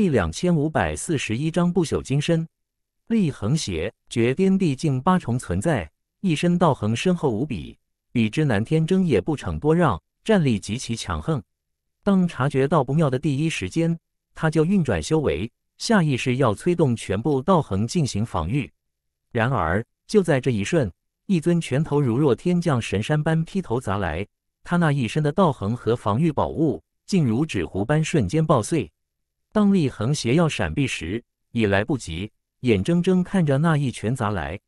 第两千五百四十一章不朽金身。力横邪，绝天地境八重存在，一身道行深厚无比，比之南天争也不逞多让，战力极其强横。当察觉到不妙的第一时间，他就运转修为，下意识要催动全部道行进行防御。然而就在这一瞬，一尊拳头如若天降神山般劈头砸来，他那一身的道行和防御宝物，竟如纸糊般瞬间爆碎。当厉恒邪要闪避时，已来不及，眼睁睁看着那一拳砸来。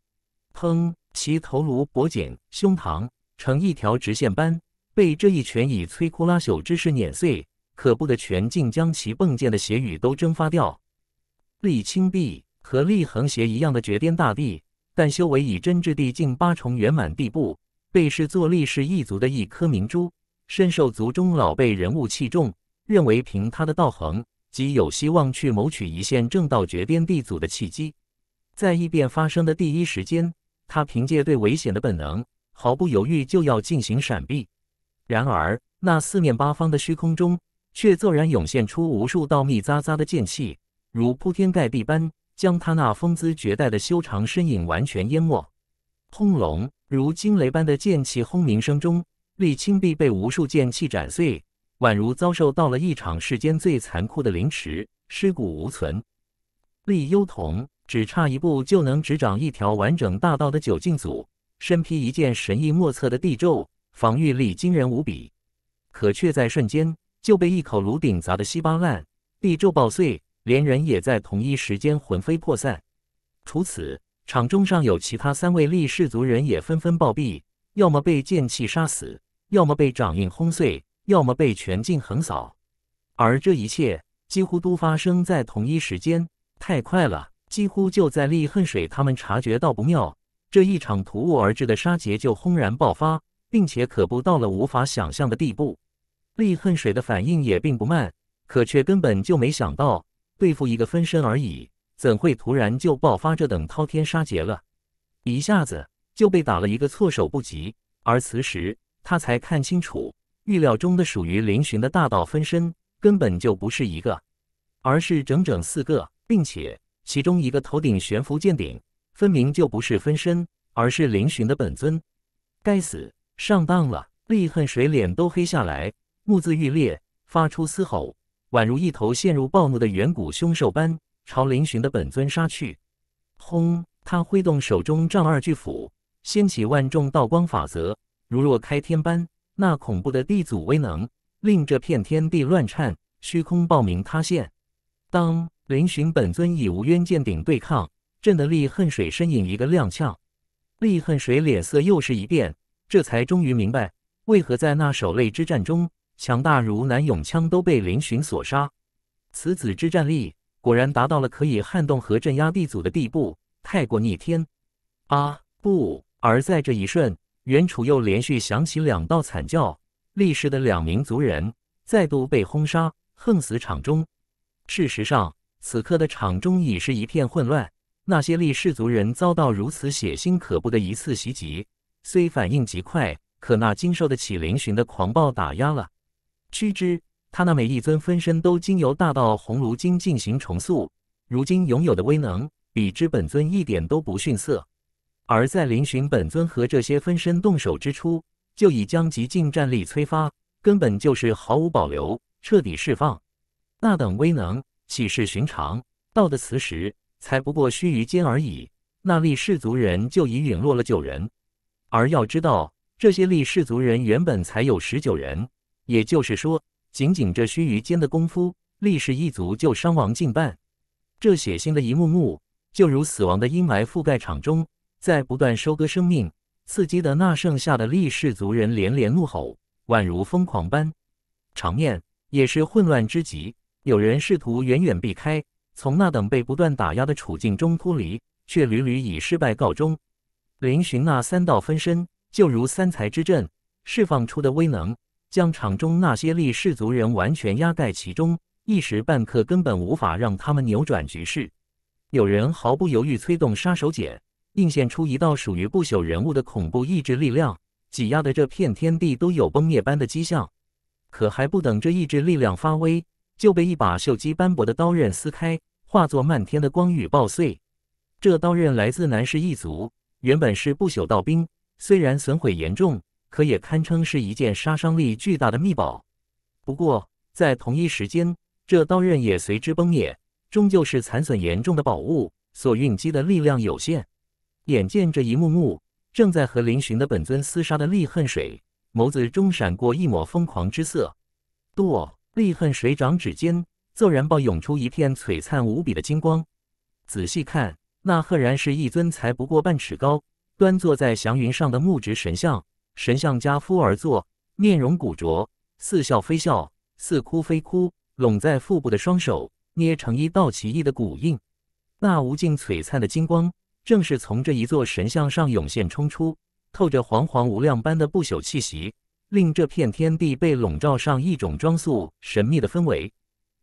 砰！其头颅、脖颈、胸膛呈一条直线般被这一拳以摧枯拉朽之势碾碎。可怖的拳劲将其迸溅的血雨都蒸发掉。厉青碧和厉恒邪一样的绝巅大帝，但修为已真至地境八重圆满地步，被视作力氏一族的一颗明珠，深受族中老辈人物器重，认为凭他的道行。即有希望去谋取一线正道绝巅地祖的契机，在异变发生的第一时间，他凭借对危险的本能，毫不犹豫就要进行闪避。然而，那四面八方的虚空中，却骤然涌现出无数道密匝匝的剑气，如铺天盖地般将他那风姿绝代的修长身影完全淹没。轰隆，如惊雷般的剑气轰鸣声中，沥青壁被无数剑气斩碎。宛如遭受到了一场世间最残酷的凌迟，尸骨无存。厉幽瞳只差一步就能执掌一条完整大道的九境祖，身披一件神异莫测的地咒，防御力惊人无比，可却在瞬间就被一口炉鼎砸得稀巴烂，地咒爆碎，连人也在同一时间魂飞魄散。除此，场中尚有其他三位厉氏族人也纷纷暴毙，要么被剑气杀死，要么被掌印轰碎。要么被全境横扫，而这一切几乎都发生在同一时间，太快了，几乎就在厉恨水他们察觉到不妙，这一场突兀而至的杀劫就轰然爆发，并且可不到了无法想象的地步。厉恨水的反应也并不慢，可却根本就没想到对付一个分身而已，怎会突然就爆发这等滔天杀劫了？一下子就被打了一个措手不及，而此时他才看清楚。预料中的属于林峋的大道分身根本就不是一个，而是整整四个，并且其中一个头顶悬浮剑顶，分明就不是分身，而是林峋的本尊。该死，上当了！厉恨水脸都黑下来，目眦欲裂，发出嘶吼，宛如一头陷入暴怒的远古凶兽般朝林峋的本尊杀去。轰！他挥动手中丈二巨斧，掀起万众道光法则，如若开天般。那恐怖的地祖威能令这片天地乱颤，虚空报名塌陷。当林寻本尊以无渊剑顶对抗，震得立恨水身影一个踉跄，立恨水脸色又是一变，这才终于明白为何在那守擂之战中，强大如南永枪都被林寻所杀。此子之战力果然达到了可以撼动和镇压地祖的地步，太过逆天。啊，不！而在这一瞬。元楚又连续响起两道惨叫，历士的两名族人再度被轰杀，横死场中。事实上，此刻的场中已是一片混乱。那些力氏族人遭到如此血腥可怖的一次袭击，虽反应极快，可那经受得起嶙峋的狂暴打压了。须知，他那每一尊分身都经由大道红炉经进行重塑，如今拥有的威能，比之本尊一点都不逊色。而在林寻本尊和这些分身动手之初，就已将极尽战力催发，根本就是毫无保留、彻底释放。那等威能岂是寻常？到的此时，才不过须臾间而已。那力氏族人就已陨落了九人。而要知道，这些力氏族人原本才有十九人，也就是说，仅仅这须臾间的功夫，力氏一族就伤亡近半。这血腥的一幕幕，就如死亡的阴霾覆盖场中。在不断收割生命，刺激的那剩下的力氏族人连连怒吼，宛如疯狂般，场面也是混乱之极。有人试图远远避开，从那等被不断打压的处境中脱离，却屡屡以失败告终。林寻那三道分身，就如三才之阵释放出的威能，将场中那些力氏族人完全压盖其中，一时半刻根本无法让他们扭转局势。有人毫不犹豫催动杀手锏。映现出一道属于不朽人物的恐怖意志力量，挤压的这片天地都有崩灭般的迹象。可还不等这意志力量发威，就被一把锈迹斑驳的刀刃撕开，化作漫天的光雨爆碎。这刀刃来自南氏一族，原本是不朽道兵，虽然损毁严重，可也堪称是一件杀伤力巨大的秘宝。不过，在同一时间，这刀刃也随之崩灭，终究是残损严重的宝物，所蕴积的力量有限。眼见这一幕幕，正在和林峋的本尊厮杀的厉恨水眸子中闪过一抹疯狂之色，剁！厉恨水掌指尖骤然爆涌出一片璀璨无比的金光，仔细看，那赫然是一尊才不过半尺高、端坐在祥云上的木质神像，神像加夫而坐，面容古拙，似笑非笑，似哭非哭，拢在腹部的双手捏成一道奇异的古印，那无尽璀璨的金光。正是从这一座神像上涌现冲出，透着煌煌无量般的不朽气息，令这片天地被笼罩上一种庄肃神秘的氛围。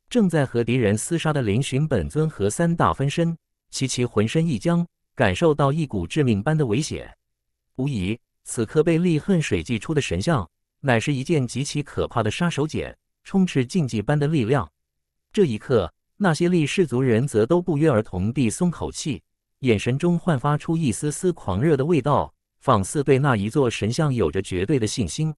正在和敌人厮杀的林寻本尊和三大分身齐齐浑身一僵，感受到一股致命般的危险。无疑，此刻被利恨水祭出的神像，乃是一件极其可怕的杀手锏，充斥禁忌般的力量。这一刻，那些厉氏族人则都不约而同地松口气。眼神中焕发出一丝丝狂热的味道，仿似对那一座神像有着绝对的信心。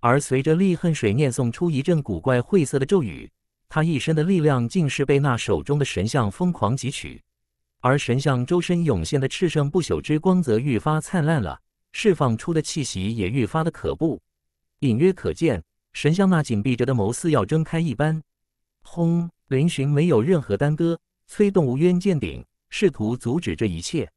而随着厉恨水念诵出一阵古怪晦涩的咒语，他一身的力量竟是被那手中的神像疯狂汲取，而神像周身涌现的炽盛不朽之光泽愈发灿烂了，释放出的气息也愈发的可怖。隐约可见，神像那紧闭着的眸似要睁开一般。轰！嶙峋没有任何耽搁，催动无渊剑顶。试图阻止这一切，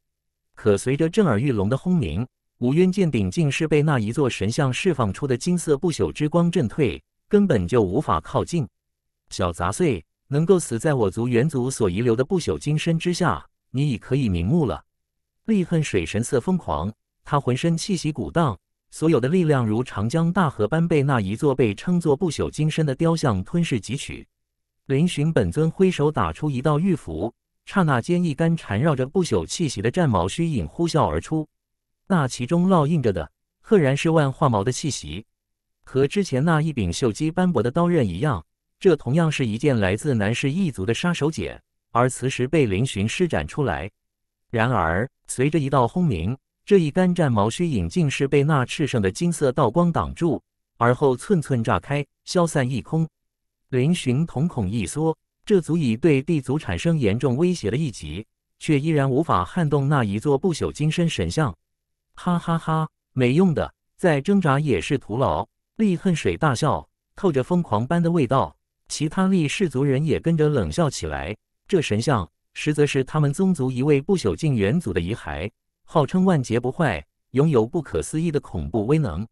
可随着震耳欲聋的轰鸣，五渊剑顶竟是被那一座神像释放出的金色不朽之光震退，根本就无法靠近。小杂碎，能够死在我族元祖所遗留的不朽金身之下，你已可以瞑目了！厉恨水神色疯狂，他浑身气息鼓荡，所有的力量如长江大河般被那一座被称作不朽金身的雕像吞噬汲取。林寻本尊挥手打出一道玉符。刹那间，一杆缠绕着不朽气息的战矛虚影呼啸而出，那其中烙印着的，赫然是万化矛的气息。和之前那一柄锈迹斑驳的刀刃一样，这同样是一件来自南氏一族的杀手锏。而此时被林寻施展出来，然而随着一道轰鸣，这一杆战矛虚影竟是被那炽盛的金色道光挡住，而后寸寸炸开，消散一空。林寻瞳孔一缩。这足以对地族产生严重威胁的一击，却依然无法撼动那一座不朽金身神像。哈哈哈，没用的，再挣扎也是徒劳。厉恨水大笑，透着疯狂般的味道。其他厉氏族人也跟着冷笑起来。这神像实则是他们宗族一位不朽境元祖的遗骸，号称万劫不坏，拥有不可思议的恐怖威能。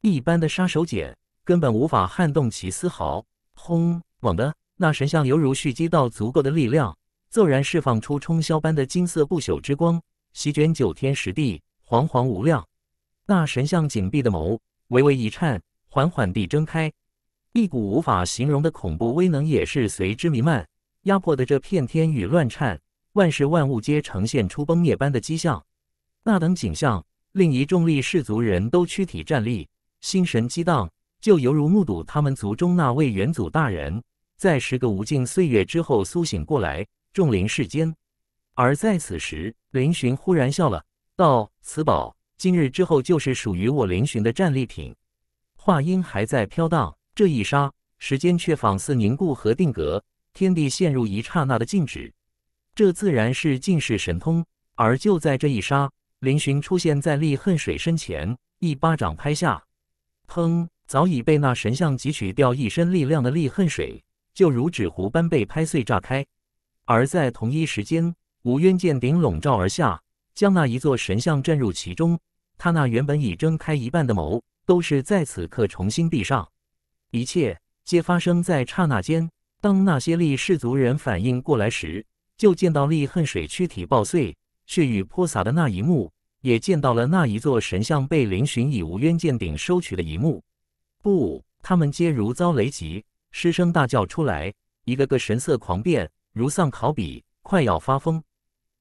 一般的杀手锏根本无法撼动其丝毫。轰！猛地。那神像犹如蓄积到足够的力量，骤然释放出冲霄般的金色不朽之光，席卷九天十地，煌煌无量。那神像紧闭的眸微微一颤，缓缓地睁开，一股无法形容的恐怖威能也是随之弥漫，压迫的这片天宇乱颤，万事万物皆呈现出崩灭般的迹象。那等景象，令一众力士族人都躯体站立，心神激荡，就犹如目睹他们族中那位元祖大人。在十个无尽岁月之后苏醒过来，重临世间。而在此时，林寻忽然笑了，道：“此宝今日之后，就是属于我林寻的战利品。”话音还在飘荡，这一刹，时间却仿似凝固和定格，天地陷入一刹那的静止。这自然是尽是神通。而就在这一刹，林寻出现在厉恨水身前，一巴掌拍下，砰！早已被那神像汲取掉一身力量的厉恨水。就如纸糊般被拍碎炸开，而在同一时间，无渊剑顶笼罩而下，将那一座神像震入其中。他那原本已睁开一半的眸，都是在此刻重新闭上。一切皆发生在刹那间。当那些力氏族人反应过来时，就见到力恨水躯体爆碎，血雨泼洒的那一幕，也见到了那一座神像被林寻以无渊剑顶收取的一幕。不，他们皆如遭雷击。失声大叫出来，一个个神色狂变，如丧考妣，快要发疯。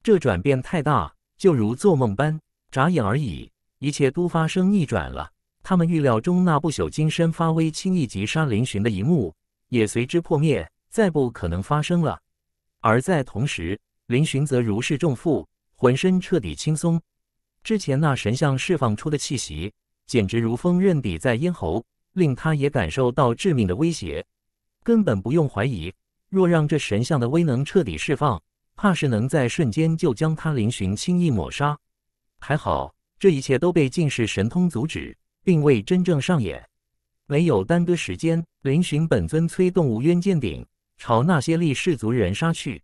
这转变太大，就如做梦般，眨眼而已，一切都发生逆转了。他们预料中那不朽金身发威，轻易击杀林巡的一幕，也随之破灭，再不可能发生了。而在同时，林巡则如释重负，浑身彻底轻松。之前那神像释放出的气息，简直如锋刃抵在咽喉，令他也感受到致命的威胁。根本不用怀疑，若让这神像的威能彻底释放，怕是能在瞬间就将他嶙寻轻易抹杀。还好这一切都被近视神通阻止，并未真正上演。没有耽搁时间，林寻本尊催动无渊剑顶，朝那些力士族人杀去。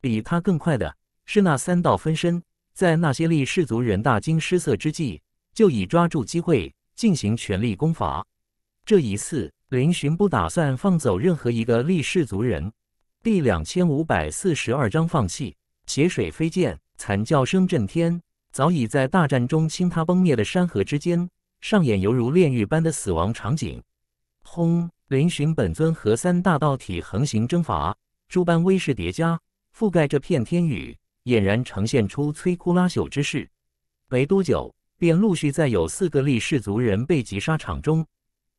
比他更快的是那三道分身，在那些力士族人大惊失色之际，就已抓住机会进行全力攻伐。这一次。林寻不打算放走任何一个立氏族人。第两千五百四十二章放弃，血水飞溅，惨叫声震天，早已在大战中倾塌崩灭的山河之间，上演犹如炼狱般的死亡场景。轰！林寻本尊和三大道体横行征伐，诸般威势叠加，覆盖这片天宇，俨然呈现出摧枯拉朽之势。没多久，便陆续再有四个立氏族人被击杀场中。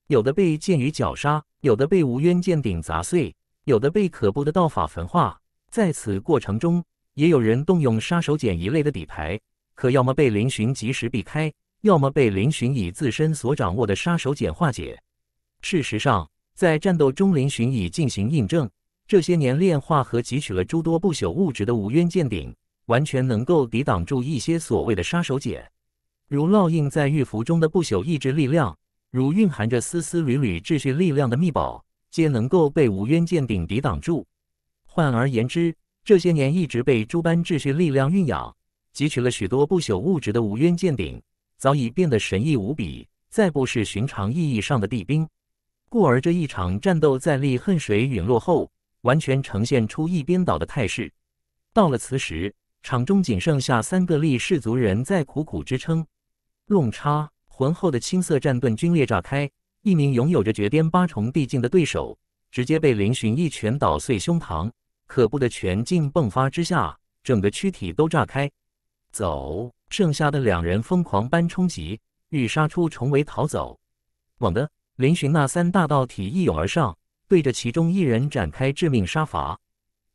有的被剑雨绞杀，有的被无渊剑顶砸碎，有的被可怖的道法焚化。在此过程中，也有人动用杀手锏一类的底牌，可要么被林巡及时避开，要么被林巡以自身所掌握的杀手锏化解。事实上，在战斗中，林巡已进行印证：这些年炼化和汲取了诸多不朽物质的无渊剑顶，完全能够抵挡住一些所谓的杀手锏，如烙印在玉符中的不朽意志力量。如蕴含着丝丝缕缕秩序力量的秘宝，皆能够被无渊剑顶抵挡住。换而言之，这些年一直被诸般秩序力量蕴养、汲取了许多不朽物质的无渊剑顶，早已变得神异无比，再不是寻常意义上的地兵。故而这一场战斗在厉恨水陨落后，完全呈现出一边倒的态势。到了此时，场中仅剩下三个厉氏族人在苦苦支撑。弄叉。浑厚的青色战盾军裂炸开，一名拥有着绝巅八重地境的对手，直接被林巡一拳捣碎胸膛。可怖的拳劲迸发之下，整个躯体都炸开。走，剩下的两人疯狂般冲击，欲杀出重围逃走。猛地，林巡那三大道体一涌而上，对着其中一人展开致命杀伐。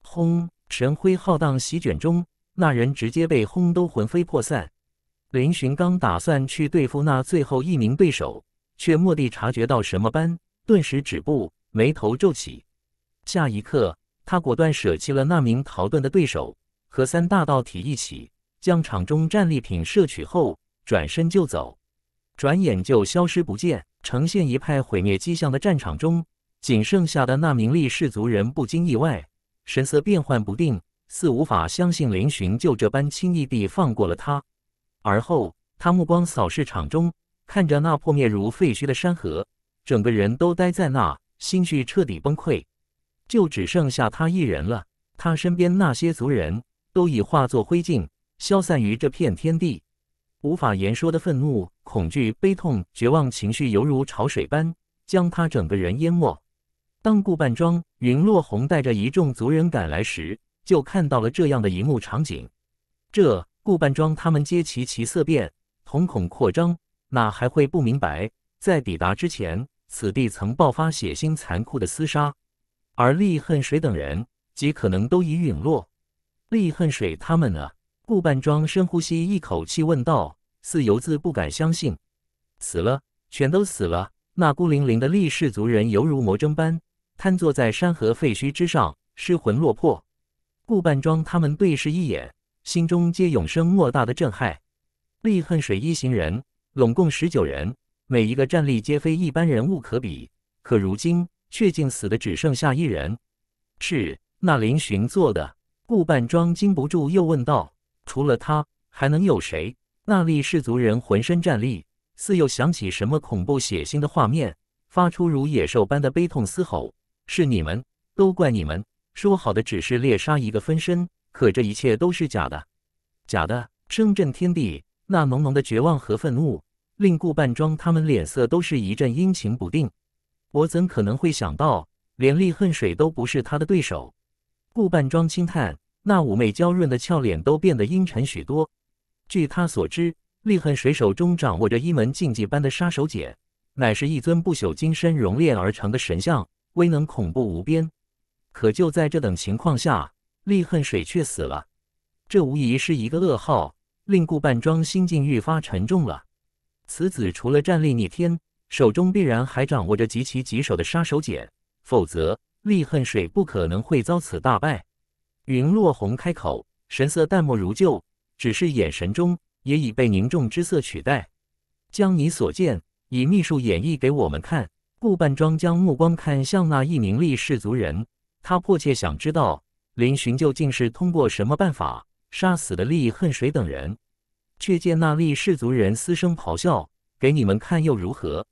轰！神辉浩荡席卷中，那人直接被轰都魂飞魄散。林寻刚打算去对付那最后一名对手，却蓦地察觉到什么般，顿时止步，眉头皱起。下一刻，他果断舍弃了那名逃遁的对手，和三大道体一起将场中战利品摄取后，转身就走，转眼就消失不见。呈现一派毁灭迹象的战场中，仅剩下的那名力士族人不禁意外，神色变幻不定，似无法相信林寻就这般轻易地放过了他。而后，他目光扫视场中，看着那破灭如废墟的山河，整个人都呆在那，心绪彻底崩溃，就只剩下他一人了。他身边那些族人都已化作灰烬，消散于这片天地。无法言说的愤怒、恐惧、悲痛、绝望情绪，犹如潮水般将他整个人淹没。当顾半庄、云落红带着一众族人赶来时，就看到了这样的一幕场景。这。顾半庄他们皆齐齐色变，瞳孔扩张，哪还会不明白？在抵达之前，此地曾爆发血腥残酷的厮杀，而厉恨水等人极可能都已陨落。厉恨水他们呢？顾半庄深呼吸一口气，问道，似犹自不敢相信：“死了，全都死了。”那孤零零的厉氏族人犹如魔怔般瘫坐在山河废墟之上，失魂落魄。顾半庄他们对视一眼。心中皆涌生莫大的震撼。厉恨水一行人，拢共十九人，每一个战力皆非一般人物可比。可如今，却竟死的只剩下一人，是那林寻做的。顾半庄禁不住又问道：“除了他，还能有谁？”那厉氏族人浑身战栗，似又想起什么恐怖血腥的画面，发出如野兽般的悲痛嘶吼：“是你们，都怪你们！说好的只是猎杀一个分身。”可这一切都是假的，假的！声震天地，那浓浓的绝望和愤怒令顾半庄他们脸色都是一阵阴晴不定。我怎可能会想到，连厉恨水都不是他的对手？顾半庄轻叹，那妩媚娇润的俏脸都变得阴沉许多。据他所知，厉恨水手中掌握着一门禁忌般的杀手锏，乃是一尊不朽金身熔炼而成的神像，威能恐怖无边。可就在这等情况下，厉恨水却死了，这无疑是一个噩耗，令顾半庄心境愈发沉重了。此子除了战力逆天，手中必然还掌握着极其棘手的杀手锏，否则厉恨水不可能会遭此大败。云落红开口，神色淡漠如旧，只是眼神中也已被凝重之色取代。将你所见以秘术演绎给我们看。顾半庄将目光看向那一名力氏族人，他迫切想知道。林寻究竟是通过什么办法杀死的厉恨水等人？却见那厉氏族人嘶声咆哮：“给你们看又如何？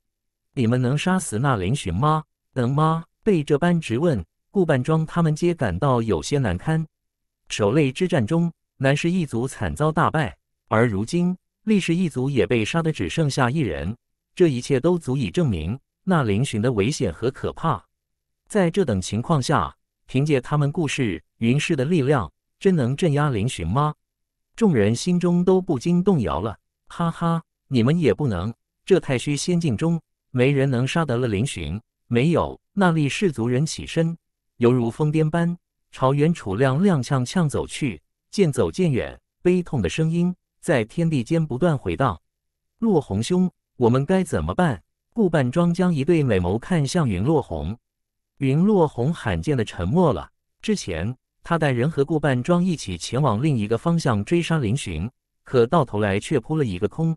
你们能杀死那林寻吗？能吗？”被这般质问，顾半庄他们皆感到有些难堪。守擂之战中，南氏一族惨遭大败，而如今厉氏一族也被杀得只剩下一人。这一切都足以证明那林寻的危险和可怕。在这等情况下，凭借他们故事云氏的力量真能镇压灵峋吗？众人心中都不禁动摇了。哈哈，你们也不能！这太虚仙境中没人能杀得了灵峋。没有那立氏族人起身，犹如疯癫般朝袁楚亮踉跄跄走去，渐走渐远。悲痛的声音在天地间不断回荡。洛红兄，我们该怎么办？顾半庄将一对美眸看向云落红，云落红罕见的沉默了。之前。他带人和顾半庄一起前往另一个方向追杀林寻，可到头来却扑了一个空。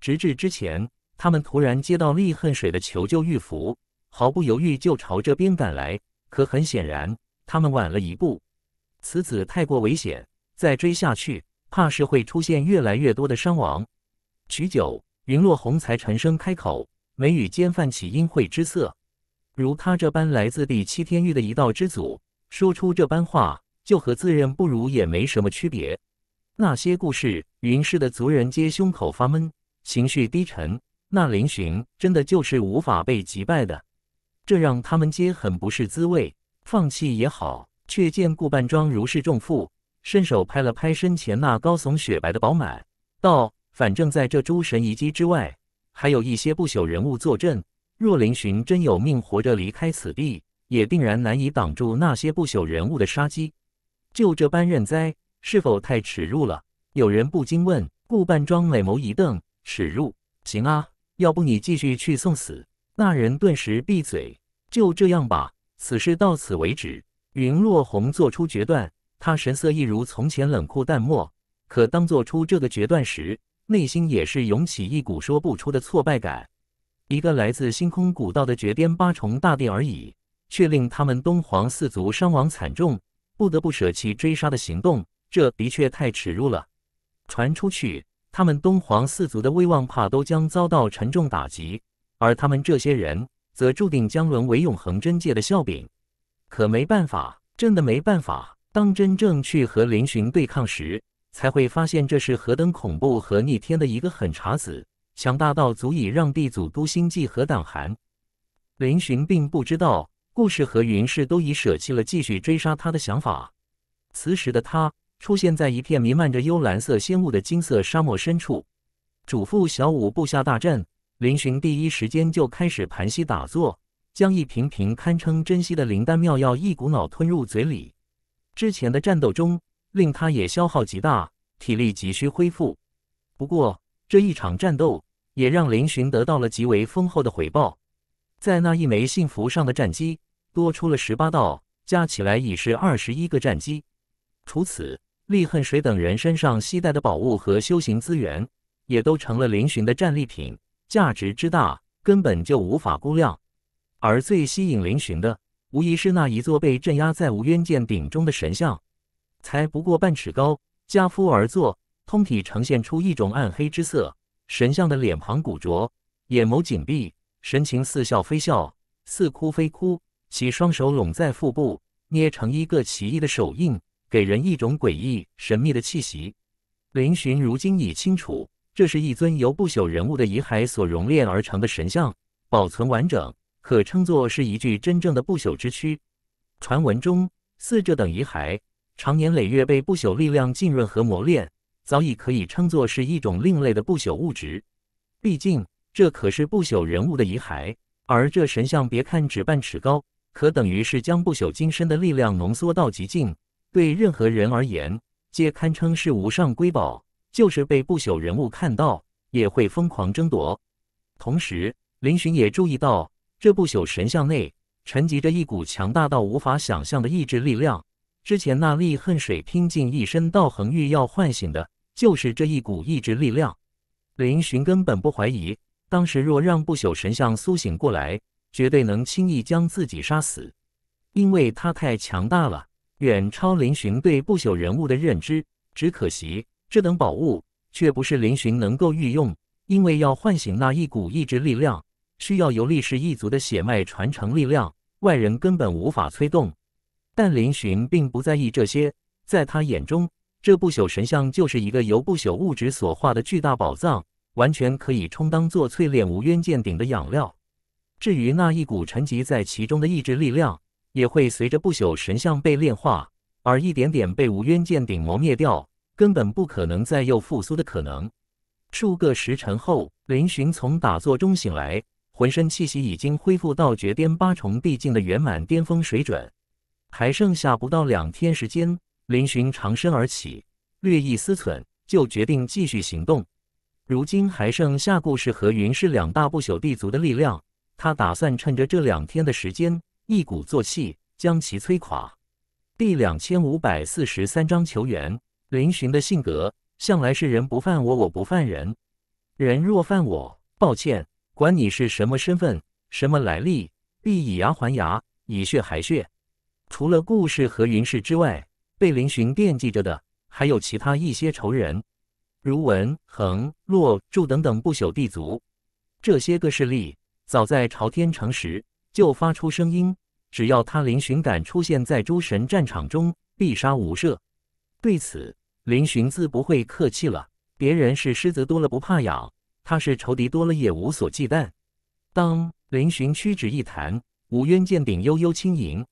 直至之前，他们突然接到厉恨水的求救玉符，毫不犹豫就朝这边赶来。可很显然，他们晚了一步。此子太过危险，再追下去，怕是会出现越来越多的伤亡。许久，云落红才沉声开口，眉宇间泛起阴晦之色。如他这般来自第七天域的一道之祖。说出这般话，就和自认不如也没什么区别。那些故事，云氏的族人皆胸口发闷，情绪低沉。那林巡真的就是无法被击败的，这让他们皆很不是滋味。放弃也好，却见顾半庄如释重负，伸手拍了拍身前那高耸雪白的饱满，道：“反正在这诸神遗迹之外，还有一些不朽人物坐镇。若林寻真有命活着离开此地，”也定然难以挡住那些不朽人物的杀机，就这般认栽，是否太耻辱了？有人不禁问。顾半庄美眸一瞪，耻辱？行啊，要不你继续去送死？那人顿时闭嘴。就这样吧，此事到此为止。云若红做出决断，他神色一如从前冷酷淡漠，可当做出这个决断时，内心也是涌起一股说不出的挫败感。一个来自星空古道的绝巅八重大帝而已。却令他们东皇四族伤亡惨重，不得不舍弃追杀的行动。这的确太耻辱了，传出去，他们东皇四族的威望怕都将遭到沉重打击，而他们这些人则注定将沦为永恒真界的笑柄。可没办法，真的没办法。当真正去和林巡对抗时，才会发现这是何等恐怖和逆天的一个狠茬子，强大到足以让地祖都心悸和胆寒。林巡并不知道。顾氏和云氏都已舍弃了继续追杀他的想法。此时的他出现在一片弥漫着幽蓝色仙雾的金色沙漠深处，嘱咐小五布下大阵。林巡第一时间就开始盘膝打坐，将一瓶瓶堪称珍稀的灵丹妙药一股脑吞入嘴里。之前的战斗中，令他也消耗极大，体力急需恢复。不过这一场战斗也让林巡得到了极为丰厚的回报，在那一枚信符上的战机。多出了十八道，加起来已是二十一个战机。除此，厉恨水等人身上携带的宝物和修行资源，也都成了林峋的战利品，价值之大，根本就无法估量。而最吸引林峋的，无疑是那一座被镇压在无渊剑顶中的神像，才不过半尺高，家夫而坐，通体呈现出一种暗黑之色。神像的脸庞古拙，眼眸紧闭，神情似笑非笑，似哭非哭。其双手拢在腹部，捏成一个奇异的手印，给人一种诡异神秘的气息。林寻如今已清楚，这是一尊由不朽人物的遗骸所熔炼而成的神像，保存完整，可称作是一具真正的不朽之躯。传闻中，似这等遗骸，常年累月被不朽力量浸润和磨练，早已可以称作是一种另类的不朽物质。毕竟，这可是不朽人物的遗骸，而这神像，别看只半尺高。可等于是将不朽金身的力量浓缩到极境，对任何人而言，皆堪称是无上瑰宝。就是被不朽人物看到，也会疯狂争夺。同时，林寻也注意到，这不朽神像内沉积着一股强大到无法想象的意志力量。之前那力恨水拼尽一身道恒欲要唤醒的，就是这一股意志力量。林寻根本不怀疑，当时若让不朽神像苏醒过来。绝对能轻易将自己杀死，因为他太强大了，远超林寻对不朽人物的认知。只可惜，这等宝物却不是林寻能够御用，因为要唤醒那一股意志力量，需要由力士一族的血脉传承力量，外人根本无法催动。但林寻并不在意这些，在他眼中，这不朽神像就是一个由不朽物质所化的巨大宝藏，完全可以充当做淬炼无渊剑鼎的养料。至于那一股沉积在其中的意志力量，也会随着不朽神像被炼化而一点点被无渊剑顶磨灭掉，根本不可能再有复苏的可能。数个时辰后，林寻从打坐中醒来，浑身气息已经恢复到绝巅八重地境的圆满巅峰水准，还剩下不到两天时间。林寻长身而起，略一思忖，就决定继续行动。如今还剩下顾氏和云氏两大不朽帝族的力量。他打算趁着这两天的时间，一鼓作气将其摧垮。第两千五百四十三章球员林寻的性格向来是人不犯我，我不犯人。人若犯我，抱歉，管你是什么身份、什么来历，必以牙还牙，以血还血。除了故事和云氏之外，被林寻惦记着的还有其他一些仇人，如文恒、洛柱等等不朽帝族。这些个势力。早在朝天城时就发出声音，只要他林巡敢出现在诸神战场中，必杀无赦。对此，林巡自不会客气了。别人是狮子多了不怕咬，他是仇敌多了也无所忌惮。当林巡屈指一弹，五渊剑柄悠悠轻盈，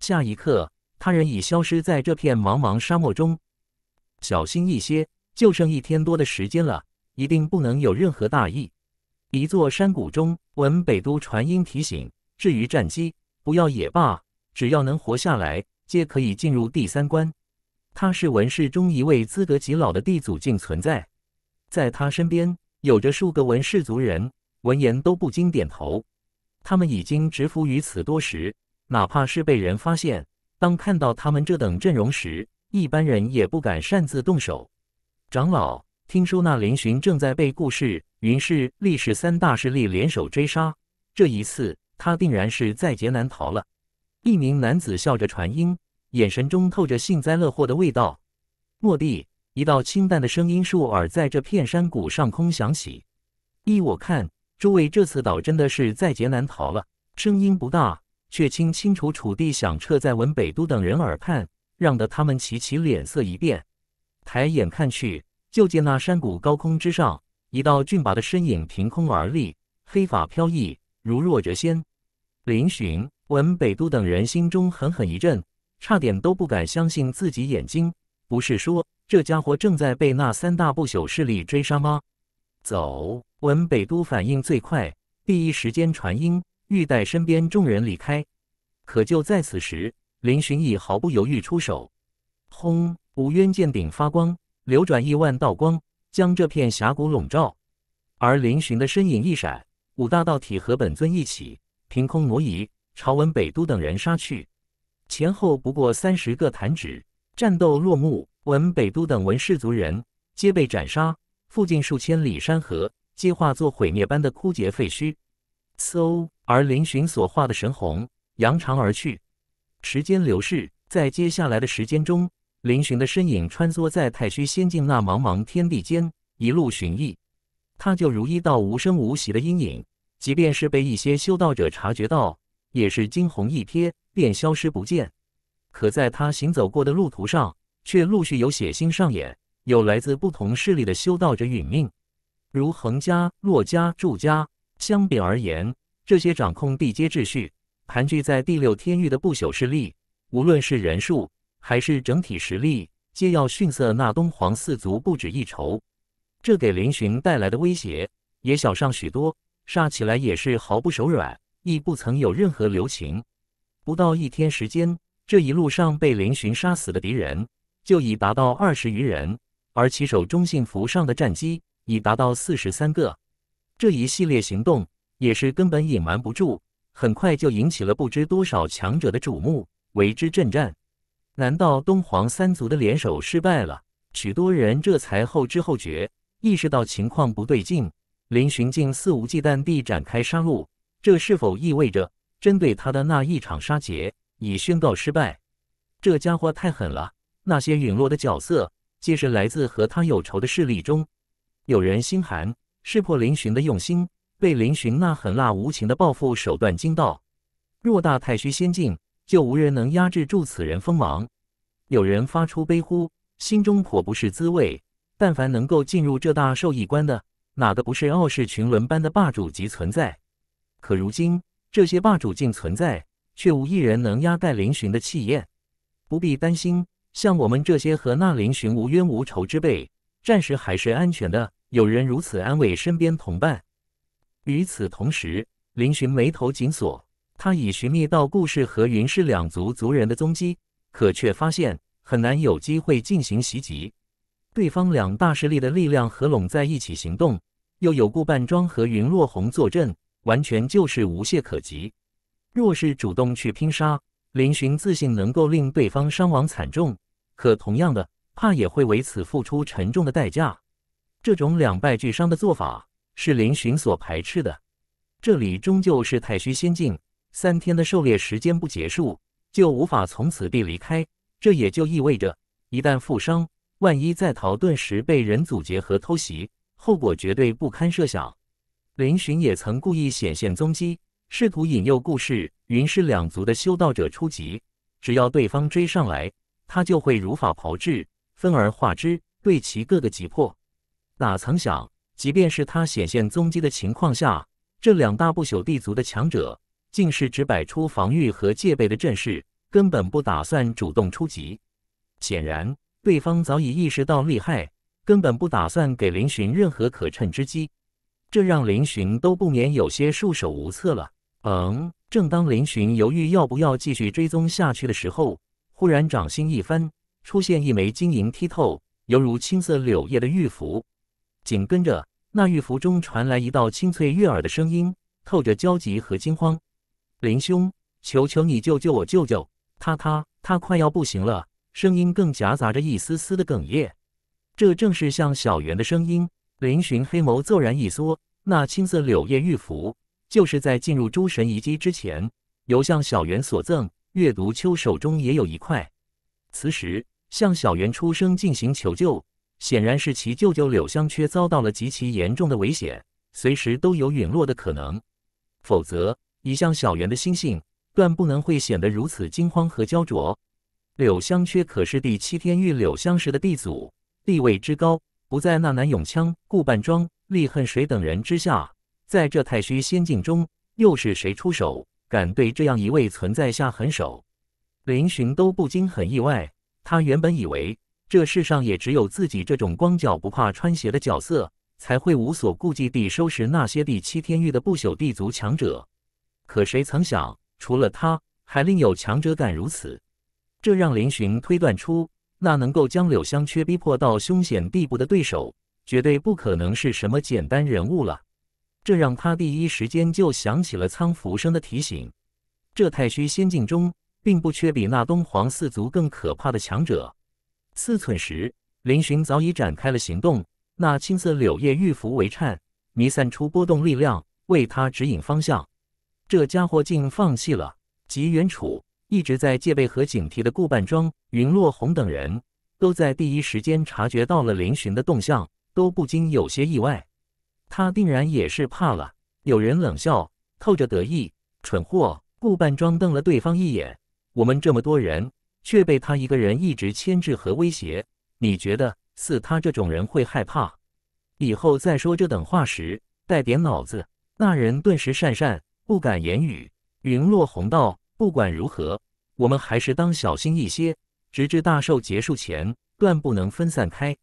下一刻，他人已消失在这片茫茫沙漠中。小心一些，就剩一天多的时间了，一定不能有任何大意。一座山谷中，文北都传音提醒：“至于战机，不要也罢，只要能活下来，皆可以进入第三关。”他是文氏中一位资格极老的地祖境存在，在他身边有着数个文氏族人。闻言都不禁点头。他们已经蛰伏于此多时，哪怕是被人发现，当看到他们这等阵容时，一般人也不敢擅自动手。长老，听说那林寻正在背故事。云氏、厉氏三大势力联手追杀，这一次他定然是在劫难逃了。一名男子笑着传音，眼神中透着幸灾乐祸的味道。蓦地，一道清淡的声音倏尔在这片山谷上空响起：“依我看，诸位这次倒真的是在劫难逃了。”声音不大，却清清楚楚地响彻在文北都等人耳畔，让得他们齐齐脸色一变，抬眼看去，就见那山谷高空之上。一道俊拔的身影凭空而立，黑发飘逸，如若谪仙。林寻、文北都等人心中狠狠一震，差点都不敢相信自己眼睛。不是说这家伙正在被那三大不朽势力追杀吗？走！文北都反应最快，第一时间传音，欲带身边众人离开。可就在此时，林寻已毫不犹豫出手，轰！五渊剑顶发光，流转亿万道光。将这片峡谷笼罩，而林峋的身影一闪，五大道体和本尊一起凭空挪移，朝文北都等人杀去。前后不过三十个弹指，战斗落幕，文北都等文氏族人皆被斩杀，附近数千里山河皆化作毁灭般的枯竭废墟。嗖！而林峋所化的神虹扬长而去。时间流逝，在接下来的时间中。嶙峋的身影穿梭在太虚仙境那茫茫天地间，一路寻觅。他就如一道无声无息的阴影，即便是被一些修道者察觉到，也是惊鸿一瞥便消失不见。可在他行走过的路途上，却陆续有血腥上演，有来自不同势力的修道者殒命，如恒家、洛家、祝家。相比而言，这些掌控地阶秩序、盘踞在第六天域的不朽势力，无论是人数，还是整体实力皆要逊色那东皇四族不止一筹，这给林巡带来的威胁也小上许多，杀起来也是毫不手软，亦不曾有任何留情。不到一天时间，这一路上被林巡杀死的敌人就已达到二十余人，而骑手中性符上的战机已达到四十三个。这一系列行动也是根本隐瞒不住，很快就引起了不知多少强者的瞩目，为之震战。难道东皇三族的联手失败了？许多人这才后知后觉，意识到情况不对劲。林寻竟肆无忌惮地展开杀戮，这是否意味着针对他的那一场杀劫已宣告失败？这家伙太狠了！那些陨落的角色，皆是来自和他有仇的势力中。有人心寒，识破林寻的用心，被林寻那狠辣无情的报复手段惊到。偌大太虚仙境。就无人能压制住此人锋芒。有人发出悲呼，心中颇不是滋味。但凡能够进入这大受益关的，哪个不是傲视群伦般的霸主级存在？可如今这些霸主竟存在，却无一人能压盖林峋的气焰。不必担心，像我们这些和那林峋无冤无仇之辈，暂时还是安全的。有人如此安慰身边同伴。与此同时，林寻眉头紧锁。他已寻觅到顾氏和云氏两族族人的踪迹，可却发现很难有机会进行袭击。对方两大势力的力量合拢在一起行动，又有顾半庄和云落红坐镇，完全就是无懈可击。若是主动去拼杀，林寻自信能够令对方伤亡惨重，可同样的，怕也会为此付出沉重的代价。这种两败俱伤的做法是林寻所排斥的。这里终究是太虚仙境。三天的狩猎时间不结束，就无法从此地离开。这也就意味着，一旦负伤，万一在逃遁时被人阻截和偷袭，后果绝对不堪设想。林寻也曾故意显现踪迹，试图引诱顾氏、云氏两族的修道者出击。只要对方追上来，他就会如法炮制，分而化之，对其各个击破。哪曾想，即便是他显现踪迹的情况下，这两大不朽帝族的强者。竟是只摆出防御和戒备的阵势，根本不打算主动出击。显然，对方早已意识到厉害，根本不打算给林巡任何可趁之机，这让林巡都不免有些束手无策了。嗯，正当林巡犹豫要不要继续追踪下去的时候，忽然掌心一翻，出现一枚晶莹剔透、犹如青色柳叶的玉符。紧跟着，那玉符中传来一道清脆悦耳的声音，透着焦急和惊慌。林兄，求求你救救我舅舅，他他他快要不行了，声音更夹杂着一丝丝的哽咽。这正是向小圆的声音。林寻黑眸骤然一缩，那青色柳叶玉符，就是在进入诸神遗迹之前由向小圆所赠。阅读秋手中也有一块。此时向小圆出声进行求救，显然是其舅舅柳香却遭到了极其严重的危险，随时都有陨落的可能。否则。一向小圆的心性，断不能会显得如此惊慌和焦灼。柳香缺可是第七天遇柳香识的地族，地位之高，不在那南永羌、顾半庄、厉恨水等人之下。在这太虚仙境中，又是谁出手敢对这样一位存在下狠手？林寻都不禁很意外。他原本以为，这世上也只有自己这种光脚不怕穿鞋的角色，才会无所顾忌地收拾那些第七天域的不朽地族强者。可谁曾想，除了他，还另有强者敢如此？这让林寻推断出，那能够将柳香缺逼迫到凶险地步的对手，绝对不可能是什么简单人物了。这让他第一时间就想起了苍浮生的提醒：这太虚仙境中，并不缺比那东皇四族更可怕的强者。四寸时，林寻早已展开了行动。那青色柳叶玉符为颤，弥散出波动力量，为他指引方向。这家伙竟放弃了！吉元楚一直在戒备和警惕的顾半庄、云落红等人，都在第一时间察觉到了林寻的动向，都不禁有些意外。他定然也是怕了。有人冷笑，透着得意：“蠢货！”顾半庄瞪了对方一眼：“我们这么多人，却被他一个人一直牵制和威胁，你觉得似他这种人会害怕？以后再说这等话时，带点脑子。”那人顿时讪讪。不敢言语。云落红道：“不管如何，我们还是当小心一些，直至大寿结束前，断不能分散开。”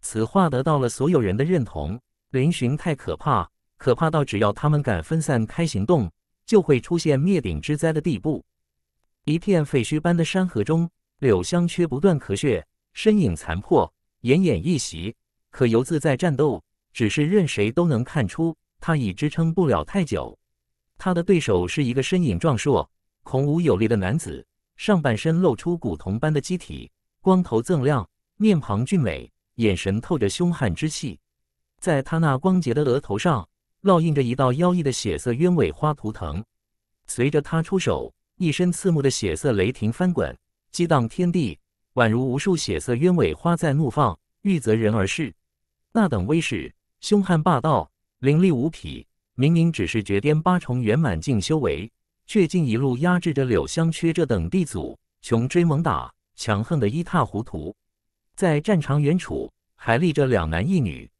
此话得到了所有人的认同。嶙峋太可怕，可怕到只要他们敢分散开行动，就会出现灭顶之灾的地步。一片废墟般的山河中，柳香却不断咳血，身影残破，奄奄一息。可游自在战斗，只是任谁都能看出，他已支撑不了太久。他的对手是一个身影壮硕、孔武有力的男子，上半身露出古铜般的肌体，光头锃亮，面庞俊美，眼神透着凶悍之气。在他那光洁的额头上，烙印着一道妖异的血色鸢尾花图腾。随着他出手，一身刺目的血色雷霆翻滚，激荡天地，宛如无数血色鸢尾花在怒放，欲择人而噬。那等威势，凶悍霸道，凌厉无匹。明明只是绝巅八重圆满境修为，却竟一路压制着柳香缺这等地阻，穷追猛打，强横的一塌糊涂。在战场远处，还立着两男一女，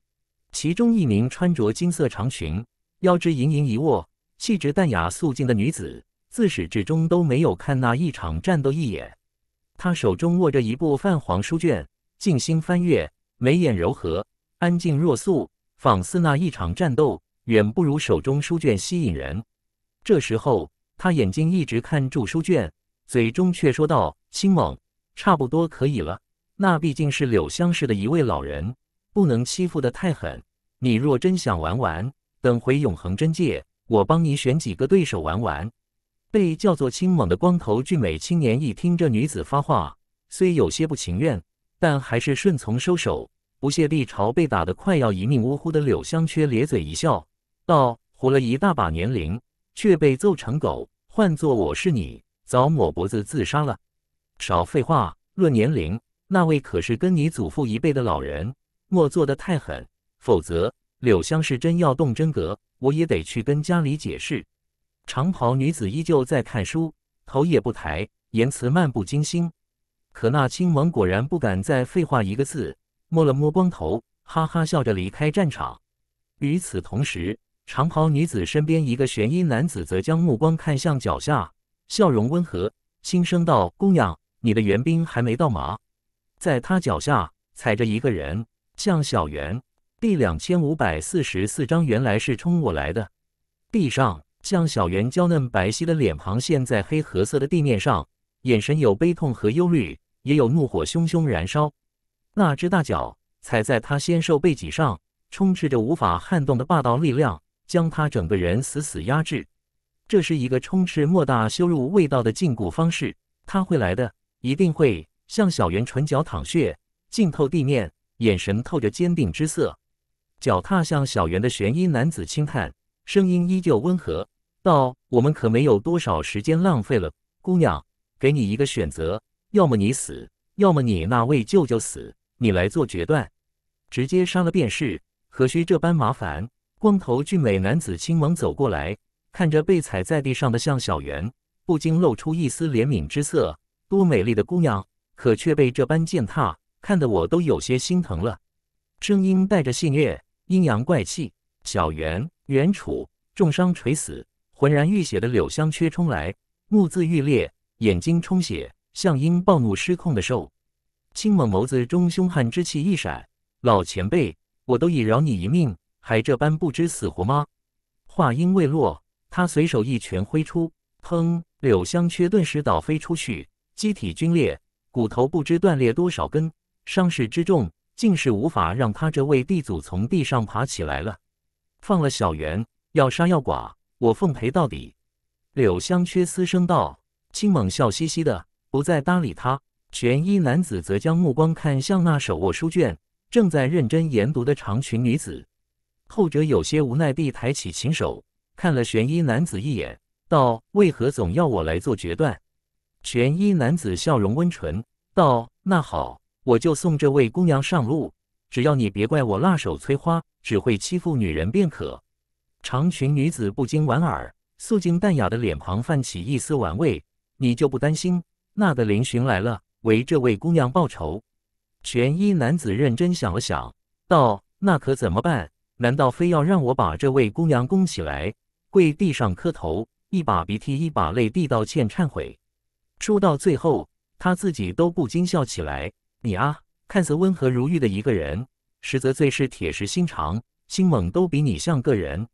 其中一名穿着金色长裙，腰肢盈盈一握，气质淡雅素净的女子，自始至终都没有看那一场战斗一眼。她手中握着一部泛黄书卷，静心翻阅，眉眼柔和，安静若素，仿似那一场战斗。远不如手中书卷吸引人。这时候，他眼睛一直看住书卷，嘴中却说道：“青猛，差不多可以了。那毕竟是柳香市的一位老人，不能欺负的太狠。你若真想玩玩，等回永恒真界，我帮你选几个对手玩玩。”被叫做青猛的光头俊美青年一听这女子发话，虽有些不情愿，但还是顺从收手，不屑地朝被打得快要一命呜呼的柳香缺咧嘴一笑。到活了一大把年龄，却被揍成狗。换做我是你，早抹脖子自杀了。少废话，论年龄，那位可是跟你祖父一辈的老人。莫做的太狠，否则柳香是真要动真格，我也得去跟家里解释。长袍女子依旧在看书，头也不抬，言辞漫不经心。可那青蒙果然不敢再废话一个字，摸了摸光头，哈哈笑着离开战场。与此同时。长袍女子身边，一个玄衣男子则将目光看向脚下，笑容温和，轻声道：“姑娘，你的援兵还没到吗？”在他脚下踩着一个人，向小圆。第两千五百四十四章原来是冲我来的。地上，向小圆娇嫩白皙的脸庞陷在黑褐色的地面上，眼神有悲痛和忧虑，也有怒火熊熊燃烧。那只大脚踩在他纤瘦背脊上，充斥着无法撼动的霸道力量。将他整个人死死压制，这是一个充斥莫大羞辱味道的禁锢方式。他会来的，一定会。向小圆唇角淌血，浸透地面，眼神透着坚定之色，脚踏向小圆的玄衣男子轻叹，声音依旧温和道：“我们可没有多少时间浪费了，姑娘，给你一个选择，要么你死，要么你那位舅舅死，你来做决断，直接杀了便是，何须这般麻烦？”光头俊美男子青蒙走过来，看着被踩在地上的向小圆，不禁露出一丝怜悯之色。多美丽的姑娘，可却被这般践踏，看得我都有些心疼了。声音带着戏谑，阴阳怪气。小圆，原楚重伤垂死，浑然欲血的柳香缺冲来，目眦欲裂，眼睛充血，像因暴怒失控的兽。青猛眸子中凶悍之气一闪，老前辈，我都已饶你一命。还这般不知死活吗？话音未落，他随手一拳挥出，砰！柳香缺顿时倒飞出去，机体皲裂，骨头不知断裂多少根，伤势之重，竟是无法让他这位地祖从地上爬起来了。放了小袁，要杀要剐，我奉陪到底。柳香缺嘶声道。青猛笑嘻嘻的，不再搭理他。玄衣男子则将目光看向那手握书卷，正在认真研读的长裙女子。后者有些无奈地抬起琴手，看了玄衣男子一眼，道：“为何总要我来做决断？”玄衣男子笑容温纯，道：“那好，我就送这位姑娘上路，只要你别怪我辣手摧花，只会欺负女人便可。”长裙女子不禁莞尔，素净淡雅的脸庞泛起一丝玩味：“你就不担心那个林寻来了，为这位姑娘报仇？”玄衣男子认真想了想，道：“那可怎么办？”难道非要让我把这位姑娘供起来，跪地上磕头，一把鼻涕一把泪地道歉忏悔？说到最后，他自己都不禁笑起来。你啊，看似温和如玉的一个人，实则最是铁石心肠，心猛都比你像个人。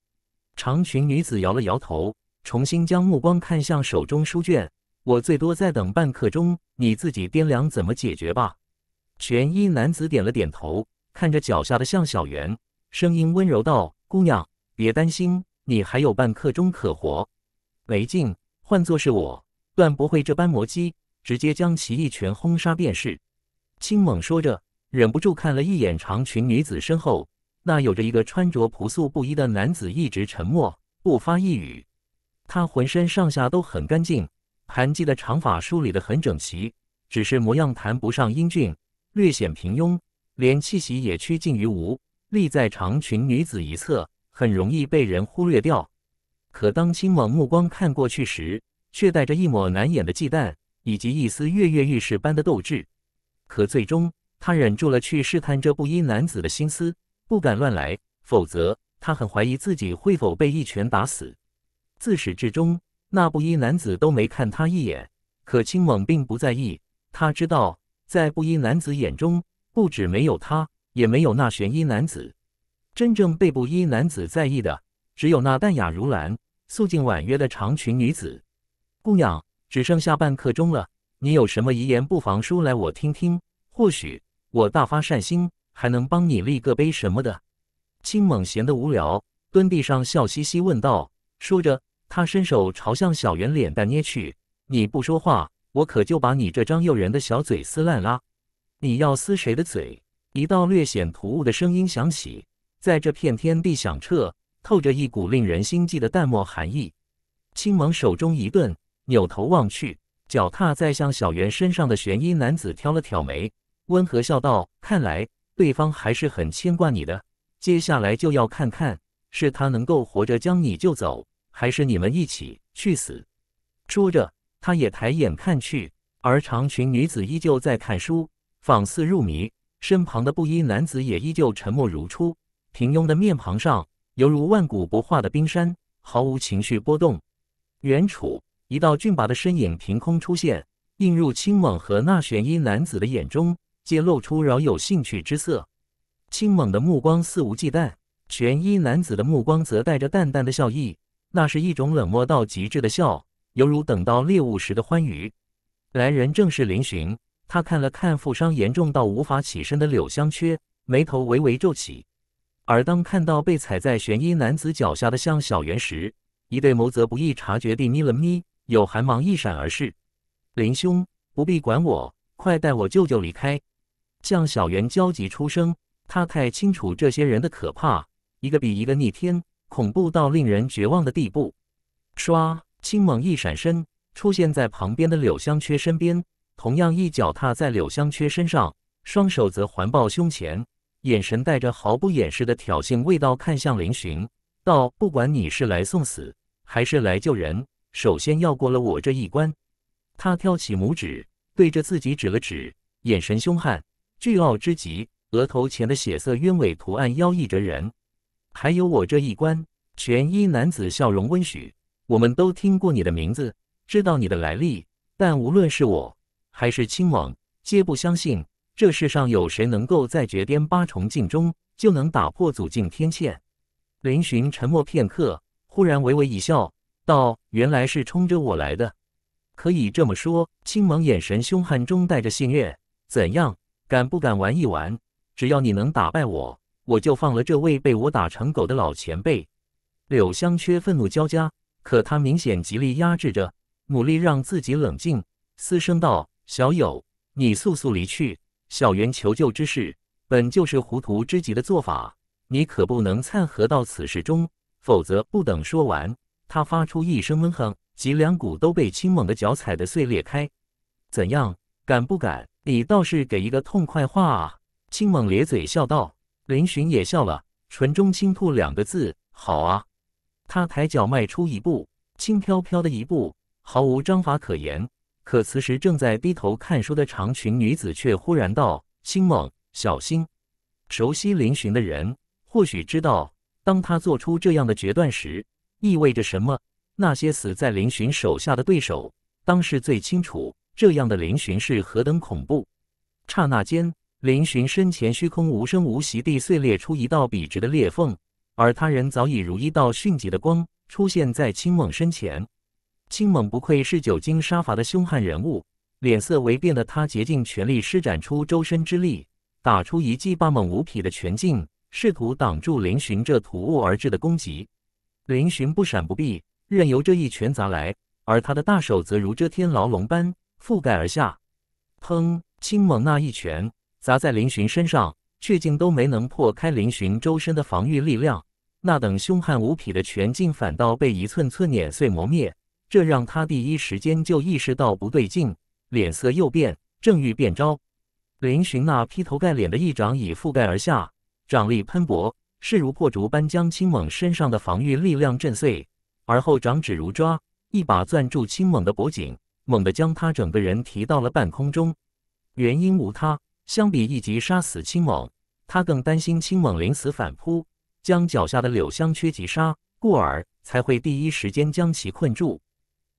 长裙女子摇了摇头，重新将目光看向手中书卷。我最多再等半刻钟，你自己掂量怎么解决吧。全衣男子点了点头，看着脚下的向小圆。声音温柔道：“姑娘，别担心，你还有半刻钟可活。”“没劲，换作是我，断不会这般磨叽，直接将其一拳轰杀便是。”青猛说着，忍不住看了一眼长裙女子身后，那有着一个穿着朴素布衣的男子一直沉默，不发一语。他浑身上下都很干净，盘髻的长发梳理得很整齐，只是模样谈不上英俊，略显平庸，连气息也趋近于无。立在长裙女子一侧，很容易被人忽略掉。可当清猛目光看过去时，却带着一抹难掩的忌惮，以及一丝跃跃欲试般的斗志。可最终，他忍住了去试探这布衣男子的心思，不敢乱来，否则他很怀疑自己会否被一拳打死。自始至终，那布衣男子都没看他一眼。可清猛并不在意，他知道，在布衣男子眼中，不止没有他。也没有那玄衣男子，真正被布衣男子在意的，只有那淡雅如兰、素净婉约的长裙女子。姑娘，只剩下半刻钟了，你有什么遗言，不妨说来我听听。或许我大发善心，还能帮你立个碑什么的。青猛闲得无聊，蹲地上笑嘻嘻问道。说着，他伸手朝向小圆脸蛋捏去。你不说话，我可就把你这张诱人的小嘴撕烂啦！你要撕谁的嘴？一道略显突兀的声音响起，在这片天地响彻，透着一股令人心悸的淡漠寒意。青芒手中一顿，扭头望去，脚踏在向小圆身上的玄衣男子挑了挑眉，温和笑道：“看来对方还是很牵挂你的。接下来就要看看，是他能够活着将你救走，还是你们一起去死。”说着，他也抬眼看去，而长裙女子依旧在看书，仿似入迷。身旁的布衣男子也依旧沉默如初，平庸的面庞上犹如万古不化的冰山，毫无情绪波动。远处，一道俊拔的身影凭空出现，映入清猛和那玄衣男子的眼中，皆露出饶有兴趣之色。清猛的目光肆无忌惮，玄衣男子的目光则带着淡淡的笑意，那是一种冷漠到极致的笑，犹如等到猎物时的欢愉。来人正是林寻。他看了看负伤严重到无法起身的柳香缺，眉头微微皱起。而当看到被踩在玄衣男子脚下的向小圆时，一对眸子不易察觉地眯了眯，有寒芒一闪而逝。林兄，不必管我，快带我舅舅离开！向小圆焦急出声，他太清楚这些人的可怕，一个比一个逆天，恐怖到令人绝望的地步。唰，青猛一闪身，出现在旁边的柳香缺身边。同样一脚踏在柳香缺身上，双手则环抱胸前，眼神带着毫不掩饰的挑衅味道看向林寻，道：“不管你是来送死还是来救人，首先要过了我这一关。”他挑起拇指，对着自己指了指，眼神凶悍，巨傲之极，额头前的血色鸢尾图案妖异着人。还有我这一关，全衣男子笑容温煦，我们都听过你的名字，知道你的来历，但无论是我。还是青王，皆不相信这世上有谁能够在绝巅八重境中就能打破祖境天堑。林寻沉默片刻，忽然微微一笑，道：“原来是冲着我来的，可以这么说。”青王眼神凶悍中带着信任，怎样？敢不敢玩一玩？只要你能打败我，我就放了这位被我打成狗的老前辈。柳香缺愤怒交加，可他明显极力压制着，努力让自己冷静，嘶声道。小友，你速速离去！小圆求救之事，本就是糊涂之极的做法，你可不能掺和到此事中，否则不等说完，他发出一声闷哼，脊梁骨都被青猛的脚踩得碎裂开。怎样？敢不敢？你倒是给一个痛快话啊！青猛咧嘴笑道，林寻也笑了，唇中轻吐两个字：“好啊。”他抬脚迈出一步，轻飘飘的一步，毫无章法可言。可此时正在低头看书的长裙女子却忽然道：“青梦，小心！”熟悉林寻的人或许知道，当他做出这样的决断时意味着什么。那些死在林寻手下的对手，当是最清楚这样的林寻是何等恐怖。刹那间，林寻身前虚空无声无息地碎裂出一道笔直的裂缝，而他人早已如一道迅疾的光出现在青梦身前。青猛不愧是久经杀伐的凶悍人物，脸色微变的他竭尽全力施展出周身之力，打出一记霸猛无匹的拳劲，试图挡住林寻这突兀而至的攻击。林寻不闪不避，任由这一拳砸来，而他的大手则如遮天牢笼般覆盖而下。砰！青猛那一拳砸在林寻身上，却竟都没能破开林寻周身的防御力量，那等凶悍无匹的拳劲反倒被一寸寸碾碎磨灭。这让他第一时间就意识到不对劲，脸色又变，正欲变招，林寻那劈头盖脸的一掌已覆盖而下，掌力喷薄，势如破竹般将青猛身上的防御力量震碎，而后掌指如抓，一把攥住青猛的脖颈，猛地将他整个人提到了半空中。原因无他，相比一击杀死青猛，他更担心青猛临死反扑，将脚下的柳香缺击杀，故而才会第一时间将其困住。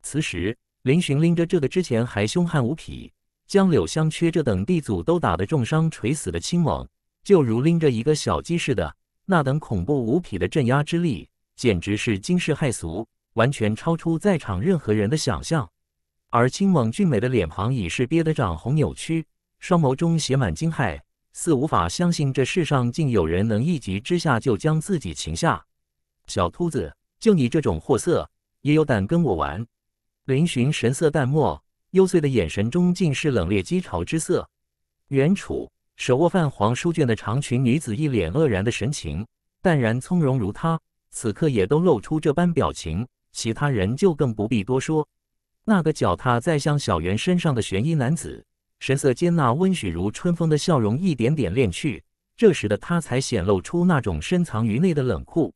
此时，林寻拎着这个之前还凶悍无匹、将柳香缺这等地主都打得重伤垂死的青猛，就如拎着一个小鸡似的。那等恐怖无匹的镇压之力，简直是惊世骇俗，完全超出在场任何人的想象。而青猛俊美的脸庞已是憋得涨红扭曲，双眸中写满惊骇，似无法相信这世上竟有人能一击之下就将自己擒下。小秃子，就你这种货色，也有胆跟我玩？林寻神色淡漠，幽邃的眼神中尽是冷冽讥嘲之色。原处，手握泛黄书卷的长裙女子一脸愕然的神情，淡然从容如她，此刻也都露出这般表情。其他人就更不必多说。那个脚踏在向小圆身上的玄衣男子，神色间那温煦如春风的笑容一点点敛去，这时的他才显露出那种深藏于内的冷酷。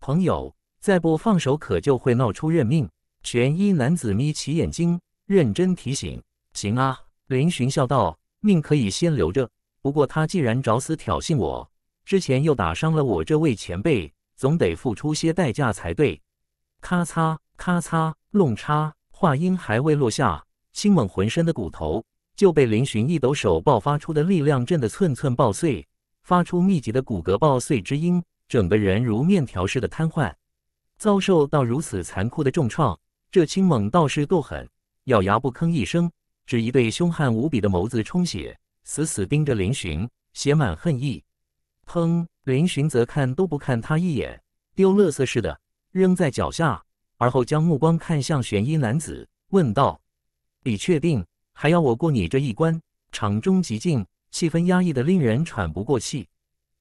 朋友，再不放手，可就会闹出认命。玄衣男子眯起眼睛，认真提醒：“行啊。”林寻笑道：“命可以先留着，不过他既然找死挑衅我，之前又打伤了我这位前辈，总得付出些代价才对。”咔嚓，咔嚓，弄叉，话音还未落下，青猛浑身的骨头就被林寻一抖手爆发出的力量震得寸寸爆碎，发出密集的骨骼爆碎之音，整个人如面条似的瘫痪，遭受到如此残酷的重创。这青猛倒是够狠，咬牙不吭一声，只一对凶悍无比的眸子充血，死死盯着林巡，写满恨意。砰！林巡则看都不看他一眼，丢乐色似的扔在脚下，而后将目光看向玄衣男子，问道：“你确定还要我过你这一关？”场中极静，气氛压抑得令人喘不过气。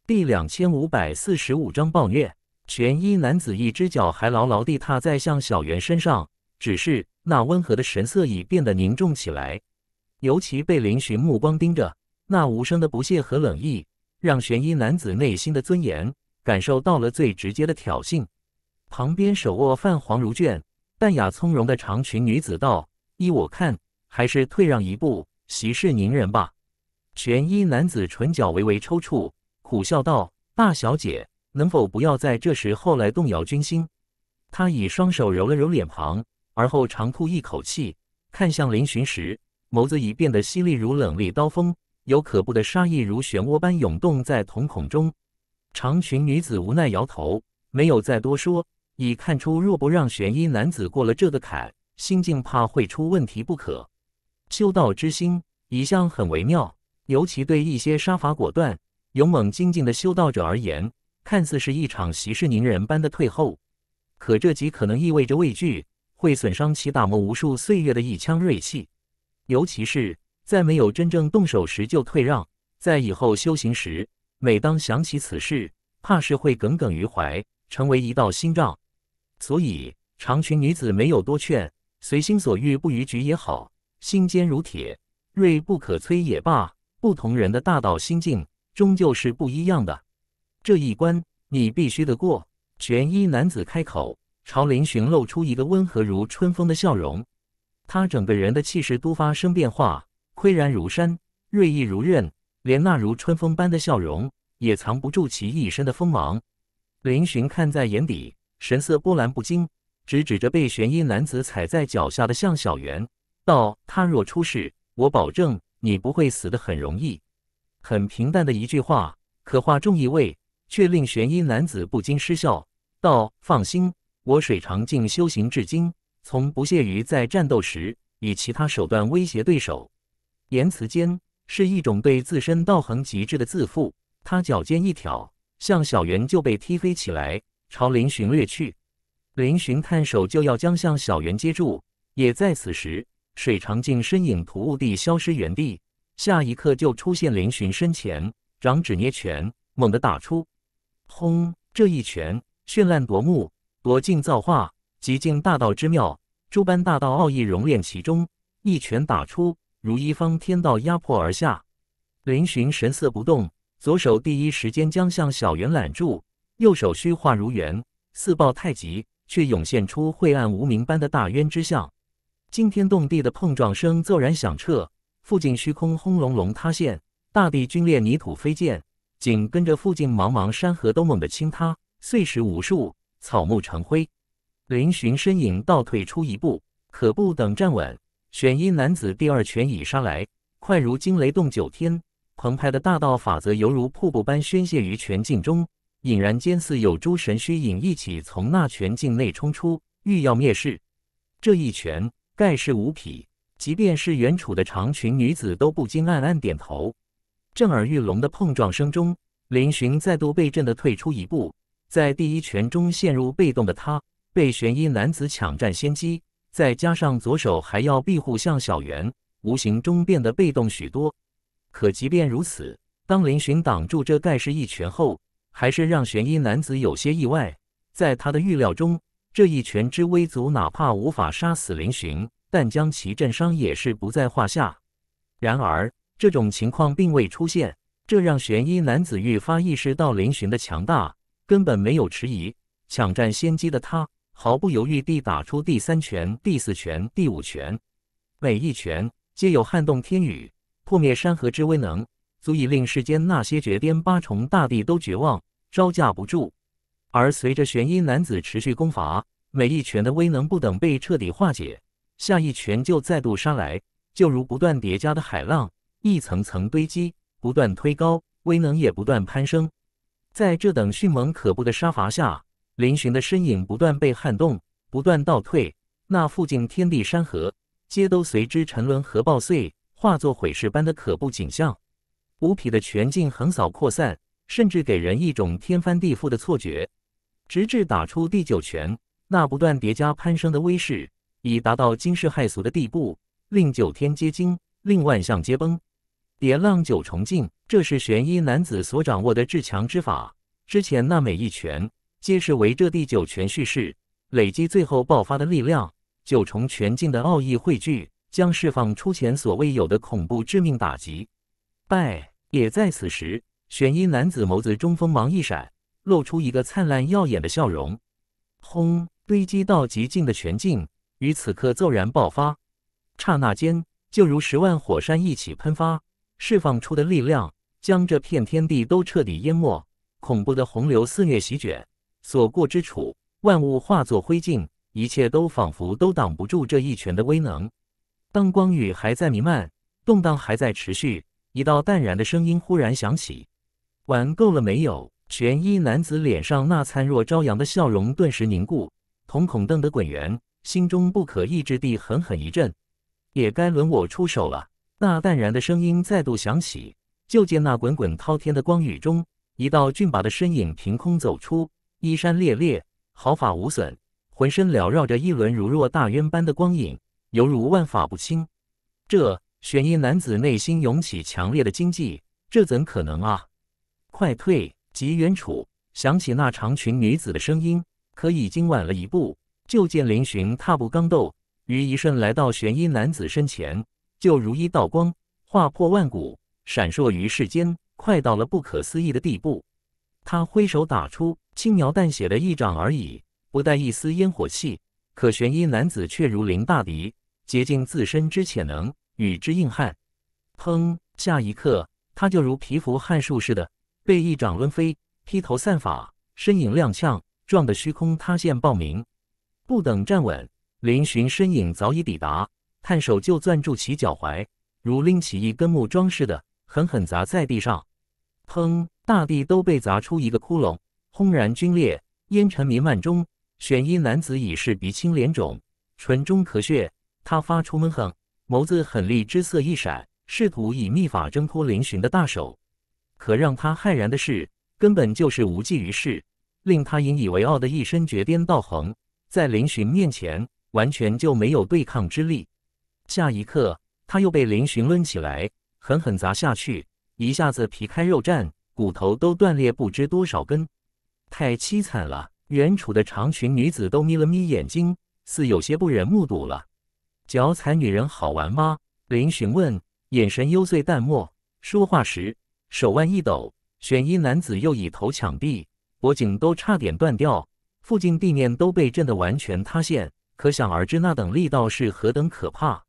第两千五百四十五章暴虐。玄衣男子一只脚还牢牢地踏在向小圆身上。只是那温和的神色已变得凝重起来，尤其被林寻目光盯着，那无声的不屑和冷意，让玄衣男子内心的尊严感受到了最直接的挑衅。旁边手握泛黄如卷、淡雅从容的长裙女子道：“依我看，还是退让一步，息事宁人吧。”玄衣男子唇角微微抽搐，苦笑道：“大小姐，能否不要在这时候来动摇军心？”他以双手揉了揉脸庞。而后长吐一口气，看向林寻时，眸子已变得犀利如冷冽刀锋，有可怖的杀意如漩涡般涌动在瞳孔中。长裙女子无奈摇头，没有再多说，已看出若不让玄衣男子过了这个坎，心境怕会出问题不可。修道之心一向很微妙，尤其对一些杀伐果断、勇猛精进的修道者而言，看似是一场息事宁人般的退后，可这极可能意味着畏惧。会损伤其打磨无数岁月的一腔锐气，尤其是在没有真正动手时就退让，在以后修行时，每当想起此事，怕是会耿耿于怀，成为一道心障。所以，长裙女子没有多劝，随心所欲不逾矩也好，心坚如铁，锐不可摧也罢，不同人的大道心境终究是不一样的。这一关，你必须得过。全衣男子开口。朝林寻露出一个温和如春风的笑容，他整个人的气势都发生变化，岿然如山，锐意如刃，连那如春风般的笑容也藏不住其一身的锋芒。林寻看在眼底，神色波澜不惊，直指着被玄衣男子踩在脚下的向小媛，道：“他若出事，我保证你不会死的很容易。”很平淡的一句话，可话重意味，却令玄衣男子不禁失笑，道：“放心。”我水长镜修行至今，从不屑于在战斗时以其他手段威胁对手，言辞间是一种对自身道行极致的自负。他脚尖一挑，向小圆就被踢飞起来，朝林寻掠去。林寻探手就要将向小圆接住，也在此时，水长镜身影突兀地消失原地，下一刻就出现林寻身前，掌指捏拳，猛地打出，轰！这一拳绚烂夺目。躲尽造化，极尽大道之妙，诸般大道奥义熔炼其中。一拳打出，如一方天道压迫而下。林峋神色不动，左手第一时间将向小圆揽住，右手虚化如圆，似抱太极，却涌现出晦暗无名般的大渊之象。惊天动地的碰撞声骤然响彻，附近虚空轰隆隆塌陷，大地皲裂，泥土飞溅。紧跟着附近茫茫山河都猛地倾塌，碎石无数。草木成灰，林峋身影倒退出一步，可不等站稳，玄衣男子第二拳已杀来，快如惊雷动九天，澎湃的大道法则犹如瀑布般宣泄于拳境中，隐然间似有诸神虚影一起从那拳境内冲出，欲要灭世。这一拳盖世无匹，即便是远处的长裙女子都不禁暗暗点头。震耳欲聋的碰撞声中，林峋再度被震得退出一步。在第一拳中陷入被动的他，被玄衣男子抢占先机，再加上左手还要庇护向小圆，无形中变得被动许多。可即便如此，当林寻挡住这盖世一拳后，还是让玄衣男子有些意外。在他的预料中，这一拳之威足，哪怕无法杀死林寻，但将其震伤也是不在话下。然而，这种情况并未出现，这让玄衣男子愈发意识到林寻的强大。根本没有迟疑，抢占先机的他毫不犹豫地打出第三拳、第四拳、第五拳，每一拳皆有撼动天宇、破灭山河之威能，足以令世间那些绝巅八重大地都绝望、招架不住。而随着玄阴男子持续攻伐，每一拳的威能不等被彻底化解，下一拳就再度杀来，就如不断叠加的海浪，一层层堆积，不断推高，威能也不断攀升。在这等迅猛可怖的杀伐下，嶙峋的身影不断被撼动，不断倒退。那附近天地山河皆都随之沉沦和爆碎，化作毁尸般的可怖景象。无匹的全境横扫扩散，甚至给人一种天翻地覆的错觉。直至打出第九拳，那不断叠加攀升的威势已达到惊世骇俗的地步，令九天皆惊，令万象皆崩。叠浪九重境，这是玄衣男子所掌握的至强之法。之前那每一拳，皆是为这第九拳蓄势，累积最后爆发的力量。九重拳境的奥义汇聚，将释放出前所未有的恐怖致命打击。拜！也在此时，玄衣男子眸子中锋芒一闪，露出一个灿烂耀眼的笑容。轰！堆积到极境的拳境，于此刻骤然爆发，刹那间就如十万火山一起喷发。释放出的力量将这片天地都彻底淹没，恐怖的洪流肆虐席卷，所过之处万物化作灰烬，一切都仿佛都挡不住这一拳的威能。当光雨还在弥漫，动荡还在持续，一道淡然的声音忽然响起：“玩够了没有？”玄衣男子脸上那灿若朝阳的笑容顿时凝固，瞳孔瞪得滚圆，心中不可抑制地狠狠一震。也该轮我出手了。那淡然的声音再度响起，就见那滚滚滔天的光雨中，一道俊拔的身影凭空走出，衣衫猎猎，毫发无损，浑身缭绕着一轮如若大渊般的光影，犹如万法不侵。这玄衣男子内心涌起强烈的惊悸，这怎可能啊！快退，疾远处！想起那长裙女子的声音，可已经晚了一步。就见林寻踏步刚斗，于一瞬来到玄衣男子身前。就如一道光，划破万古，闪烁于世间，快到了不可思议的地步。他挥手打出轻描淡写的一掌而已，不带一丝烟火气。可玄衣男子却如临大敌，竭尽自身之潜能与之硬撼。砰！下一刻，他就如蚍蜉撼树似的，被一掌抡飞，披头散发，身影踉跄，撞得虚空塌陷爆鸣。不等站稳，林寻身影早已抵达。探手就攥住其脚踝，如拎起一根木桩似的，狠狠砸在地上。砰！大地都被砸出一个窟窿，轰然皲裂，烟尘弥漫中，玄衣男子已是鼻青脸肿，唇中咳血。他发出闷哼，眸子狠厉之色一闪，试图以秘法挣脱林寻的大手。可让他骇然的是，根本就是无济于事，令他引以为傲的一身绝巅道恒在林寻面前完全就没有对抗之力。下一刻，他又被林寻抡起来，狠狠砸下去，一下子皮开肉绽，骨头都断裂不知多少根，太凄惨了。远处的长裙女子都眯了眯眼睛，似有些不忍目睹了。脚踩女人好玩吗？林寻问，眼神幽邃淡漠。说话时，手腕一抖，玄衣男子又以头抢地，脖颈都差点断掉，附近地面都被震得完全塌陷，可想而知那等力道是何等可怕。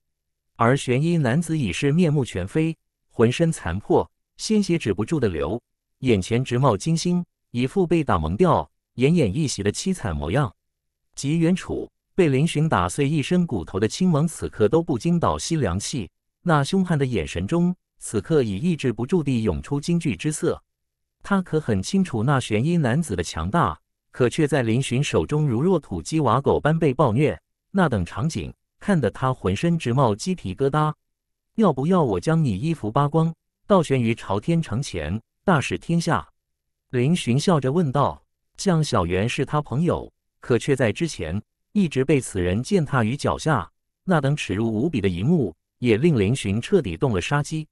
而玄衣男子已是面目全非，浑身残破，鲜血止不住地流，眼前直冒金星，一副被打蒙掉、奄奄一息的凄惨模样。吉原楚被林巡打碎一身骨头的青王，此刻都不禁倒吸凉气，那凶悍的眼神中，此刻已抑制不住地涌出惊惧之色。他可很清楚那玄衣男子的强大，可却在林巡手中如弱土鸡瓦狗般被暴虐，那等场景。看得他浑身直冒鸡皮疙瘩，要不要我将你衣服扒光，倒悬于朝天城前，大使天下？林寻笑着问道。向小元是他朋友，可却在之前一直被此人践踏于脚下，那等耻辱无比的一幕，也令林寻彻底动了杀机。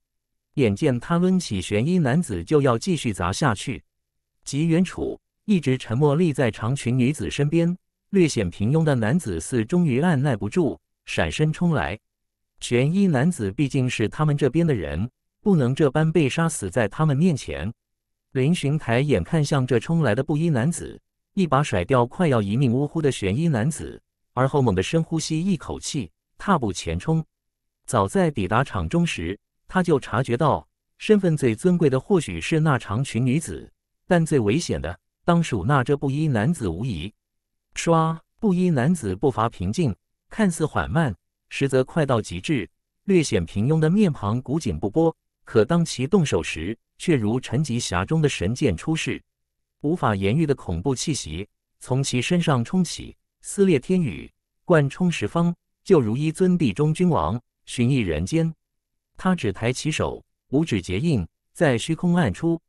眼见他抡起玄衣男子就要继续砸下去，吉原处一直沉默立在长裙女子身边，略显平庸的男子似终于按耐不住。闪身冲来，玄衣男子毕竟是他们这边的人，不能这般被杀死在他们面前。林巡抬眼看向这冲来的布衣男子，一把甩掉快要一命呜呼的玄衣男子，而后猛地深呼吸一口气，踏步前冲。早在抵达场中时，他就察觉到身份最尊贵的或许是那长裙女子，但最危险的当属那这布衣男子无疑。唰，布衣男子步伐平静。看似缓慢，实则快到极致。略显平庸的面庞古井不波，可当其动手时，却如沉寂匣中的神剑出世，无法言喻的恐怖气息从其身上冲起，撕裂天宇，贯冲十方，就如一尊地中君王寻一人间。他只抬起手，五指结印，在虚空暗出，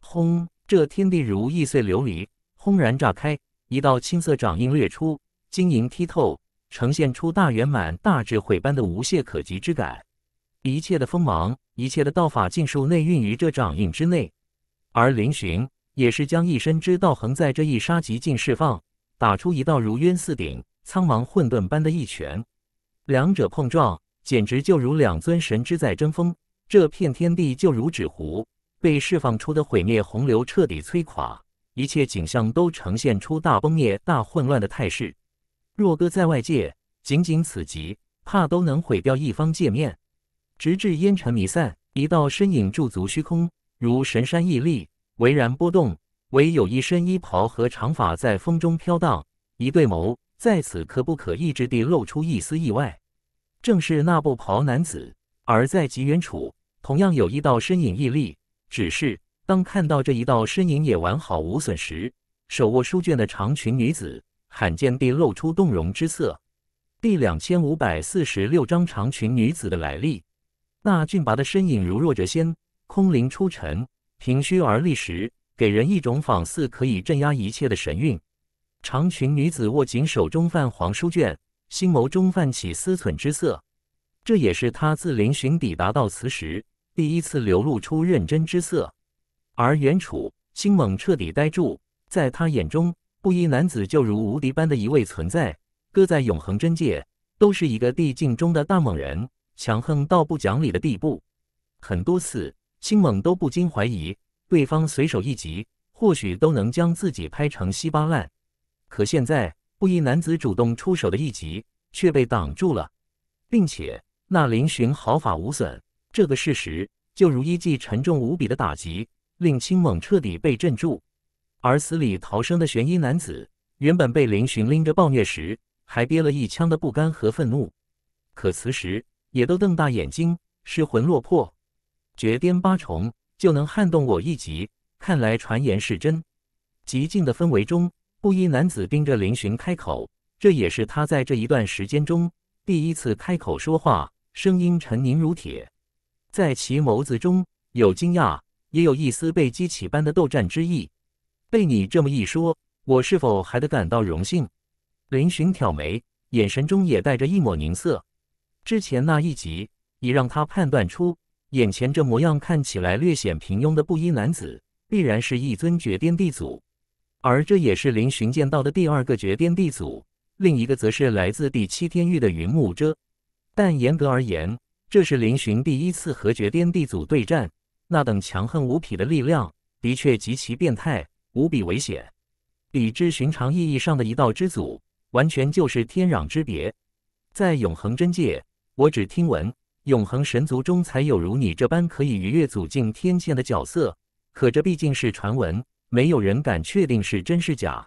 轰！这天地如易碎琉璃，轰然炸开。一道青色掌印掠出，晶莹剔透。呈现出大圆满、大智慧般的无懈可击之感，一切的锋芒、一切的道法尽数内蕴于这掌印之内，而林寻也是将一身之道横在这一杀极尽释放，打出一道如渊似鼎、苍茫混沌般的一拳，两者碰撞，简直就如两尊神之在争锋，这片天地就如纸糊，被释放出的毁灭洪流彻底摧垮，一切景象都呈现出大崩灭、大混乱的态势。若搁在外界，仅仅此集，怕都能毁掉一方界面，直至烟尘弥散。一道身影驻足虚空，如神山屹立，巍然波动，唯有一身衣袍和长发在风中飘荡。一对眸在此可不可抑制地露出一丝意外，正是那布袍男子。而在极远处，同样有一道身影屹立，只是当看到这一道身影也完好无损时，手握书卷的长裙女子。罕见地露出动容之色。第两千五百四十六章长裙女子的来历。那俊拔的身影如若谪仙，空灵出尘，平虚而立时，给人一种仿似可以镇压一切的神韵。长裙女子握紧手中泛黄书卷，心眸中泛起思忖之色。这也是她自临巡抵达到此时，第一次流露出认真之色。而袁楚心猛彻底呆住，在他眼中。布衣男子就如无敌般的一位存在，搁在永恒真界都是一个递进中的大猛人，强横到不讲理的地步。很多次，青猛都不禁怀疑，对方随手一击，或许都能将自己拍成稀巴烂。可现在，布衣男子主动出手的一击却被挡住了，并且那林峋毫发无损，这个事实就如一记沉重无比的打击，令青猛彻底被镇住。而死里逃生的玄衣男子，原本被林寻拎着暴虐时，还憋了一腔的不甘和愤怒，可此时也都瞪大眼睛，失魂落魄。绝巅八重就能撼动我一极，看来传言是真。极静的氛围中，布衣男子盯着林寻开口，这也是他在这一段时间中第一次开口说话，声音沉凝如铁。在其眸子中有惊讶，也有一丝被激起般的斗战之意。被你这么一说，我是否还得感到荣幸？林巡挑眉，眼神中也带着一抹凝色。之前那一集已让他判断出，眼前这模样看起来略显平庸的布衣男子，必然是一尊绝巅地祖。而这也是林巡见到的第二个绝巅地祖，另一个则是来自第七天域的云木遮。但严格而言，这是林巡第一次和绝巅地祖对战，那等强横无匹的力量，的确极其变态。无比危险，比之寻常意义上的一道之阻，完全就是天壤之别。在永恒真界，我只听闻永恒神族中才有如你这般可以逾越祖境天堑的角色，可这毕竟是传闻，没有人敢确定是真是假。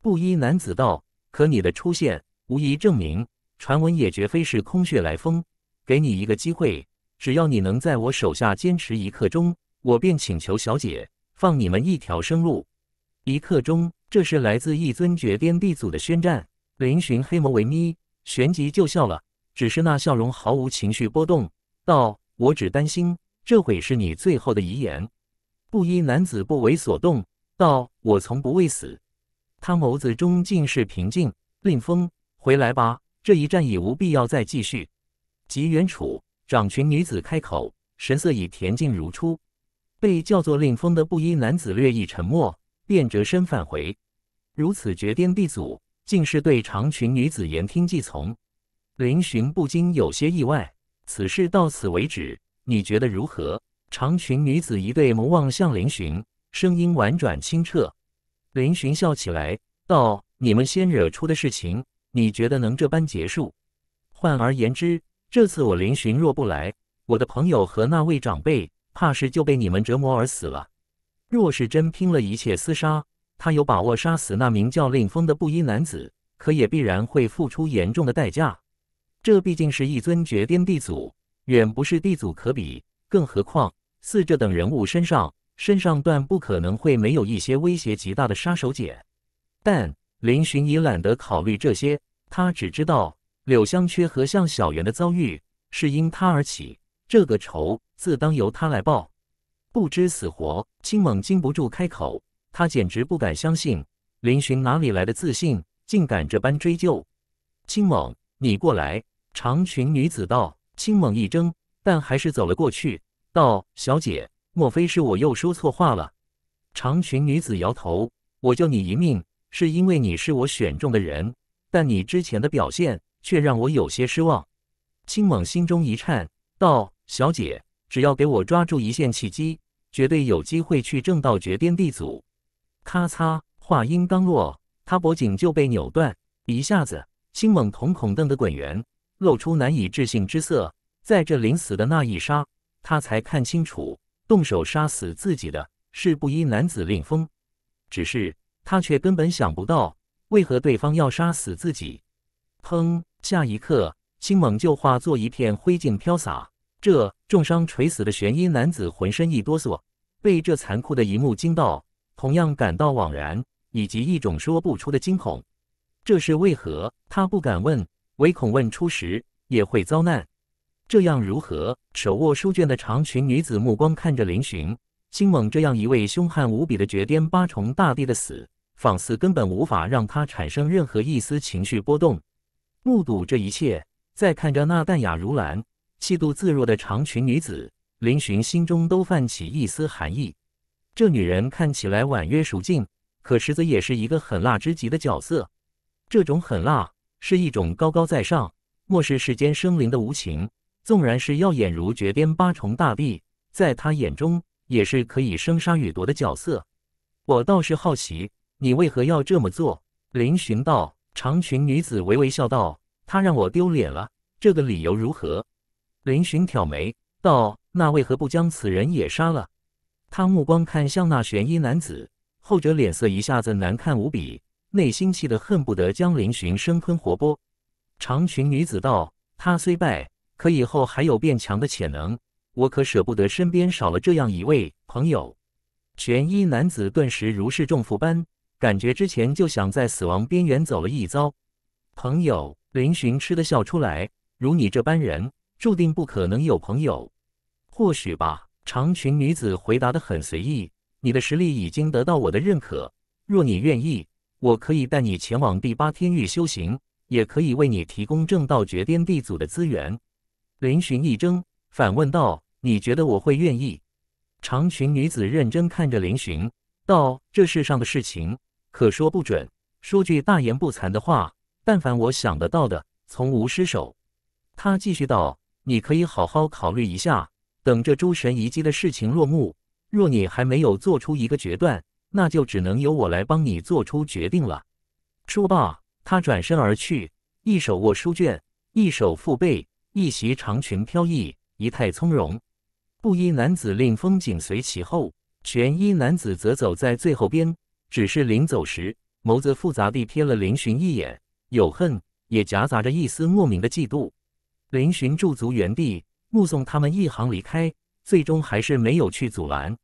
布衣男子道：“可你的出现，无疑证明传闻也绝非是空穴来风。给你一个机会，只要你能在我手下坚持一刻钟，我便请求小姐放你们一条生路。”一刻钟，这是来自一尊绝巅帝祖的宣战。林峋黑眸微眯，旋即就笑了，只是那笑容毫无情绪波动。道：“我只担心，这会是你最后的遗言。”布衣男子不为所动，道：“我从不畏死。”他眸子中尽是平静。令风，回来吧，这一战已无必要再继续。极元楚，长裙女子开口，神色已恬静如初。被叫做令风的布衣男子略一沉默。便折身返回，如此绝颠地阻，竟是对长裙女子言听计从，林寻不禁有些意外。此事到此为止，你觉得如何？长裙女子一对眸望向林寻，声音婉转清澈。林寻笑起来道：“你们先惹出的事情，你觉得能这般结束？换而言之，这次我林寻若不来，我的朋友和那位长辈，怕是就被你们折磨而死了。”若是真拼了一切厮杀，他有把握杀死那名叫令风的布衣男子，可也必然会付出严重的代价。这毕竟是一尊绝巅地祖，远不是地祖可比。更何况四这等人物身上，身上断不可能会没有一些威胁极大的杀手锏。但林寻已懒得考虑这些，他只知道柳香缺和向小圆的遭遇是因他而起，这个仇自当由他来报。不知死活，青猛禁不住开口，他简直不敢相信林寻哪里来的自信，竟敢这般追究。青猛，你过来。长裙女子道。青猛一怔，但还是走了过去，道：“小姐，莫非是我又说错话了？”长裙女子摇头：“我救你一命，是因为你是我选中的人，但你之前的表现却让我有些失望。”青猛心中一颤，道：“小姐，只要给我抓住一线契机。”绝对有机会去正道绝巅地阻。咔嚓！话音刚落，他脖颈就被扭断，一下子，青猛瞳孔瞪得滚圆，露出难以置信之色。在这临死的那一刹，他才看清楚，动手杀死自己的是布衣男子令风。只是他却根本想不到，为何对方要杀死自己。砰！下一刻，青猛就化作一片灰烬飘洒。这重伤垂死的玄衣男子浑身一哆嗦。被这残酷的一幕惊到，同样感到枉然，以及一种说不出的惊恐。这是为何？他不敢问，唯恐问出时也会遭难。这样如何？手握书卷的长裙女子目光看着林峋，心猛这样一位凶悍无比的绝巅八重大帝的死，仿似根本无法让他产生任何一丝情绪波动。目睹这一切，再看着那淡雅如兰、气度自若的长裙女子。林寻心中都泛起一丝寒意，这女人看起来婉约熟静，可实则也是一个狠辣之极的角色。这种狠辣是一种高高在上、漠视世间生灵的无情。纵然是耀眼如绝巅八重大帝，在他眼中也是可以生杀予夺的角色。我倒是好奇，你为何要这么做？林寻道。长裙女子微微笑道：“她让我丢脸了。”这个理由如何？林寻挑眉道。那为何不将此人也杀了？他目光看向那玄衣男子，后者脸色一下子难看无比，内心气得恨不得将林寻生吞活剥。长裙女子道：“他虽败，可以后还有变强的潜能，我可舍不得身边少了这样一位朋友。”玄衣男子顿时如释重负般，感觉之前就想在死亡边缘走了一遭。朋友林寻吃的笑出来：“如你这般人，注定不可能有朋友。”或许吧。长裙女子回答得很随意。你的实力已经得到我的认可，若你愿意，我可以带你前往第八天域修行，也可以为你提供正道绝巅地祖的资源。林寻一怔，反问道：“你觉得我会愿意？”长裙女子认真看着林寻，道：“这世上的事情可说不准。说句大言不惭的话，但凡我想得到的，从无失手。”他继续道：“你可以好好考虑一下。”等着诸神遗迹的事情落幕，若你还没有做出一个决断，那就只能由我来帮你做出决定了。说罢，他转身而去，一手握书卷，一手负背，一袭长裙飘逸，仪态从容。布衣男子令风景随其后，全衣男子则走在最后边。只是临走时，眸子复杂地瞥了林寻一眼，有恨，也夹杂着一丝莫名的嫉妒。林寻驻足原地。目送他们一行离开，最终还是没有去阻拦。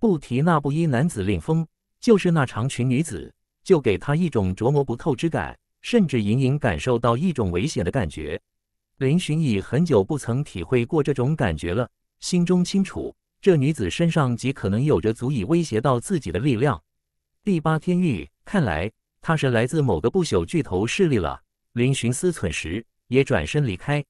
不提那布衣男子令风，就是那长裙女子，就给他一种琢磨不透之感，甚至隐隐感受到一种危险的感觉。林寻已很久不曾体会过这种感觉了，心中清楚，这女子身上极可能有着足以威胁到自己的力量。第八天域，看来她是来自某个不朽巨头势力了。林寻思忖时，也转身离开。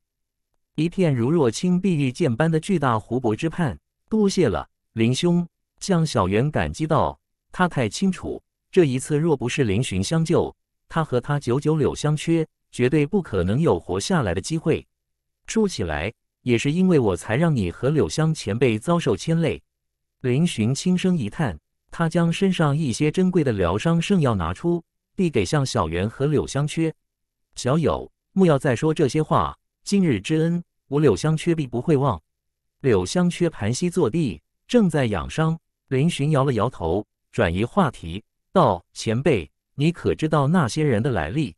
一片如若青碧玉剑般的巨大湖泊之畔，多谢了林兄。向小圆感激道：“他太清楚，这一次若不是林寻相救，他和他九九柳香缺绝对不可能有活下来的机会。说起来，也是因为我才让你和柳香前辈遭受牵累。”林寻轻声一叹，他将身上一些珍贵的疗伤圣药拿出，递给向小圆和柳香缺：“小友，莫要再说这些话。今日之恩。”我柳香缺必不会忘。柳香缺盘膝坐地，正在养伤。林寻摇了摇头，转移话题道：“前辈，你可知道那些人的来历？”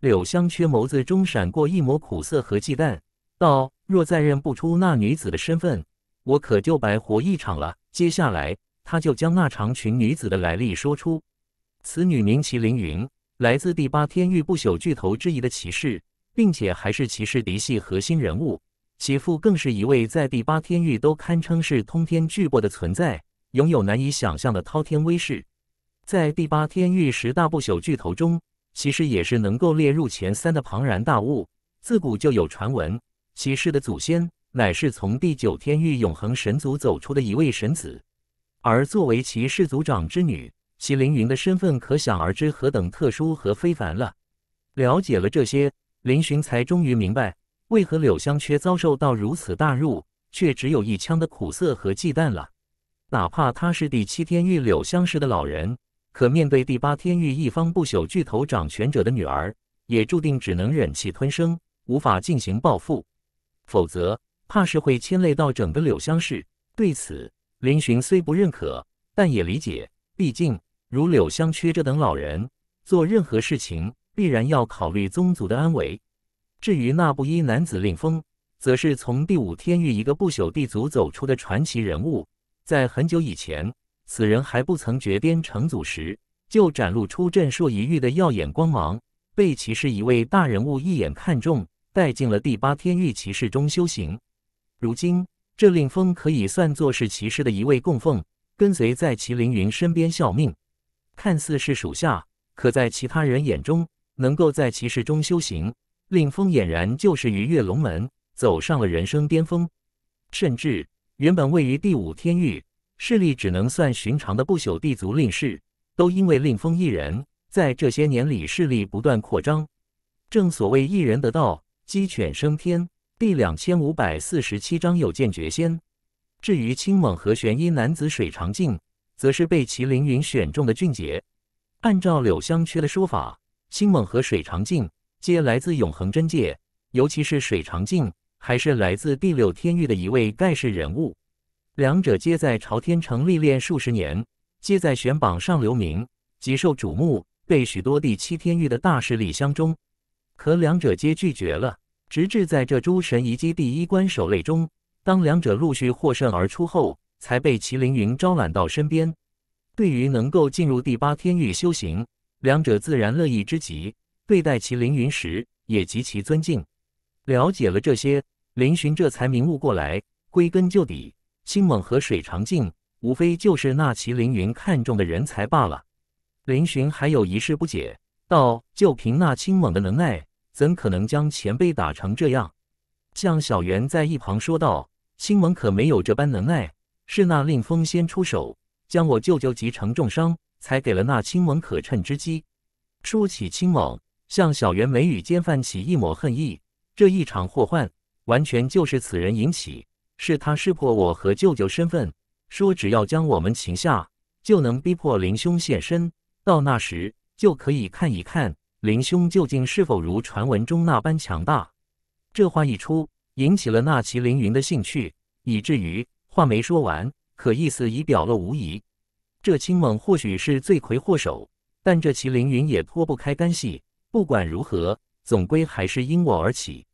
柳香缺眸子中闪过一抹苦涩和忌惮，道：“若再认不出那女子的身份，我可就白活一场了。”接下来，他就将那长裙女子的来历说出。此女名麒凌云，来自第八天域不朽巨头之一的骑士。并且还是骑士嫡系核心人物，其父更是一位在第八天域都堪称是通天巨擘的存在，拥有难以想象的滔天威势。在第八天域十大不朽巨头中，其实也是能够列入前三的庞然大物。自古就有传闻，骑士的祖先乃是从第九天域永恒神族走出的一位神子，而作为骑士族长之女，其凌云的身份可想而知何等特殊和非凡了。了解了这些。林寻才终于明白，为何柳香缺遭受到如此大辱，却只有一腔的苦涩和忌惮了。哪怕他是第七天域柳香氏的老人，可面对第八天域一方不朽巨头掌权者的女儿，也注定只能忍气吞声，无法进行报复。否则，怕是会牵累到整个柳香氏。对此，林寻虽不认可，但也理解。毕竟，如柳香缺这等老人，做任何事情。必然要考虑宗族的安危。至于那布衣男子令风，则是从第五天域一个不朽地族走出的传奇人物。在很久以前，此人还不曾绝巅成祖时，就展露出镇烁一域的耀眼光芒，被骑士一位大人物一眼看中，带进了第八天域骑士中修行。如今，这令风可以算作是骑士的一位供奉，跟随在麒麟云身边效命。看似是属下，可在其他人眼中。能够在骑士中修行，令风俨然就是鱼跃龙门，走上了人生巅峰。甚至原本位于第五天域、势力只能算寻常的不朽帝族令氏，都因为令风一人，在这些年里势力不断扩张。正所谓一人得道，鸡犬升天。第两千五百四十七章有剑绝仙。至于清猛和玄衣男子水长镜，则是被麒麟云选中的俊杰。按照柳香缺的说法。星梦和水长镜皆来自永恒真界，尤其是水长镜，还是来自第六天域的一位盖世人物。两者皆在朝天城历练数十年，皆在玄榜上留名，极受瞩目，被许多第七天域的大势力相中。可两者皆拒绝了，直至在这诸神遗迹第一关守擂中，当两者陆续获胜而出后，才被麒麟云招揽到身边。对于能够进入第八天域修行。两者自然乐意之极，对待其凌云时也极其尊敬。了解了这些，林寻这才明悟过来。归根究底，青猛和水长镜，无非就是那齐凌云看中的人才罢了。林寻还有一事不解，道：“就凭那青猛的能耐，怎可能将前辈打成这样？”向小元在一旁说道：“青猛可没有这般能耐，是那令风先出手，将我舅舅击成重伤。”才给了那青猛可趁之机。说起青猛，向小圆眉宇间泛起一抹恨意。这一场祸患，完全就是此人引起。是他识破我和舅舅身份，说只要将我们擒下，就能逼迫林兄现身。到那时，就可以看一看林兄究竟是否如传闻中那般强大。这话一出，引起了那齐凌云的兴趣，以至于话没说完，可意思已表露无遗。这青蟒或许是罪魁祸首，但这麒麟云也脱不开干系。不管如何，总归还是因我而起。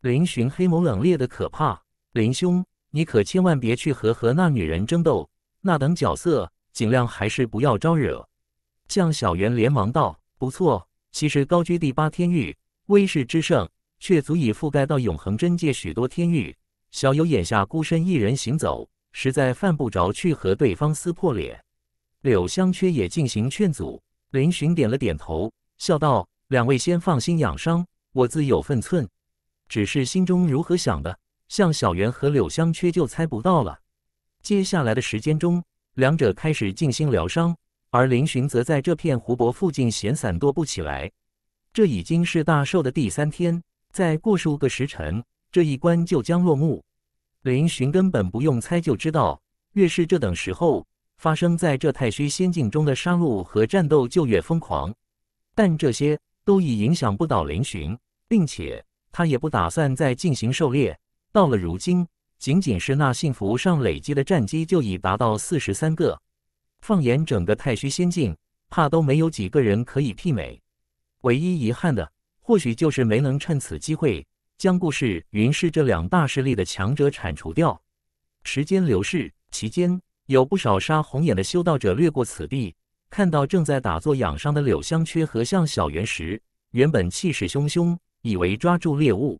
林寻黑眸冷冽的可怕，林兄，你可千万别去和和那女人争斗。那等角色，尽量还是不要招惹。向小圆连忙道：“不错，其实高居第八天域，威势之盛，却足以覆盖到永恒真界许多天域。小友眼下孤身一人行走，实在犯不着去和对方撕破脸。”柳香缺也进行劝阻，林寻点了点头，笑道：“两位先放心养伤，我自有分寸。只是心中如何想的，像小袁和柳香缺就猜不到了。”接下来的时间中，两者开始静心疗伤，而林寻则在这片湖泊附近闲散踱步起来。这已经是大寿的第三天，再过数个时辰，这一关就将落幕。林寻根本不用猜就知道，越是这等时候。发生在这太虚仙境中的杀戮和战斗就越疯狂，但这些都已影响不到林寻，并且他也不打算再进行狩猎。到了如今，仅仅是那幸福上累积的战机就已达到四十三个，放眼整个太虚仙境，怕都没有几个人可以媲美。唯一遗憾的，或许就是没能趁此机会将故事云氏这两大势力的强者铲除掉。时间流逝期间。有不少杀红眼的修道者掠过此地，看到正在打坐养伤的柳香缺和向小圆时，原本气势汹汹，以为抓住猎物，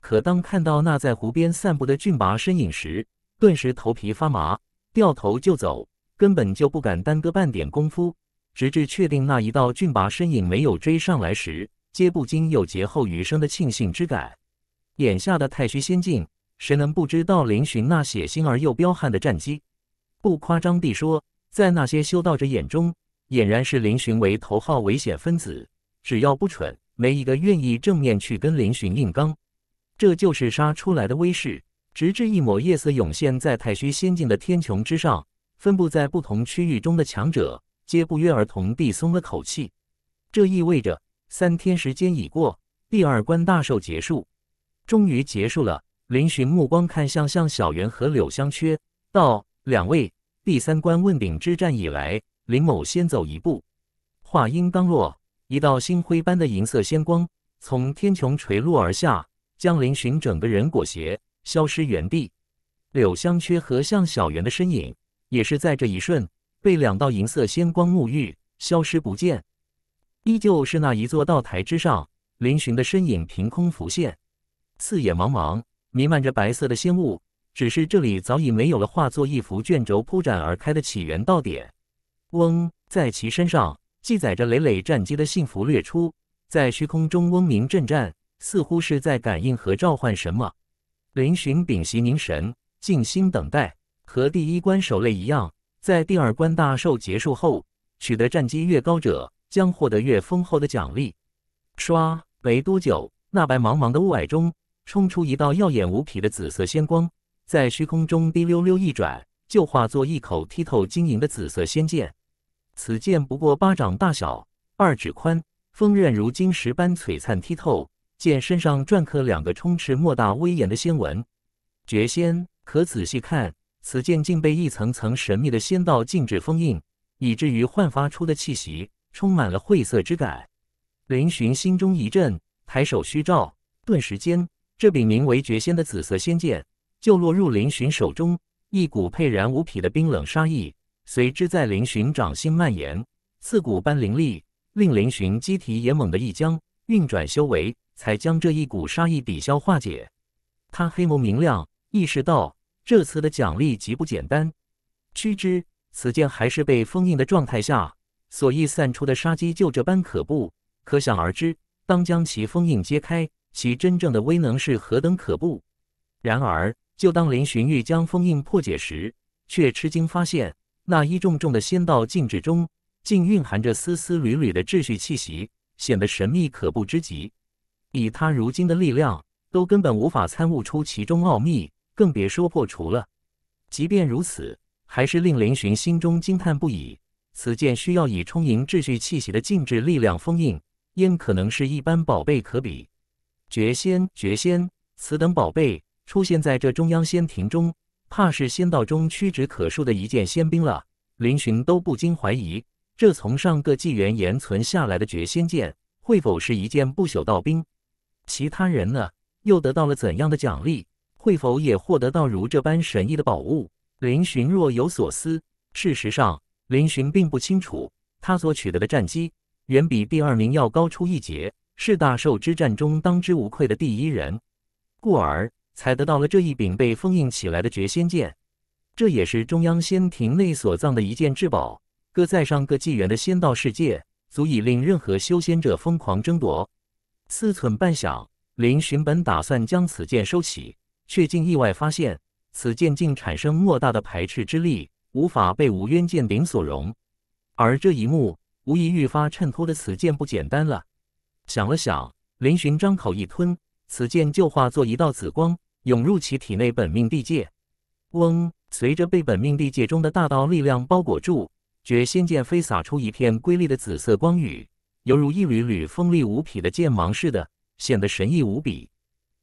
可当看到那在湖边散步的俊拔身影时，顿时头皮发麻，掉头就走，根本就不敢耽搁半点功夫。直至确定那一道俊拔身影没有追上来时，皆不禁有劫后余生的庆幸之感。眼下的太虚仙境，谁能不知道林寻那血腥而又彪悍的战机？不夸张地说，在那些修道者眼中，俨然是林寻为头号危险分子。只要不蠢，没一个愿意正面去跟林寻硬刚。这就是杀出来的威势。直至一抹夜色涌现在太虚仙境的天穹之上，分布在不同区域中的强者皆不约而同地松了口气。这意味着三天时间已过，第二关大寿结束，终于结束了。林寻目光看向向小圆和柳香缺，道。两位，第三关问鼎之战以来，林某先走一步。话音刚落，一道星辉般的银色仙光从天穹垂落而下，将林寻整个人裹挟，消失原地。柳香缺和向小圆的身影也是在这一瞬被两道银色仙光沐浴，消失不见。依旧是那一座道台之上，林寻的身影凭空浮现，四野茫茫，弥漫着白色的仙雾。只是这里早已没有了化作一幅卷轴铺展而开的起源道点。翁在其身上记载着累累战机的幸福掠出，在虚空中嗡鸣震颤，似乎是在感应和召唤什么。林寻屏息凝神，静心等待。和第一关守擂一样，在第二关大寿结束后，取得战绩越高者将获得越丰厚的奖励。唰，没多久，那白茫茫的雾霭中冲出一道耀眼无比的紫色仙光。在虚空中滴溜溜一转，就化作一口剔透晶莹的紫色仙剑。此剑不过巴掌大小，二指宽，锋刃如晶石般璀璨剔透，剑身上篆刻两个充斥莫大威严的仙纹。绝仙，可仔细看，此剑竟被一层层神秘的仙道禁制封印，以至于焕发出的气息充满了晦涩之感。林寻心中一震，抬手虚照，顿时间，这柄名为绝仙的紫色仙剑。就落入林寻手中，一股沛然无匹的冰冷杀意随之在林寻掌心蔓延，刺骨般凌厉，令林寻肌体也猛地一僵，运转修为才将这一股杀意抵消化解。他黑眸明亮，意识到这次的奖励极不简单。须知此剑还是被封印的状态下，所逸散出的杀机就这般可怖，可想而知，当将其封印揭开，其真正的威能是何等可怖。然而。就当林寻玉将封印破解时，却吃惊发现那一重重的仙道禁制中，竟蕴含着丝丝缕缕的秩序气息，显得神秘可怖之极。以他如今的力量，都根本无法参悟出其中奥秘，更别说破除了。即便如此，还是令林寻心中惊叹不已。此剑需要以充盈秩序气息的禁制力量封印，焉可能是一般宝贝可比。绝仙，绝仙，此等宝贝。出现在这中央仙庭中，怕是仙道中屈指可数的一件仙兵了。林寻都不禁怀疑，这从上个纪元延存下来的绝仙剑，会否是一件不朽道兵？其他人呢？又得到了怎样的奖励？会否也获得到如这般神异的宝物？林寻若有所思。事实上，林寻并不清楚，他所取得的战绩远比第二名要高出一截，是大寿之战中当之无愧的第一人，故而。才得到了这一柄被封印起来的绝仙剑，这也是中央仙庭内所藏的一件至宝。搁在上个纪元的仙道世界，足以令任何修仙者疯狂争夺。思忖半晌，林寻本打算将此剑收起，却竟意外发现此剑竟产生莫大的排斥之力，无法被无渊剑柄所容。而这一幕，无疑愈发衬托的此剑不简单了。想了想，林寻张口一吞。此剑就化作一道紫光涌入其体内本命地界，嗡！随着被本命地界中的大道力量包裹住，觉心剑飞洒出一片瑰丽的紫色光雨，犹如一缕缕锋利无匹的剑芒似的，显得神异无比。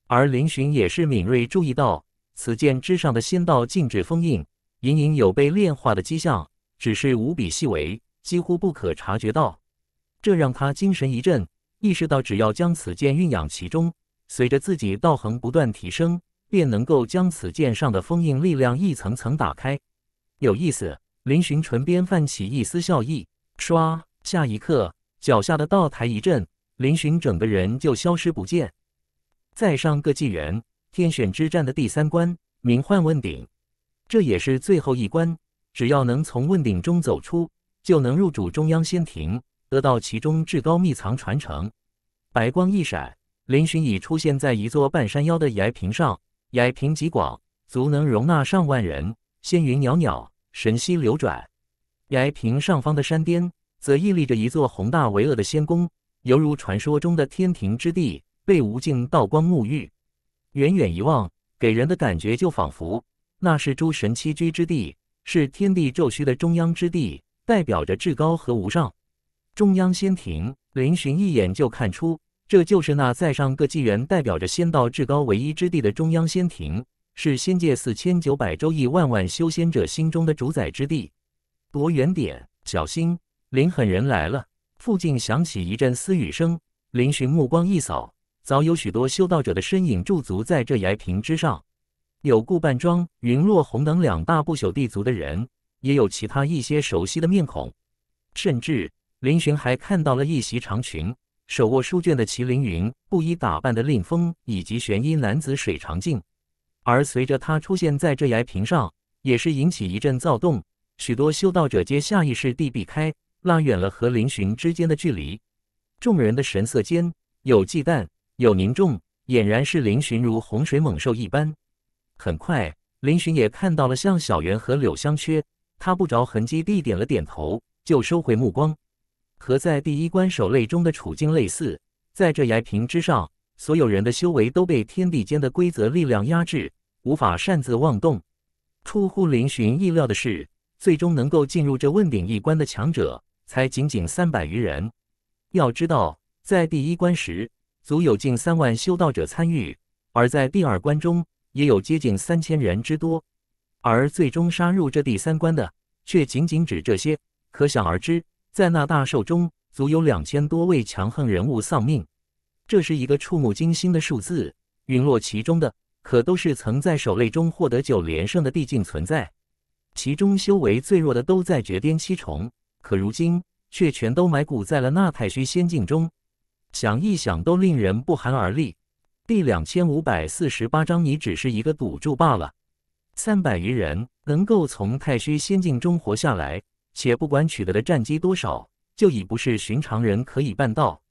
而林寻也是敏锐注意到，此剑之上的仙道禁制封印隐隐有被炼化的迹象，只是无比细微，几乎不可察觉到。这让他精神一振，意识到只要将此剑蕴养其中。随着自己道行不断提升，便能够将此剑上的封印力量一层层打开。有意思，林寻唇边泛起一丝笑意。唰，下一刻，脚下的道台一震，林寻整个人就消失不见。再上个纪元，天选之战的第三关，名唤问鼎，这也是最后一关。只要能从问鼎中走出，就能入主中央仙庭，得到其中至高秘藏传承。白光一闪。林寻已出现在一座半山腰的崖坪上，崖坪极广，足能容纳上万人。仙云袅袅，神息流转。崖坪上方的山巅，则屹立着一座宏大巍峨的仙宫，犹如传说中的天庭之地，被无尽道光沐浴。远远一望，给人的感觉就仿佛那是诸神栖居之地，是天地宙虚的中央之地，代表着至高和无上。中央仙庭，林巡一眼就看出。这就是那在上个纪元代表着仙道至高唯一之地的中央仙庭，是仙界四千九百周亿万万修仙者心中的主宰之地。躲远点，小心，林狠人来了！附近响起一阵私语声，林寻目光一扫，早有许多修道者的身影驻足在这崖平之上。有顾半庄、云落虹等两大不朽地族的人，也有其他一些熟悉的面孔，甚至林寻还看到了一袭长裙。手握书卷的麒麟云，布衣打扮的令风，以及玄衣男子水长镜，而随着他出现在这崖屏上，也是引起一阵躁动，许多修道者皆下意识地避开，拉远了和林寻之间的距离。众人的神色间有忌惮，有凝重，俨然是林寻如洪水猛兽一般。很快，林寻也看到了向小圆和柳香缺，他不着痕迹地点了点头，就收回目光。和在第一关守擂中的处境类似，在这崖屏之上，所有人的修为都被天地间的规则力量压制，无法擅自妄动。出乎林寻意料的是，最终能够进入这问鼎一关的强者，才仅仅三百余人。要知道，在第一关时，足有近三万修道者参与；而在第二关中，也有接近三千人之多。而最终杀入这第三关的，却仅仅只这些，可想而知。在那大寿中，足有两千多位强横人物丧命，这是一个触目惊心的数字。陨落其中的，可都是曾在守擂中获得九连胜的帝境存在，其中修为最弱的都在绝巅七重，可如今却全都埋骨在了那太虚仙境中，想一想都令人不寒而栗。第两千五百四十八章，你只是一个赌注罢了。三百余人能够从太虚仙境中活下来。且不管取得的战绩多少，就已不是寻常人可以办到。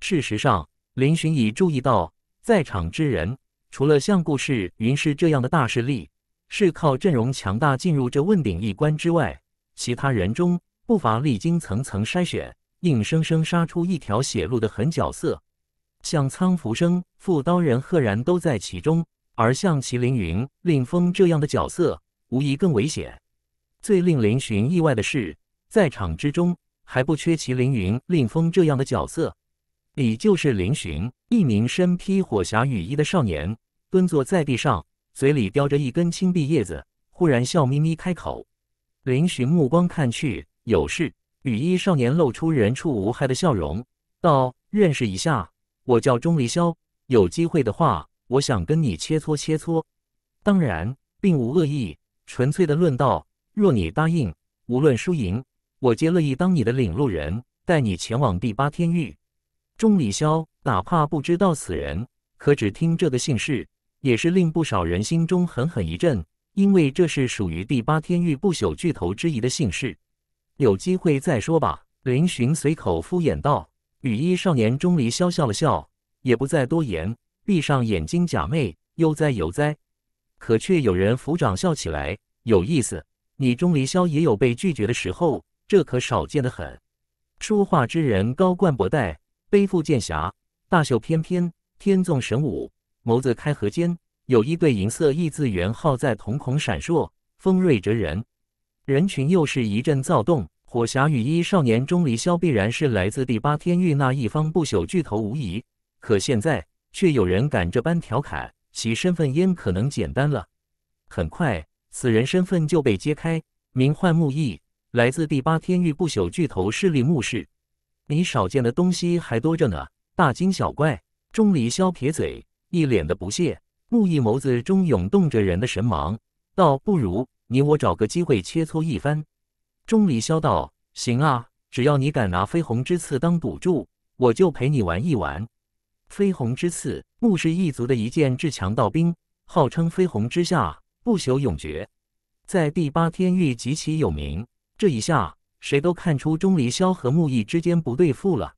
事实上，林寻已注意到，在场之人，除了像顾氏、云氏这样的大势力，是靠阵容强大进入这问鼎一关之外，其他人中不乏历经层层筛选，硬生生杀出一条血路的狠角色，像苍浮生、傅刀人赫然都在其中。而像麒麟云、令风这样的角色，无疑更危险。最令林寻意外的是，在场之中还不缺齐凌云、令风这样的角色。你就是林寻，一名身披火霞雨衣的少年，蹲坐在地上，嘴里叼着一根青碧叶子，忽然笑眯眯开口。林寻目光看去，有事。雨衣少年露出人畜无害的笑容，道：“认识一下，我叫钟离霄。有机会的话，我想跟你切磋切磋，当然并无恶意，纯粹的论道。”若你答应，无论输赢，我皆乐意当你的领路人，带你前往第八天域。钟离萧哪怕不知道此人，可只听这个姓氏，也是令不少人心中狠狠一震，因为这是属于第八天域不朽巨头之一的姓氏。有机会再说吧。林寻随口敷衍道。羽衣少年钟离萧笑了笑，也不再多言，闭上眼睛假寐，悠哉悠哉。可却有人抚掌笑起来，有意思。你钟离萧也有被拒绝的时候，这可少见的很。说话之人高冠博带，背负剑匣，大袖翩翩，天纵神武，眸子开合间有一对银色异字元号在瞳孔闪烁，锋锐着人。人群又是一阵躁动。火霞羽衣少年钟离萧必然是来自第八天域那一方不朽巨头无疑，可现在却有人敢这般调侃，其身份焉可能简单了？很快。此人身份就被揭开，名唤木易，来自第八天域不朽巨头势力木氏。你少见的东西还多着呢，大惊小怪。钟离霄撇嘴，一脸的不屑。木易眸子中涌动着人的神芒，道：“不如你我找个机会切磋一番。”钟离霄道：“行啊，只要你敢拿绯红之刺当赌注，我就陪你玩一玩。”绯红之刺，木氏一族的一件至强道兵，号称绯红之下。不朽永绝，在第八天域极其有名。这一下，谁都看出钟离霄和木易之间不对付了。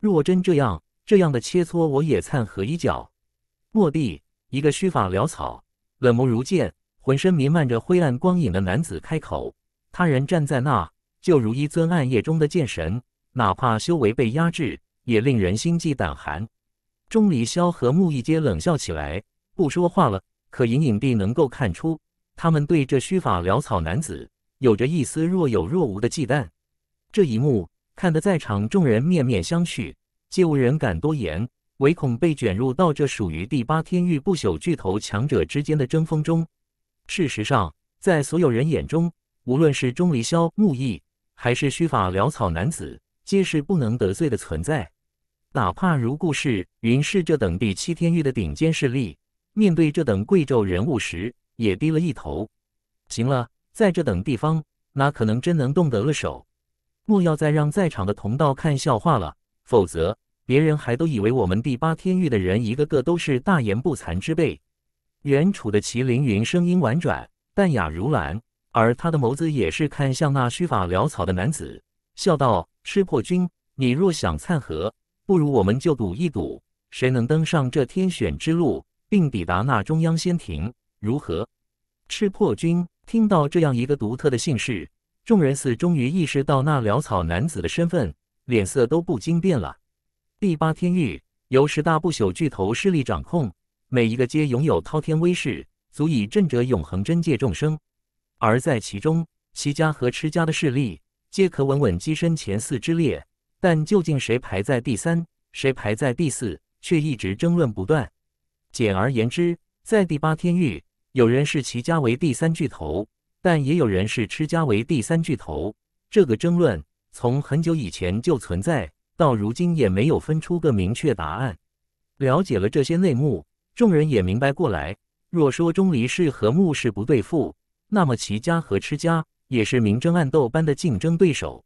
若真这样，这样的切磋，我也掺和一脚。蓦地，一个须发潦草、冷眸如剑、浑身弥漫着灰暗光影的男子开口：“他人站在那，就如一尊暗夜中的剑神，哪怕修为被压制，也令人心悸胆寒。”钟离霄和木易皆冷笑起来，不说话了。可隐隐地能够看出，他们对这须发潦草男子有着一丝若有若无的忌惮。这一幕看得在场众人面面相觑，皆无人敢多言，唯恐被卷入到这属于第八天域不朽巨头强者之间的争锋中。事实上，在所有人眼中，无论是钟离萧、木易，还是须发潦草男子，皆是不能得罪的存在。哪怕如顾氏、云氏这等第七天域的顶尖势力。面对这等贵胄人物时，也低了一头。行了，在这等地方，哪可能真能动得了手？莫要再让在场的同道看笑话了，否则别人还都以为我们第八天域的人一个个都是大言不惭之辈。远处的麒麟云声音婉转、淡雅如兰，而他的眸子也是看向那须发潦草的男子，笑道：“吃破君，你若想参合，不如我们就赌一赌，谁能登上这天选之路？”并抵达那中央仙庭，如何？赤破军听到这样一个独特的姓氏，众人似终于意识到那潦草男子的身份，脸色都不禁变了。第八天域由十大不朽巨头势力掌控，每一个皆拥有滔天威势，足以震折永恒真界众生。而在其中，齐家和赤家的势力皆可稳稳跻身前四之列，但究竟谁排在第三，谁排在第四，却一直争论不断。简而言之，在第八天域，有人视齐家为第三巨头，但也有人视吃家为第三巨头。这个争论从很久以前就存在，到如今也没有分出个明确答案。了解了这些内幕，众人也明白过来。若说钟离氏和穆氏不对付，那么齐家和吃家也是明争暗斗般的竞争对手。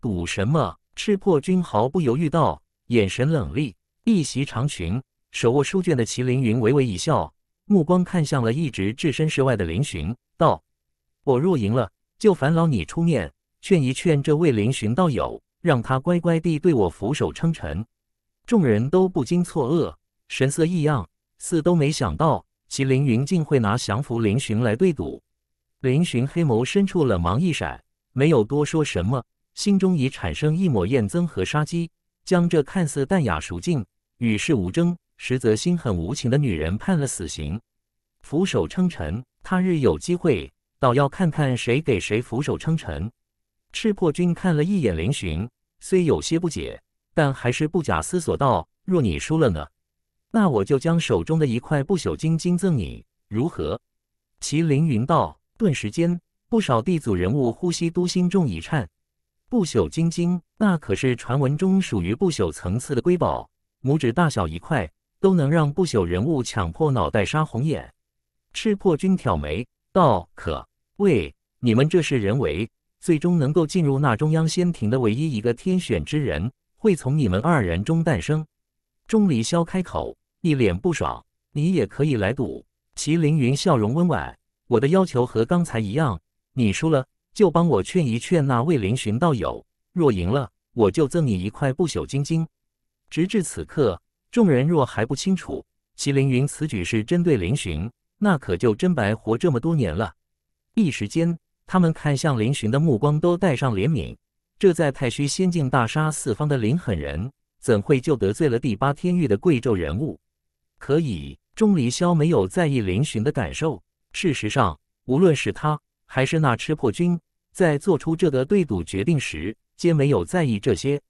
赌什么？赤破军毫不犹豫道，眼神冷厉，一袭长裙。手握书卷的齐凌云微微一笑，目光看向了一直置身事外的林寻，道：“我若赢了，就烦劳你出面劝一劝这位林寻道友，让他乖乖地对我俯首称臣。”众人都不禁错愕，神色异样，似都没想到齐凌云竟会拿降服林寻来对赌。林寻黑眸深处冷芒一闪，没有多说什么，心中已产生一抹厌憎和杀机，将这看似淡雅、熟静、与世无争。实则心狠无情的女人判了死刑，俯首称臣。他日有机会，倒要看看谁给谁俯首称臣。赤破军看了一眼凌寻，虽有些不解，但还是不假思索道：“若你输了呢？那我就将手中的一块不朽晶晶赠你，如何？”齐凌云道。顿时间，不少地祖人物呼吸都心中一颤。不朽晶晶，那可是传闻中属于不朽层次的瑰宝，拇指大小一块。都能让不朽人物强迫脑袋杀红眼，赤破军挑眉道：“可喂，你们这是人为？最终能够进入那中央仙庭的唯一一个天选之人，会从你们二人中诞生。”钟离霄开口，一脸不爽：“你也可以来赌。”齐凌云笑容温婉：“我的要求和刚才一样，你输了就帮我劝一劝那位凌寻道友，若赢了，我就赠你一块不朽晶晶。”直至此刻。众人若还不清楚齐凌云此举是针对林巡，那可就真白活这么多年了。一时间，他们看向林巡的目光都带上怜悯。这在太虚仙境大杀四方的林狠人，怎会就得罪了第八天域的贵胄人物？可以，钟离霄没有在意林巡的感受。事实上，无论是他还是那吃破军，在做出这个对赌决定时，皆没有在意这些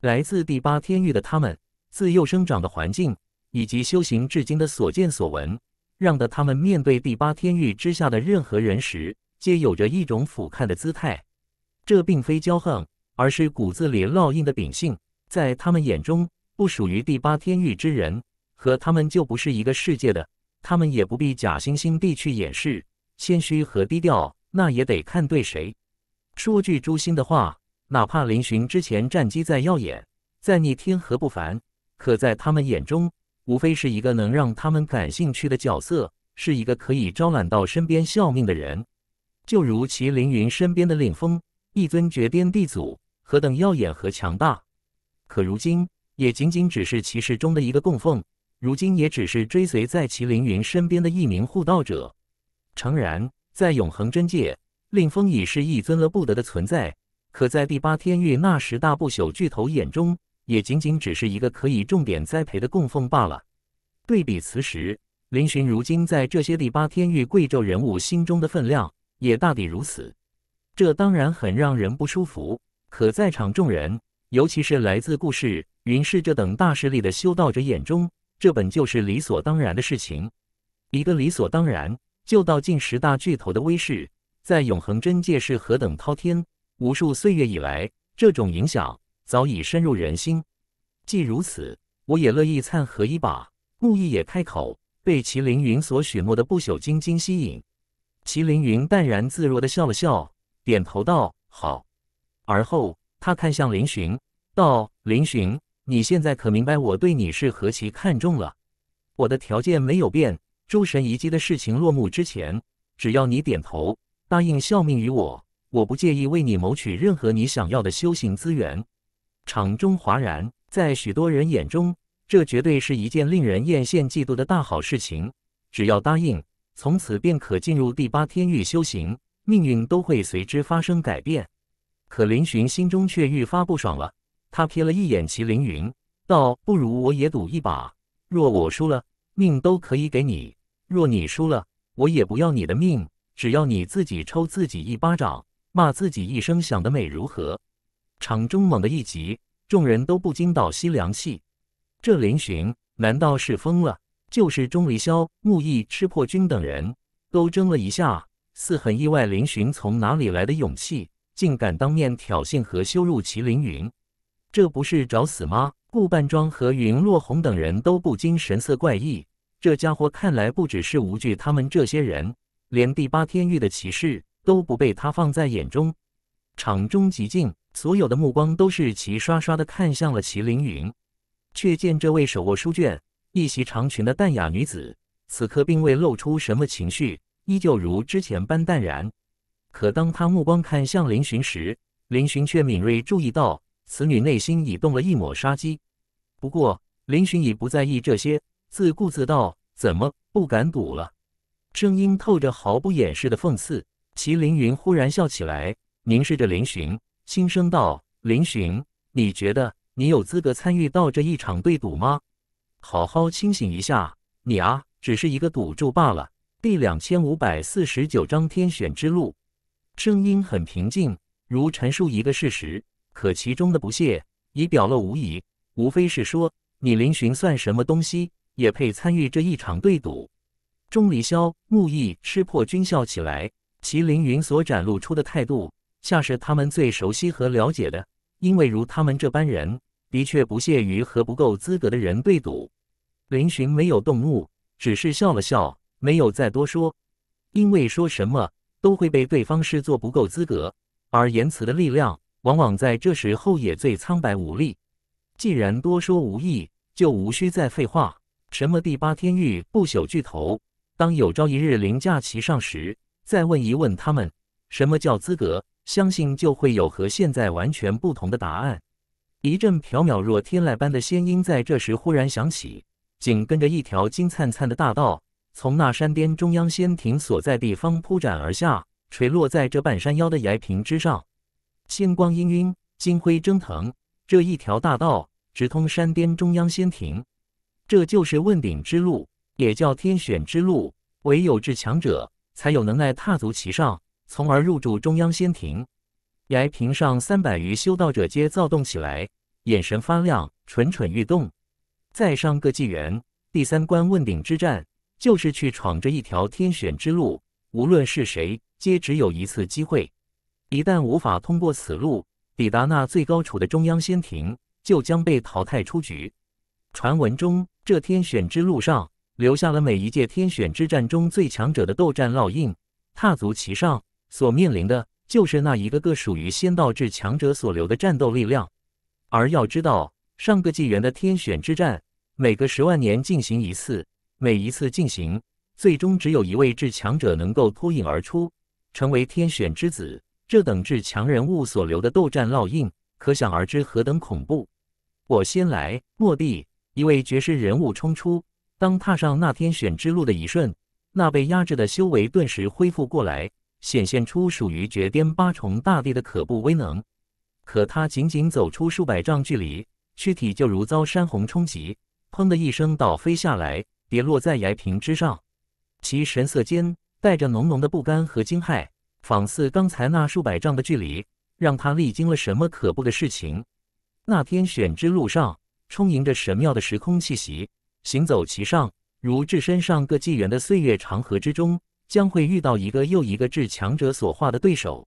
来自第八天域的他们。自幼生长的环境，以及修行至今的所见所闻，让得他们面对第八天域之下的任何人时，皆有着一种俯瞰的姿态。这并非骄横，而是骨子里烙印的秉性。在他们眼中，不属于第八天域之人和他们就不是一个世界的，他们也不必假惺惺地去掩饰谦虚和低调。那也得看对谁。说句诛心的话，哪怕林巡之前战绩再耀眼、再逆天和不凡。可在他们眼中，无非是一个能让他们感兴趣的角色，是一个可以招揽到身边效命的人。就如齐凌云身边的令风，一尊绝巅地祖，何等耀眼和强大。可如今，也仅仅只是骑士中的一个供奉，如今也只是追随在齐凌云身边的一名护道者。诚然，在永恒真界，令风已是一尊了不得的存在。可在第八天域那十大不朽巨头眼中，也仅仅只是一个可以重点栽培的供奉罢了。对比此时，林寻如今在这些第八天域贵胄人物心中的分量，也大抵如此。这当然很让人不舒服。可在场众人，尤其是来自顾氏、云氏这等大势力的修道者眼中，这本就是理所当然的事情。一个理所当然，就到近十大巨头的威势，在永恒真界是何等滔天！无数岁月以来，这种影响。早已深入人心。既如此，我也乐意掺和一把。木易也开口，被麒麟云所许诺的不朽金晶吸引。麒麟云淡然自若地笑了笑，点头道：“好。”而后他看向林寻，道：“林寻，你现在可明白我对你是何其看重了？我的条件没有变。诸神遗迹的事情落幕之前，只要你点头答应效命于我，我不介意为你谋取任何你想要的修行资源。”场中哗然，在许多人眼中，这绝对是一件令人艳羡嫉妒的大好事情。只要答应，从此便可进入第八天域修行，命运都会随之发生改变。可林寻心中却愈发不爽了。他瞥了一眼祁凌云，道：“不如我也赌一把。若我输了，命都可以给你；若你输了，我也不要你的命。只要你自己抽自己一巴掌，骂自己一声，想得美，如何？”场中猛地一急，众人都不禁倒吸凉气。这林寻难道是疯了？就是钟离霄、木易、吃破军等人都怔了一下，似很意外林寻从哪里来的勇气，竟敢当面挑衅和羞辱麒麟云，这不是找死吗？顾半庄和云落红等人都不禁神色怪异，这家伙看来不只是无惧他们这些人，连第八天域的骑士都不被他放在眼中。场中极静。所有的目光都是齐刷刷的看向了齐凌云，却见这位手握书卷、一袭长裙的淡雅女子，此刻并未露出什么情绪，依旧如之前般淡然。可当她目光看向林寻时，林寻却敏锐注意到此女内心已动了一抹杀机。不过，林寻已不在意这些，自顾自道：“怎么不敢赌了？”声音透着毫不掩饰的讽刺。齐凌云忽然笑起来，凝视着林寻，轻声道：“林峋，你觉得你有资格参与到这一场对赌吗？好好清醒一下，你啊，只是一个赌注罢了。”第两千五百四十九章天选之路。声音很平静，如陈述一个事实，可其中的不屑已表露无遗。无非是说你林峋算什么东西，也配参与这一场对赌？钟离霄、木易吃破均笑起来，其凌云所展露出的态度。恰是他们最熟悉和了解的，因为如他们这般人，的确不屑于和不够资格的人对赌。林寻没有动怒，只是笑了笑，没有再多说。因为说什么都会被对方视作不够资格，而言辞的力量往往在这时候也最苍白无力。既然多说无益，就无需再废话。什么第八天域不朽巨头，当有朝一日凌驾其上时，再问一问他们，什么叫资格？相信就会有和现在完全不同的答案。一阵缥缈若天籁般的仙音在这时忽然响起，紧跟着一条金灿灿的大道从那山巅中央仙庭所在地方铺展而下，垂落在这半山腰的崖平之上，星光氤氲，金辉蒸腾。这一条大道直通山巅中央仙庭，这就是问鼎之路，也叫天选之路。唯有至强者才有能耐踏足其上。从而入住中央仙庭，崖坪上三百余修道者皆躁动起来，眼神发亮，蠢蠢欲动。在上个纪元，第三关问鼎之战，就是去闯这一条天选之路。无论是谁，皆只有一次机会。一旦无法通过此路，抵达那最高处的中央仙庭，就将被淘汰出局。传闻中，这天选之路上留下了每一届天选之战中最强者的斗战烙印，踏足其上。所面临的，就是那一个个属于仙道至强者所留的战斗力量。而要知道，上个纪元的天选之战，每隔十万年进行一次，每一次进行，最终只有一位至强者能够脱颖而出，成为天选之子。这等至强人物所留的斗战烙印，可想而知何等恐怖。我先来，莫地，一位绝世人物冲出，当踏上那天选之路的一瞬，那被压制的修为顿时恢复过来。显现出属于绝巅八重大帝的可怖威能，可他仅仅走出数百丈距离，躯体就如遭山洪冲击，砰的一声倒飞下来，跌落在崖平之上。其神色间带着浓浓的不甘和惊骇，仿似刚才那数百丈的距离让他历经了什么可怖的事情。那天选之路上充盈着神妙的时空气息，行走其上如置身上个纪元的岁月长河之中。将会遇到一个又一个至强者所化的对手。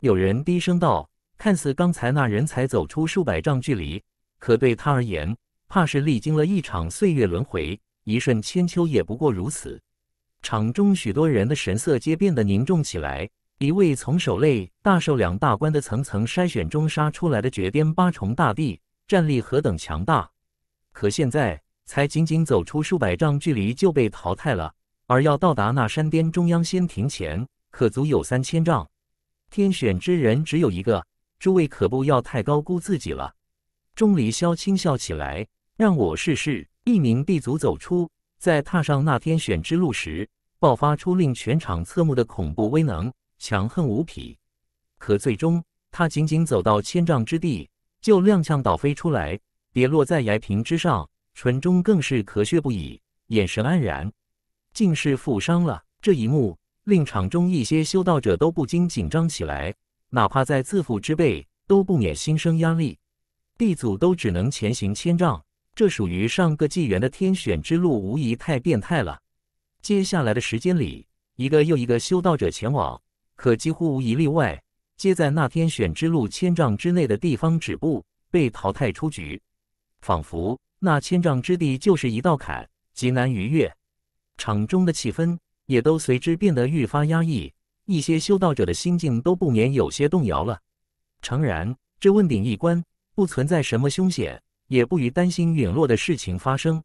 有人低声道：“看似刚才那人才走出数百丈距离，可对他而言，怕是历经了一场岁月轮回，一瞬千秋也不过如此。”场中许多人的神色皆变得凝重起来。一位从守擂、大寿两大关的层层筛选中杀出来的绝巅八重大帝，战力何等强大，可现在才仅仅走出数百丈距离就被淘汰了。而要到达那山巅中央仙庭前，可足有三千丈。天选之人只有一个，诸位可不要太高估自己了。钟离霄轻笑起来：“让我试试。”一名地族走出，在踏上那天选之路时，爆发出令全场侧目的恐怖威能，强横无匹。可最终，他仅仅走到千丈之地，就踉跄倒飞出来，跌落在崖平之上，唇中更是咳血不已，眼神黯然。竟是负伤了，这一幕令场中一些修道者都不禁紧张起来，哪怕在自负之辈都不免心生压力。地祖都只能前行千丈，这属于上个纪元的天选之路，无疑太变态了。接下来的时间里，一个又一个修道者前往，可几乎无一例外，皆在那天选之路千丈之内的地方止步，被淘汰出局。仿佛那千丈之地就是一道坎，极难逾越。场中的气氛也都随之变得愈发压抑，一些修道者的心境都不免有些动摇了。诚然，这问鼎一关不存在什么凶险，也不予担心陨落的事情发生。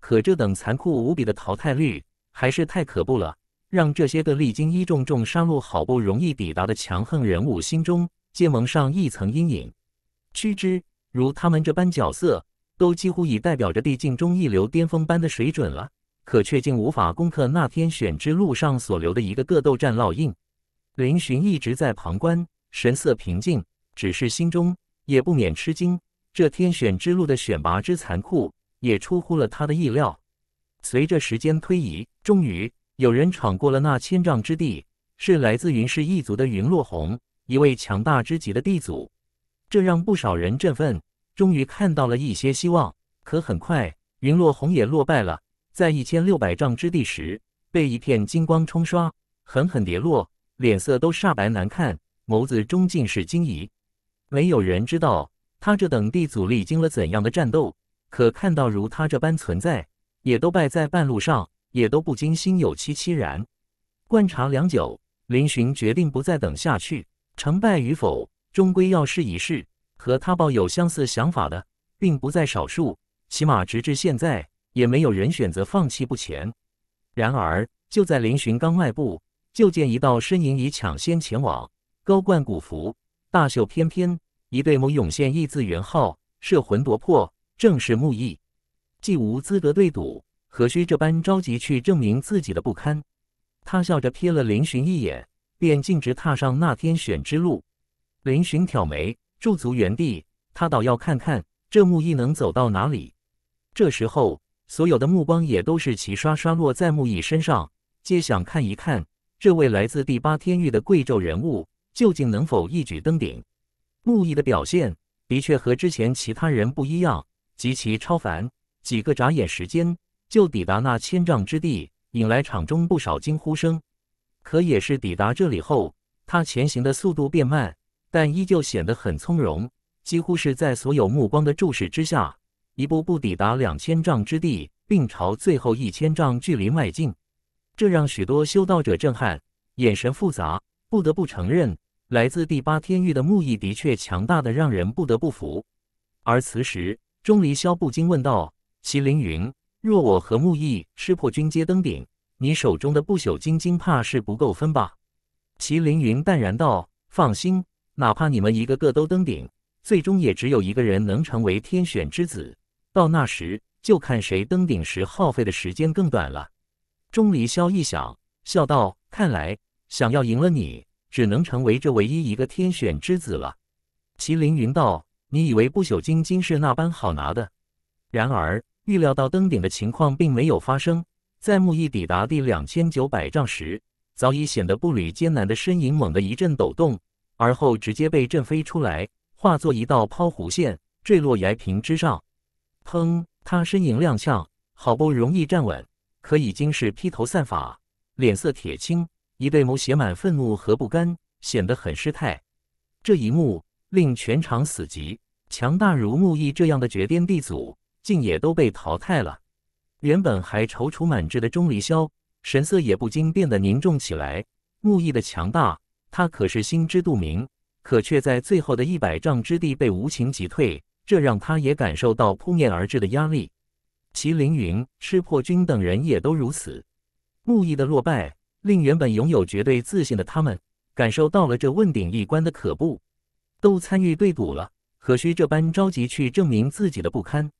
可这等残酷无比的淘汰率还是太可怖了，让这些个历经一重重杀戮、好不容易抵达的强横人物心中皆蒙上一层阴影。须知，如他们这般角色，都几乎已代表着帝境中一流巅峰般的水准了。可却竟无法攻克那天选之路上所留的一个格斗战烙印。林寻一直在旁观，神色平静，只是心中也不免吃惊。这天选之路的选拔之残酷，也出乎了他的意料。随着时间推移，终于有人闯过了那千丈之地，是来自云氏一族的云落红，一位强大之极的地祖。这让不少人振奋，终于看到了一些希望。可很快，云落红也落败了。在一千六百丈之地时，被一片金光冲刷，狠狠跌落，脸色都煞白难看，眸子中尽是惊疑。没有人知道他这等地祖历经了怎样的战斗，可看到如他这般存在，也都败在半路上，也都不禁心有戚戚然。观察良久，林寻决定不再等下去，成败与否，终归要试一试。和他抱有相似想法的，并不在少数，起码直至现在。也没有人选择放弃不前。然而，就在林寻刚迈步，就见一道身影已抢先前往。高冠古服，大袖翩翩，一对目涌现异字元号，摄魂夺魄，正是木易。既无资格对赌，何须这般着急去证明自己的不堪？他笑着瞥了林寻一眼，便径直踏上那天选之路。林寻挑眉，驻足原地，他倒要看看这木易能走到哪里。这时候。所有的目光也都是齐刷刷落在木易身上，皆想看一看这位来自第八天域的贵胄人物，究竟能否一举登顶。木易的表现的确和之前其他人不一样，极其超凡。几个眨眼时间就抵达那千丈之地，引来场中不少惊呼声。可也是抵达这里后，他前行的速度变慢，但依旧显得很从容，几乎是在所有目光的注视之下。一步步抵达两千丈之地，并朝最后一千丈距离迈进，这让许多修道者震撼，眼神复杂，不得不承认，来自第八天域的木易的确强大的让人不得不服。而此时，钟离萧不禁问道：“麒麟云，若我和木易吃破军阶登顶，你手中的不朽金晶怕是不够分吧？”麒麟云淡然道：“放心，哪怕你们一个个都登顶，最终也只有一个人能成为天选之子。”到那时，就看谁登顶时耗费的时间更短了。钟离萧一想，笑道：“看来想要赢了你，只能成为这唯一一个天选之子了。”麒麟云道：“你以为不朽金晶是那般好拿的？”然而预料到登顶的情况并没有发生，在木易抵达第两千九百丈时，早已显得步履艰难的身影猛地一阵抖动，而后直接被震飞出来，化作一道抛弧线坠落崖平之上。砰！他身影踉跄，好不容易站稳，可已经是披头散发，脸色铁青，一对眸写满愤怒和不甘，显得很失态。这一幕令全场死寂。强大如木易这样的绝巅地祖，竟也都被淘汰了。原本还踌躇满志的钟离萧神色也不禁变得凝重起来。木易的强大，他可是心知肚明，可却在最后的一百丈之地被无情击退。这让他也感受到扑面而至的压力，麒麟云、赤破军等人也都如此。木易的落败，令原本拥有绝对自信的他们，感受到了这问鼎一关的可怖。都参与对赌了，何须这般着急去证明自己的不堪？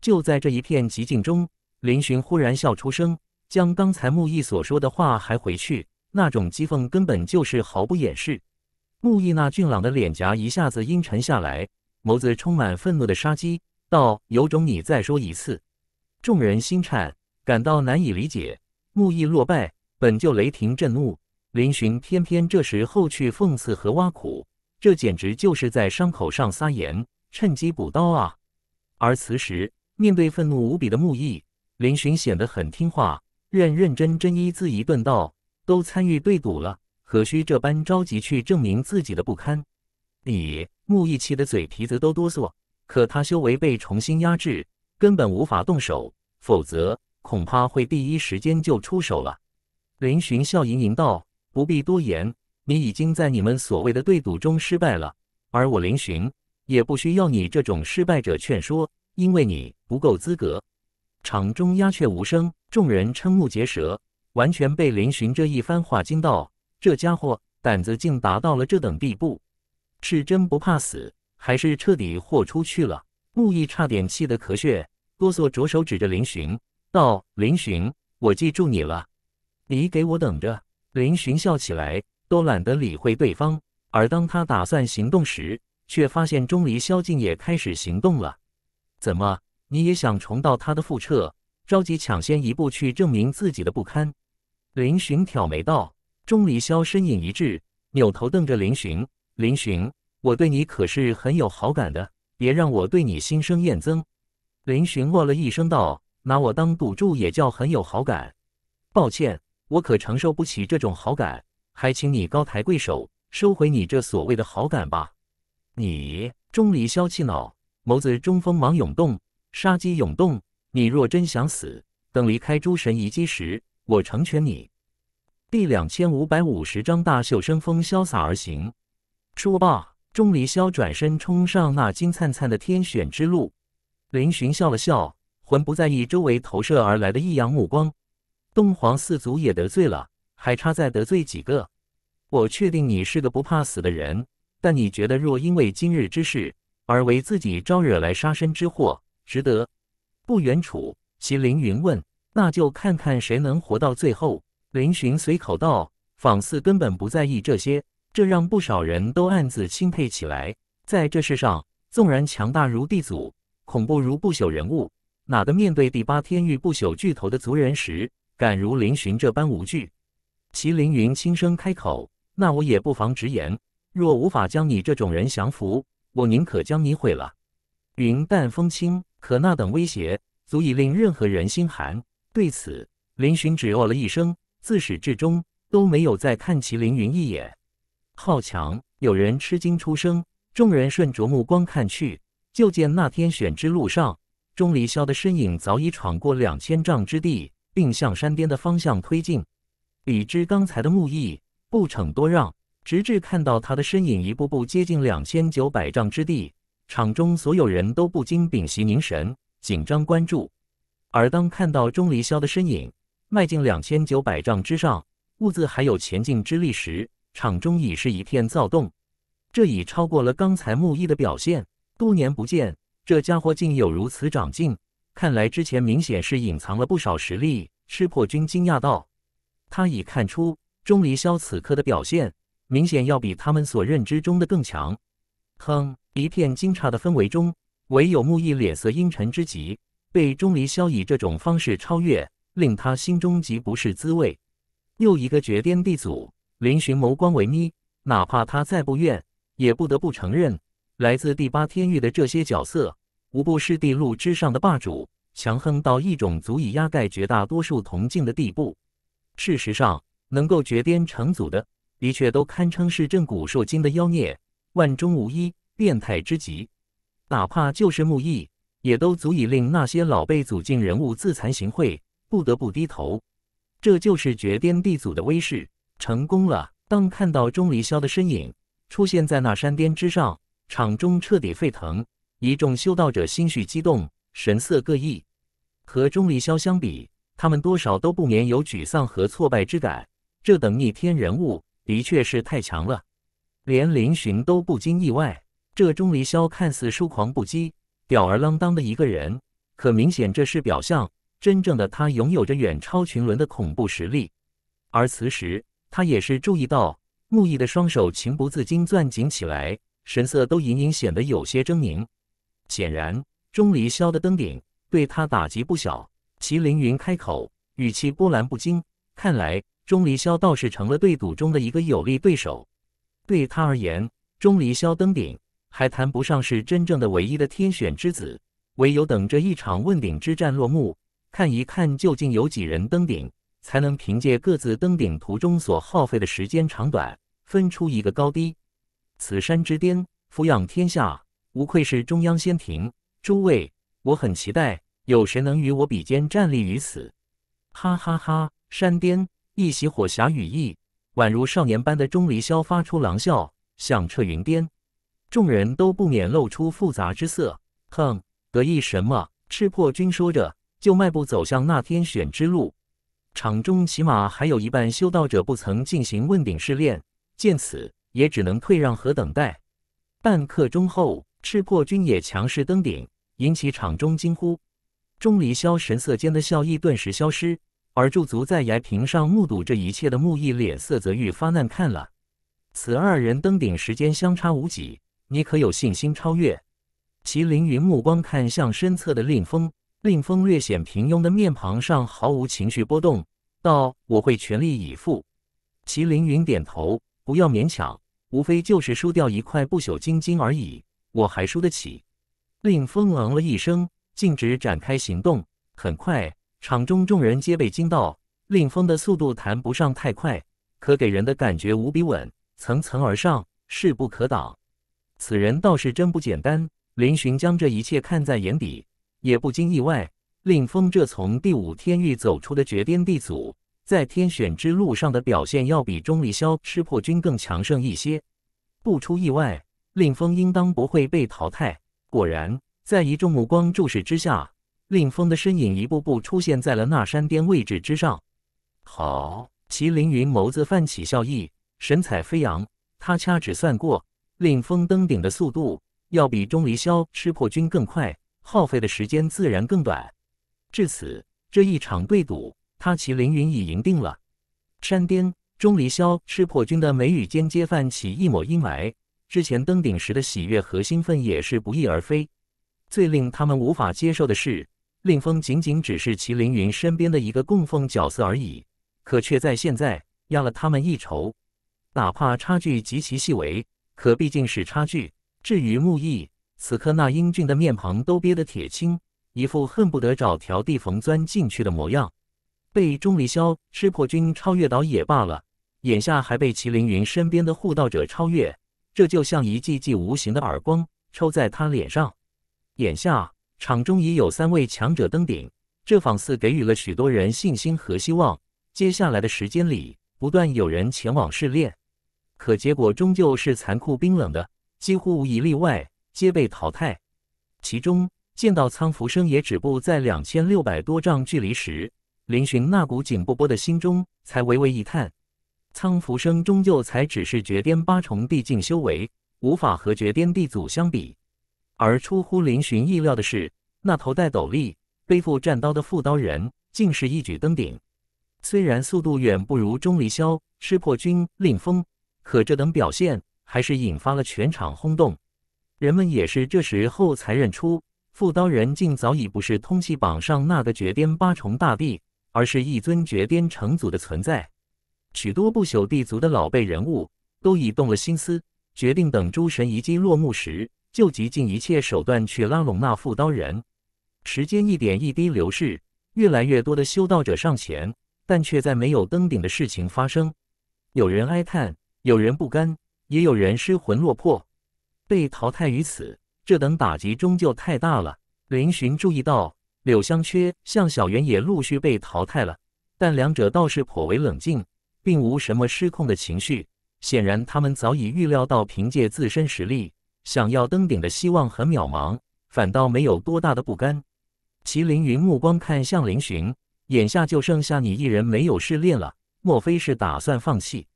就在这一片寂静中，林寻忽然笑出声，将刚才木易所说的话还回去，那种讥讽根本就是毫不掩饰。木易那俊朗的脸颊一下子阴沉下来。眸子充满愤怒的杀机，道：“有种你再说一次。”众人心颤，感到难以理解。木易落败，本就雷霆震怒，林寻偏偏这时候去讽刺和挖苦，这简直就是在伤口上撒盐，趁机补刀啊！而此时，面对愤怒无比的木易，林寻显得很听话，认认真真一字一顿道：“都参与对赌了，何须这般着急去证明自己的不堪？”李木易气得嘴皮子都哆嗦，可他修为被重新压制，根本无法动手，否则恐怕会第一时间就出手了。林寻笑盈盈道：“不必多言，你已经在你们所谓的对赌中失败了，而我林寻也不需要你这种失败者劝说，因为你不够资格。”场中鸦雀无声，众人瞠目结舌，完全被林寻这一番话惊到。这家伙胆子竟达到了这等地步！是真不怕死，还是彻底豁出去了？木易差点气得咳血，哆嗦着手指着林巡道：“林巡，我记住你了，你给我等着。”林巡笑起来，都懒得理会对方。而当他打算行动时，却发现钟离萧竟也开始行动了。怎么，你也想重蹈他的覆辙，着急抢先一步去证明自己的不堪？林巡挑眉道。钟离萧身影一滞，扭头瞪着林巡。林寻，我对你可是很有好感的，别让我对你心生厌憎。林寻哦了一声道：“拿我当赌注，也叫很有好感？抱歉，我可承受不起这种好感，还请你高抬贵手，收回你这所谓的好感吧。”你，钟离消气恼，眸子中锋芒涌动，杀机涌动。你若真想死，等离开诸神遗迹时，我成全你。第两千五百五十章大秀生风，潇洒而行。说罢，钟离萧转身冲上那金灿灿的天选之路。林寻笑了笑，浑不在意周围投射而来的异样目光。东皇四族也得罪了，还差再得罪几个？我确定你是个不怕死的人，但你觉得若因为今日之事而为自己招惹来杀身之祸，值得？不远处，席凌云问：“那就看看谁能活到最后。”林寻随口道，仿似根本不在意这些。这让不少人都暗自钦佩起来。在这世上，纵然强大如地祖，恐怖如不朽人物，哪个面对第八天域不朽巨头的族人时，敢如林寻这般无惧？祁凌云轻声开口：“那我也不妨直言，若无法将你这种人降服，我宁可将你毁了。”云淡风轻，可那等威胁足以令任何人心寒。对此，林寻只哦了一声，自始至终都没有再看祁凌云一眼。好强！有人吃惊出声，众人顺着目光看去，就见那天选之路上，钟离霄的身影早已闯过两千丈之地，并向山巅的方向推进。比之刚才的木易，不逞多让。直至看到他的身影一步步接近两千九百丈之地，场中所有人都不禁屏息凝神，紧张关注。而当看到钟离霄的身影迈进两千九百丈之上，兀自还有前进之力时，场中已是一片躁动，这已超过了刚才木易的表现。多年不见，这家伙竟有如此长进，看来之前明显是隐藏了不少实力。赤破军惊讶道：“他已看出钟离霄此刻的表现，明显要比他们所认知中的更强。”哼！一片惊诧的氛围中，唯有木易脸色阴沉之极。被钟离潇以这种方式超越，令他心中极不是滋味。又一个绝巅地祖！林寻眸光微眯，哪怕他再不愿，也不得不承认，来自第八天域的这些角色，无不是地路之上的霸主，强横到一种足以压盖绝大多数铜镜的地步。事实上，能够绝巅成祖的，的确都堪称是震古烁今的妖孽，万中无一，变态之极。哪怕就是木易，也都足以令那些老辈祖境人物自惭形秽，不得不低头。这就是绝巅地祖的威势。成功了！当看到钟离萧的身影出现在那山巅之上，场中彻底沸腾。一众修道者心绪激动，神色各异。和钟离萧相比，他们多少都不免有沮丧和挫败之感。这等逆天人物的确是太强了，连林寻都不禁意外。这钟离萧看似疏狂不羁、吊儿郎当的一个人，可明显这是表象。真正的他拥有着远超群伦的恐怖实力。而此时，他也是注意到木易的双手情不自禁攥紧起来，神色都隐隐显得有些狰狞。显然，钟离霄的登顶对他打击不小。齐凌云开口，语气波澜不惊。看来，钟离霄倒是成了对赌中的一个有利对手。对他而言，钟离霄登顶还谈不上是真正的唯一的天选之子。唯有等这一场问鼎之战落幕，看一看究竟有几人登顶。才能凭借各自登顶途中所耗费的时间长短分出一个高低。此山之巅，俯仰天下，无愧是中央仙庭。诸位，我很期待有谁能与我比肩站立于此。哈哈哈！山巅，一袭火霞羽翼，宛如少年般的钟离霄发出狼笑，响彻云巅。众人都不免露出复杂之色。哼，得意什么？赤破军说着，就迈步走向那天选之路。场中起码还有一半修道者不曾进行问鼎试炼，见此也只能退让和等待。半刻钟后，赤破军也强势登顶，引起场中惊呼。钟离萧神色间的笑意顿时消失，而驻足在崖坪上目睹这一切的木易脸色则愈发难看了。此二人登顶时间相差无几，你可有信心超越？祁凌云目光看向身侧的令风。令风略显平庸的面庞上毫无情绪波动，道：“我会全力以赴。”齐凌云点头：“不要勉强，无非就是输掉一块不朽晶晶而已，我还输得起。”令风嗯了一声，径直展开行动。很快，场中众人皆被惊到。令风的速度谈不上太快，可给人的感觉无比稳，层层而上，势不可挡。此人倒是真不简单。林寻将这一切看在眼底。也不禁意外，令风这从第五天域走出的绝巅地祖，在天选之路上的表现，要比钟离霄、吃破军更强盛一些。不出意外，令风应当不会被淘汰。果然，在一众目光注视之下，令风的身影一步步出现在了那山巅位置之上。好，齐麟云眸子泛起笑意，神采飞扬。他掐指算过，令风登顶的速度要比钟离霄、吃破军更快。耗费的时间自然更短。至此，这一场对赌，他麒凌云已赢定了。山巅，钟离霄、赤破军的眉宇间皆泛起一抹阴霾，之前登顶时的喜悦和兴奋也是不翼而飞。最令他们无法接受的是，令风仅仅只是齐凌云身边的一个供奉角色而已，可却在现在压了他们一筹。哪怕差距极其细微，可毕竟是差距。至于木易。此刻，那英俊的面庞都憋得铁青，一副恨不得找条地缝钻进去的模样。被钟离霄、吃破军超越倒也罢了，眼下还被麒麟云身边的护道者超越，这就像一记记无形的耳光抽在他脸上。眼下场中已有三位强者登顶，这仿似给予了许多人信心和希望。接下来的时间里，不断有人前往试炼，可结果终究是残酷冰冷的，几乎无一例外。皆被淘汰。其中见到苍福生也止步在两千六百多丈距离时，林寻那股紧不波的心中才微微一叹：苍福生终究才只是绝巅八重地境修为，无法和绝巅地祖相比。而出乎林寻意料的是，那头戴斗笠、背负战刀的负刀人，竟是一举登顶。虽然速度远不如钟离霄、吃破军、令风，可这等表现还是引发了全场轰动。人们也是这时候才认出，负刀人竟早已不是通气榜上那个绝巅八重大帝，而是一尊绝巅成祖的存在。许多不朽帝族的老辈人物都已动了心思，决定等诸神遗迹落幕时，就极尽一切手段去拉拢那负刀人。时间一点一滴流逝，越来越多的修道者上前，但却在没有登顶的事情发生。有人哀叹，有人不甘，也有人失魂落魄。被淘汰于此，这等打击终究太大了。林巡注意到，柳香缺、向小圆也陆续被淘汰了，但两者倒是颇为冷静，并无什么失控的情绪。显然，他们早已预料到，凭借自身实力想要登顶的希望很渺茫，反倒没有多大的不甘。祁凌云目光看向林巡，眼下就剩下你一人没有试炼了，莫非是打算放弃？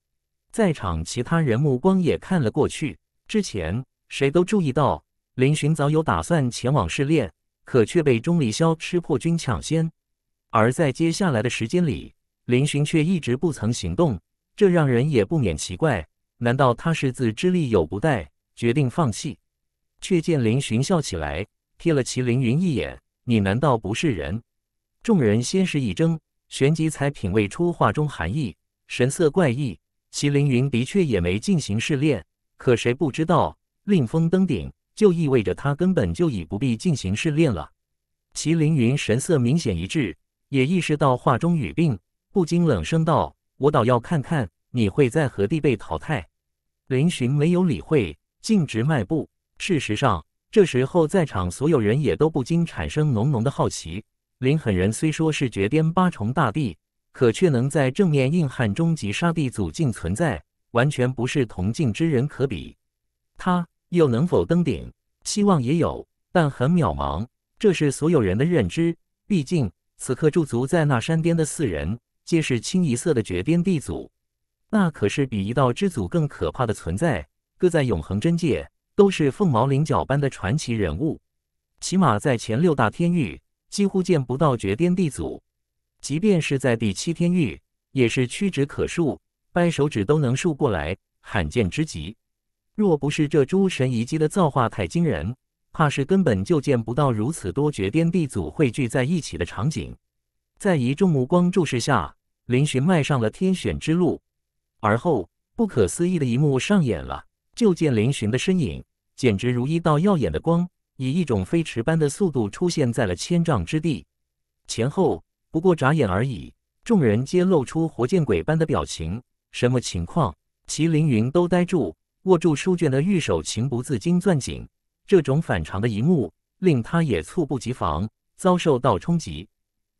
在场其他人目光也看了过去，之前。谁都注意到，林寻早有打算前往试炼，可却被钟离霄吃破军抢先。而在接下来的时间里，林寻却一直不曾行动，这让人也不免奇怪。难道他是自知力有不逮，决定放弃？却见林寻笑起来，瞥了齐凌云一眼：“你难道不是人？”众人先是一怔，旋即才品味出话中含义，神色怪异。齐凌云的确也没进行试炼，可谁不知道？令风登顶，就意味着他根本就已不必进行试炼了。齐凌云神色明显一滞，也意识到话中语病，不禁冷声道：“我倒要看看你会在何地被淘汰。”林寻没有理会，径直迈步。事实上，这时候在场所有人也都不禁产生浓浓的好奇。林狠人虽说是绝巅八重大帝，可却能在正面硬汉终极杀帝祖境存在，完全不是同境之人可比。他。又能否登顶？希望也有，但很渺茫。这是所有人的认知。毕竟此刻驻足在那山巅的四人，皆是清一色的绝巅地祖，那可是比一道之祖更可怕的存在。各在永恒真界，都是凤毛麟角般的传奇人物。起码在前六大天域，几乎见不到绝巅地祖；即便是在第七天域，也是屈指可数，掰手指都能数过来，罕见之极。若不是这诸神遗迹的造化太惊人，怕是根本就见不到如此多绝巅帝祖汇聚在一起的场景。在一众目光注视下，林寻迈上了天选之路。而后，不可思议的一幕上演了：就见林寻的身影，简直如一道耀眼的光，以一种飞驰般的速度出现在了千丈之地。前后不过眨眼而已，众人皆露出活见鬼般的表情。什么情况？麒麟云都呆住。握住书卷的玉手情不自禁攥紧，这种反常的一幕令他也猝不及防，遭受到冲击。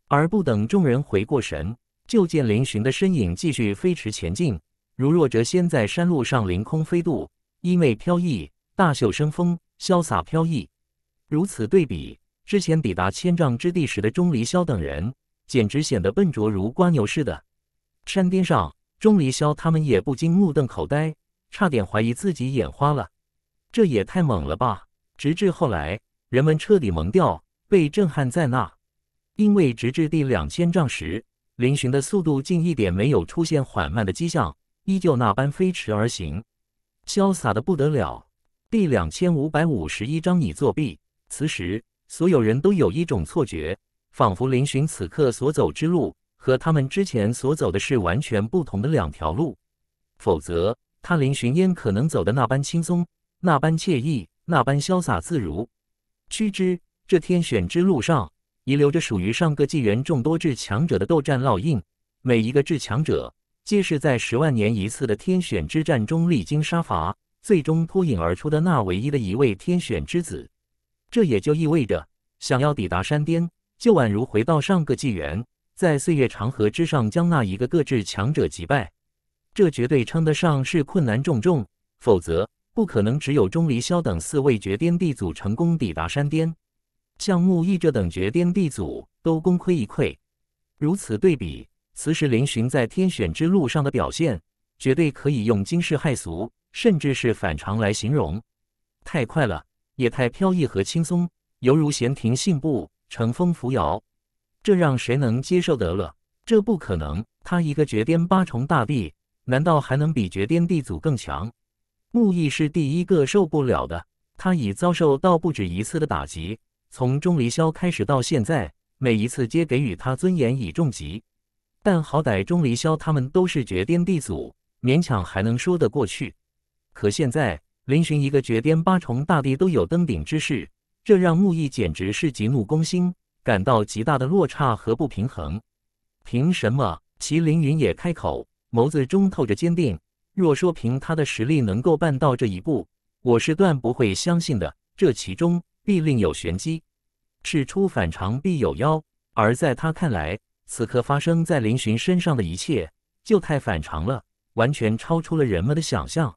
而不等众人回过神，就见林峋的身影继续飞驰前进，如若谪仙在山路上凌空飞渡，衣袂飘逸，大袖生风，潇洒飘逸。如此对比，之前抵达千丈之地时的钟离霄等人，简直显得笨拙如蜗牛似的。山巅上，钟离霄他们也不禁目瞪口呆。差点怀疑自己眼花了，这也太猛了吧！直至后来，人们彻底懵掉，被震撼在那。因为直至第两千丈时，林峋的速度竟一点没有出现缓慢的迹象，依旧那般飞驰而行，潇洒的不得了。第两千五百五十一章你作弊。此时，所有人都有一种错觉，仿佛林峋此刻所走之路和他们之前所走的是完全不同的两条路，否则。他林寻烟可能走的那般轻松，那般惬意，那般潇洒自如。须知，这天选之路上遗留着属于上个纪元众多至强者的斗战烙印。每一个至强者，皆是在十万年一次的天选之战中历经杀伐，最终脱颖而出的那唯一的一位天选之子。这也就意味着，想要抵达山巅，就宛如回到上个纪元，在岁月长河之上将那一个个至强者击败。这绝对称得上是困难重重，否则不可能只有钟离霄等四位绝巅地祖成功抵达山巅，向木易这等绝巅地祖都功亏一篑。如此对比，磁石嶙峋在天选之路上的表现，绝对可以用惊世骇俗，甚至是反常来形容。太快了，也太飘逸和轻松，犹如闲庭信步，乘风扶摇。这让谁能接受得了？这不可能，他一个绝巅八重大帝，难道还能比绝巅地祖更强？木易是第一个受不了的。他已遭受到不止一次的打击，从钟离霄开始到现在，每一次皆给予他尊严以重击。但好歹钟离霄他们都是绝巅地祖，勉强还能说得过去。可现在林寻一个绝巅八重大帝都有登顶之势，这让木易简直是急怒攻心，感到极大的落差和不平衡。凭什么？麒麟云也开口。眸子中透着坚定。若说凭他的实力能够办到这一步，我是断不会相信的。这其中必另有玄机。事出反常必有妖，而在他看来，此刻发生在林寻身上的一切就太反常了，完全超出了人们的想象。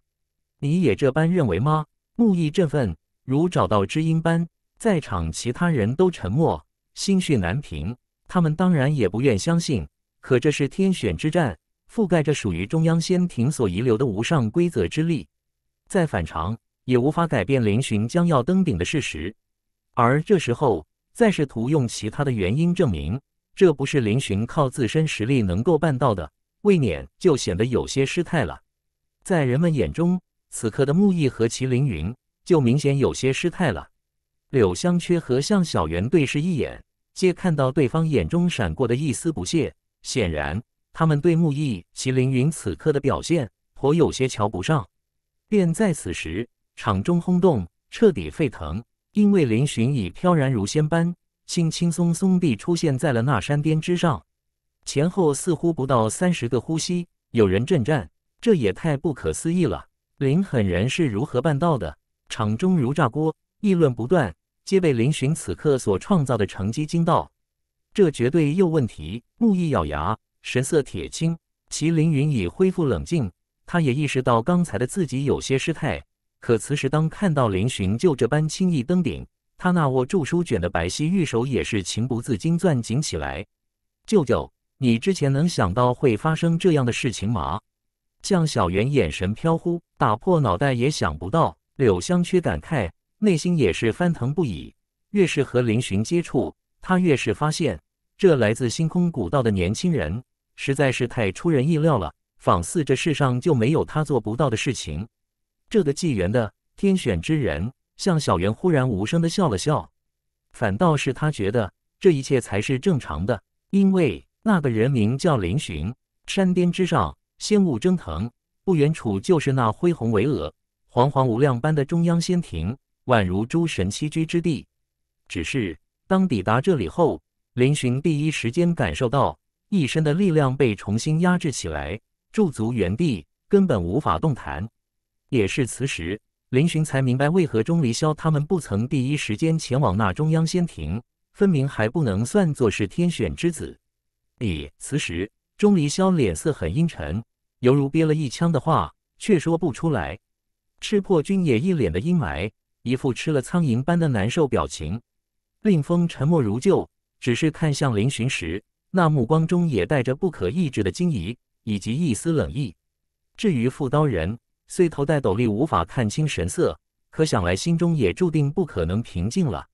你也这般认为吗？木易振奋，如找到知音般。在场其他人都沉默，心绪难平。他们当然也不愿相信，可这是天选之战。覆盖着属于中央仙庭所遗留的无上规则之力，再反常也无法改变林寻将要登顶的事实。而这时候再试图用其他的原因证明这不是林寻靠自身实力能够办到的，未免就显得有些失态了。在人们眼中，此刻的木易和麒麟云就明显有些失态了。柳香缺和向小圆对视一眼，皆看到对方眼中闪过的一丝不屑，显然。他们对木易、麒凌云此刻的表现颇有些瞧不上，便在此时，场中轰动，彻底沸腾，因为凌寻已飘然如仙般，轻轻松松地出现在了那山巅之上。前后似乎不到三十个呼吸，有人震颤，这也太不可思议了！林狠人是如何办到的？场中如炸锅，议论不断，皆被凌寻此刻所创造的成绩惊到。这绝对有问题！木易咬牙。神色铁青，齐凌云已恢复冷静，他也意识到刚才的自己有些失态。可此时，当看到凌巡就这般轻易登顶，他那握住书卷的白皙玉手也是情不自禁攥紧起来。舅舅，你之前能想到会发生这样的事情吗？像小圆眼神飘忽，打破脑袋也想不到。柳香缺感慨，内心也是翻腾不已。越是和凌巡接触，他越是发现，这来自星空古道的年轻人。实在是太出人意料了，仿似这世上就没有他做不到的事情。这个纪元的天选之人，向小圆忽然无声的笑了笑。反倒是他觉得这一切才是正常的，因为那个人名叫林寻。山巅之上，仙雾蒸腾，不远处就是那恢宏巍峨、煌煌无量般的中央仙庭，宛如诸神栖居之地。只是当抵达这里后，林寻第一时间感受到。一身的力量被重新压制起来，驻足原地，根本无法动弹。也是此时，林寻才明白为何钟离萧他们不曾第一时间前往那中央仙庭，分明还不能算作是天选之子。咦？此时，钟离萧脸色很阴沉，犹如憋了一枪的话却说不出来。赤破军也一脸的阴霾，一副吃了苍蝇般的难受表情。令风沉默如旧，只是看向林寻时。那目光中也带着不可抑制的惊疑，以及一丝冷意。至于负刀人，虽头戴斗笠无法看清神色，可想来心中也注定不可能平静了。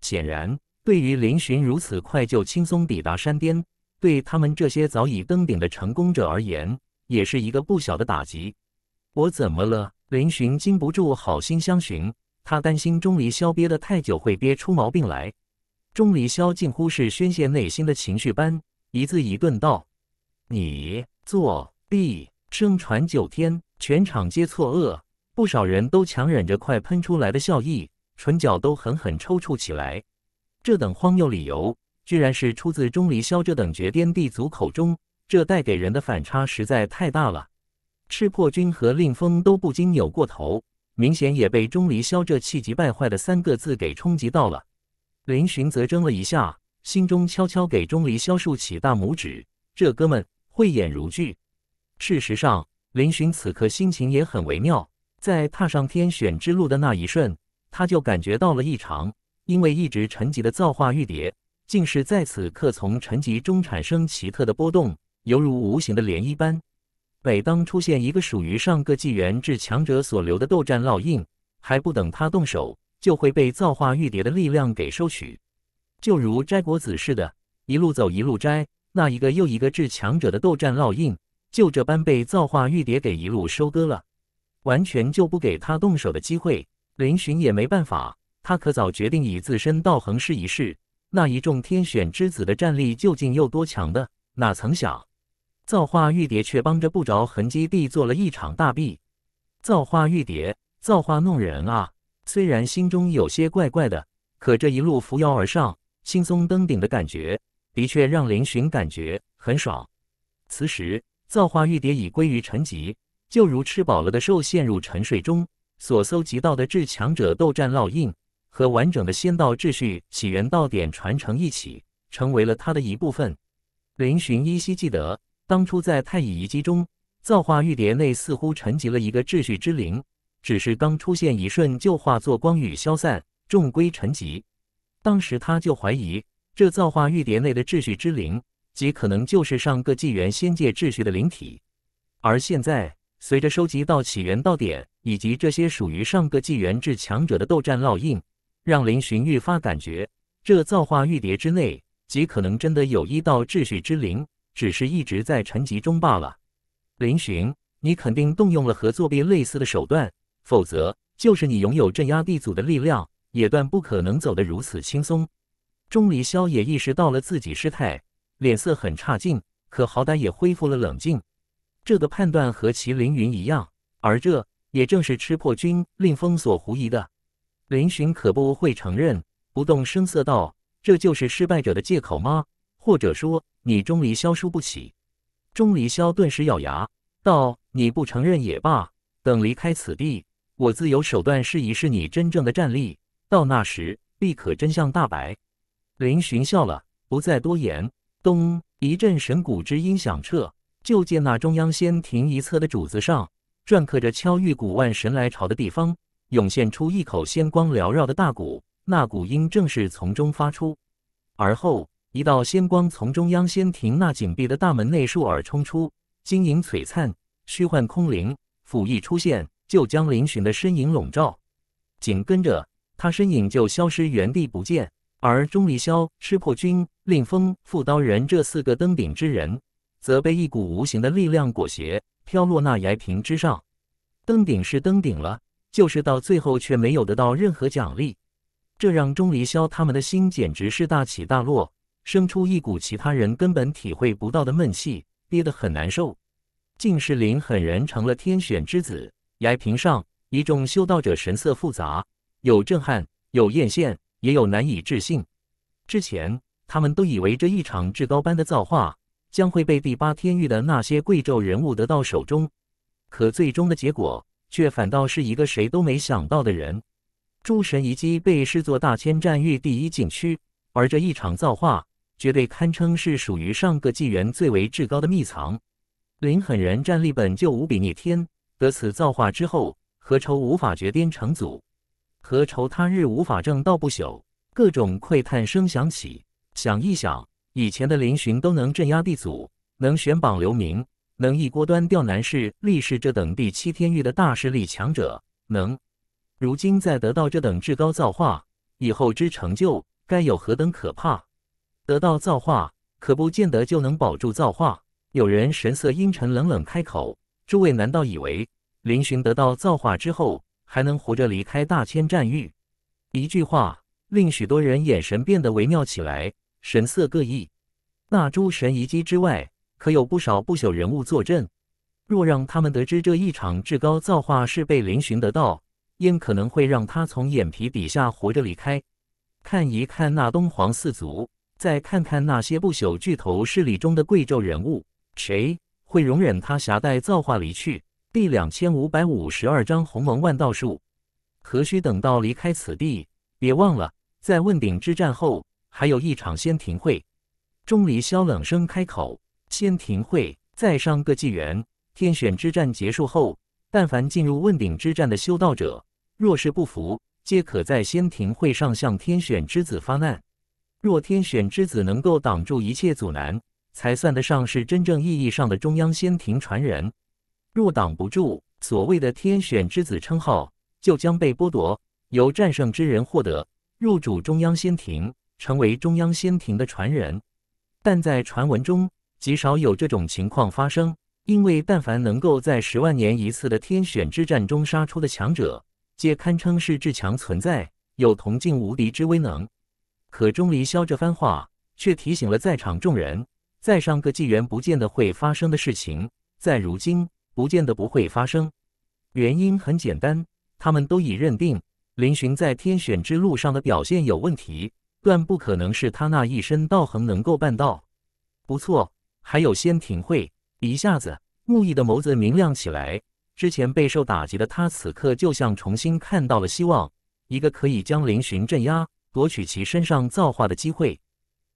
显然，对于林寻如此快就轻松抵达山巅，对他们这些早已登顶的成功者而言，也是一个不小的打击。我怎么了？林寻禁不住好心相询，他担心钟离霄憋得太久会憋出毛病来。钟离萧近乎是宣泄内心的情绪般，一字一顿道：“你作弊！”声传九天，全场皆错愕，不少人都强忍着快喷出来的笑意，唇角都狠狠抽搐起来。这等荒谬理由，居然是出自钟离萧这等绝巅帝族口中，这带给人的反差实在太大了。赤破军和令风都不禁扭过头，明显也被钟离萧这气急败坏的三个字给冲击到了。林寻则怔了一下，心中悄悄给钟离萧竖起大拇指。这哥们慧眼如炬。事实上，林寻此刻心情也很微妙。在踏上天选之路的那一瞬，他就感觉到了异常，因为一直沉寂的造化玉蝶，竟是在此刻从沉寂中产生奇特的波动，犹如无形的涟漪般。每当出现一个属于上个纪元至强者所留的斗战烙印，还不等他动手。就会被造化玉蝶的力量给收取，就如摘果子似的，一路走一路摘，那一个又一个至强者的斗战烙印，就这般被造化玉蝶给一路收割了，完全就不给他动手的机会。林寻也没办法，他可早决定以自身道行试一试，那一众天选之子的战力究竟又多强的，哪曾想，造化玉蝶却帮着不着痕迹地做了一场大弊。造化玉蝶，造化弄人啊！虽然心中有些怪怪的，可这一路扶摇而上、轻松登顶的感觉，的确让林寻感觉很爽。此时，造化玉蝶已归于沉寂，就如吃饱了的兽陷入沉睡中。所搜集到的至强者斗战烙印和完整的仙道秩序起源道典传承一起，成为了他的一部分。林寻依稀记得，当初在太乙遗迹中，造化玉蝶内似乎沉积了一个秩序之灵。只是刚出现一瞬，就化作光雨消散，重归沉寂。当时他就怀疑，这造化玉蝶内的秩序之灵，极可能就是上个纪元仙界秩序的灵体。而现在，随着收集到起源到点，以及这些属于上个纪元至强者的斗战烙印，让林寻愈发感觉，这造化玉蝶之内，极可能真的有一道秩序之灵，只是一直在沉寂中罢了。林寻，你肯定动用了和作弊类似的手段。否则，就是你拥有镇压地祖的力量，也断不可能走得如此轻松。钟离霄也意识到了自己失态，脸色很差劲，可好歹也恢复了冷静。这个判断和麒麟云一样，而这也正是吃破军令封锁狐疑的。林寻可不会承认，不动声色道：“这就是失败者的借口吗？或者说，你钟离霄输不起？”钟离霄顿时咬牙道：“你不承认也罢，等离开此地。”我自有手段试一试你真正的战力，到那时必可真相大白。林寻笑了，不再多言。咚！一阵神鼓之音响彻，就见那中央仙庭一侧的柱子上，篆刻着“敲玉鼓，万神来朝”的地方，涌现出一口仙光缭绕的大鼓，那鼓音正是从中发出。而后，一道仙光从中央仙庭那紧闭的大门内竖耳冲出，晶莹璀璨，虚幻空灵，甫一出现。就将林峋的身影笼罩，紧跟着他身影就消失原地不见。而钟离霄、吃破军、令风、副刀人这四个登顶之人，则被一股无形的力量裹挟，飘落那崖平之上。登顶是登顶了，就是到最后却没有得到任何奖励，这让钟离霄他们的心简直是大起大落，生出一股其他人根本体会不到的闷气，憋得很难受。竟是林狠人成了天选之子。崖坪上，一众修道者神色复杂，有震撼，有艳羡，也有难以置信。之前他们都以为这一场至高般的造化将会被第八天域的那些贵胄人物得到手中，可最终的结果却反倒是一个谁都没想到的人——诸神遗迹被视作大千战域第一禁区。而这一场造化，绝对堪称是属于上个纪元最为至高的秘藏。林狠人战力本就无比逆天。得此造化之后，何愁无法绝巅成祖？何愁他日无法正道不朽？各种喟叹声响起。想一想，以前的林峋都能镇压地祖，能悬榜留名，能一锅端掉南氏、立氏这等第七天域的大势力强者，能。如今再得到这等至高造化以后，之成就该有何等可怕？得到造化，可不见得就能保住造化。有人神色阴沉，冷冷开口。诸位难道以为林寻得到造化之后还能活着离开大千战域？一句话令许多人眼神变得微妙起来，神色各异。那诸神遗迹之外，可有不少不朽人物坐镇。若让他们得知这一场至高造化是被林寻得到，应可能会让他从眼皮底下活着离开。看一看那东皇四族，再看看那些不朽巨头势力中的贵胄人物，谁？会容忍他侠带造化离去。第两千五百五十二章《鸿蒙万道术》，何须等到离开此地？别忘了，在问鼎之战后，还有一场仙庭会。钟离萧冷声开口：“仙庭会，在上个纪元天选之战结束后，但凡进入问鼎之战的修道者，若是不服，皆可在仙庭会上向天选之子发难。若天选之子能够挡住一切阻拦。”才算得上是真正意义上的中央仙庭传人。若挡不住所谓的天选之子称号，就将被剥夺，由战胜之人获得，入主中央仙庭，成为中央仙庭的传人。但在传闻中，极少有这种情况发生，因为但凡能够在十万年一次的天选之战中杀出的强者，皆堪称是至强存在，有铜镜无敌之威能。可钟离霄这番话，却提醒了在场众人。在上个纪元不见得会发生的事情，在如今不见得不会发生。原因很简单，他们都已认定林寻在天选之路上的表现有问题，断不可能是他那一身道行能够办到。不错，还有仙庭会一下子，木易的眸子明亮起来。之前备受打击的他，此刻就像重新看到了希望，一个可以将林寻镇压、夺取其身上造化的机会。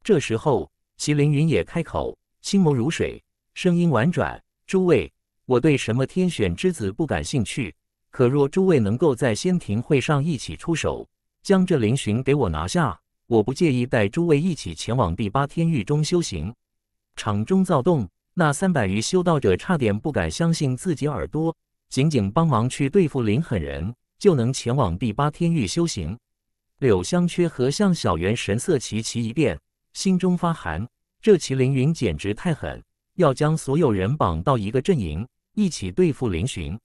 这时候。麒麟云也开口，清眸如水，声音婉转。诸位，我对什么天选之子不感兴趣。可若诸位能够在仙庭会上一起出手，将这灵循给我拿下，我不介意带诸位一起前往第八天域中修行。场中躁动，那三百余修道者差点不敢相信自己耳朵。仅仅帮忙去对付林狠人，就能前往第八天域修行？柳香缺和向小圆神色齐齐一变。心中发寒，这齐凌云简直太狠，要将所有人绑到一个阵营，一起对付林巡。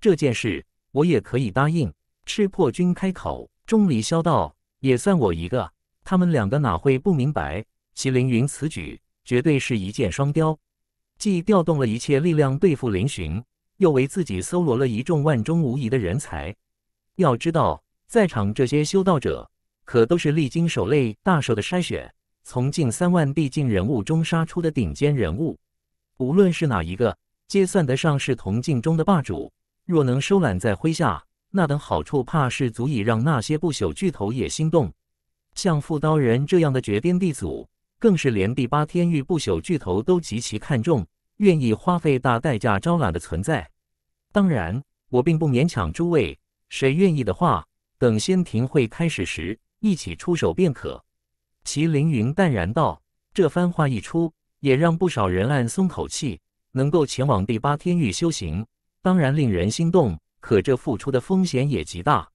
这件事我也可以答应。赤破军开口，钟离霄道：“也算我一个。”他们两个哪会不明白？齐凌云此举绝对是一箭双雕，既调动了一切力量对付林巡，又为自己搜罗了一众万中无一的人才。要知道，在场这些修道者可都是历经手累大手的筛选。从近三万递境人物中杀出的顶尖人物，无论是哪一个，皆算得上是铜镜中的霸主。若能收揽在麾下，那等好处，怕是足以让那些不朽巨头也心动。像傅刀人这样的绝巅地祖，更是连第八天域不朽巨头都极其看重，愿意花费大代价招揽的存在。当然，我并不勉强诸位，谁愿意的话，等仙庭会开始时一起出手便可。齐凌云淡然道：“这番话一出，也让不少人暗松口气。能够前往第八天域修行，当然令人心动，可这付出的风险也极大。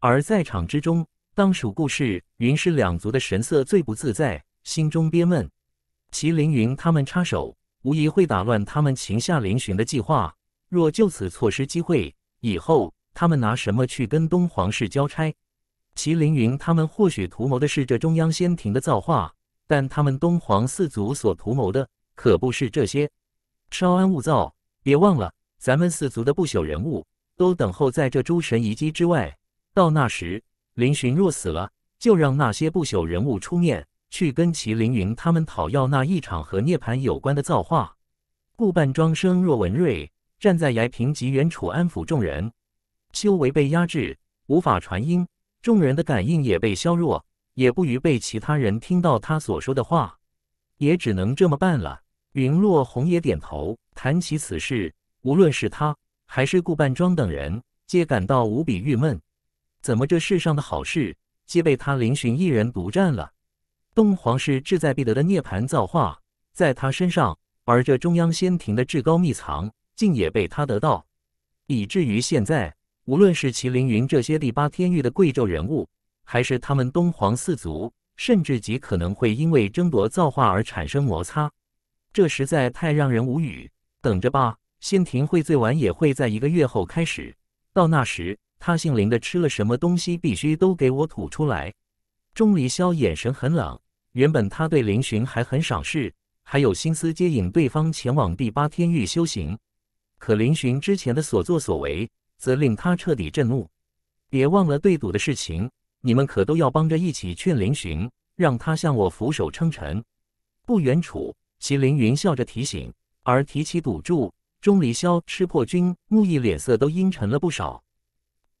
而在场之中，当属顾氏、云氏两族的神色最不自在，心中憋闷。齐凌云他们插手，无疑会打乱他们擒下凌寻的计划。若就此错失机会，以后他们拿什么去跟东皇室交差？”麒麟云他们或许图谋的是这中央仙庭的造化，但他们东皇四族所图谋的可不是这些。稍安勿躁，别忘了，咱们四族的不朽人物都等候在这诸神遗迹之外。到那时，林寻若死了，就让那些不朽人物出面去跟麒麟云他们讨要那一场和涅槃有关的造化。顾半庄生若文瑞站在崖平及原处安抚众人，修为被压制，无法传音。众人的感应也被削弱，也不于被其他人听到他所说的话，也只能这么办了。云落红也点头，谈起此事，无论是他还是顾半庄等人，皆感到无比郁闷。怎么这世上的好事，皆被他林寻一人独占了？东皇是志在必得的涅槃造化，在他身上，而这中央仙庭的至高秘藏，竟也被他得到，以至于现在。无论是麒麟云这些第八天域的贵胄人物，还是他们东皇四族，甚至极可能会因为争夺造化而产生摩擦，这实在太让人无语。等着吧，仙庭会最晚也会在一个月后开始。到那时，他姓林的吃了什么东西，必须都给我吐出来。钟离霄眼神很冷，原本他对林寻还很赏识，还有心思接引对方前往第八天域修行，可林寻之前的所作所为。则令他彻底震怒。别忘了对赌的事情，你们可都要帮着一起劝林寻，让他向我俯首称臣。不远处，齐凌云笑着提醒。而提起赌注，钟离霄、赤破军、木易脸色都阴沉了不少。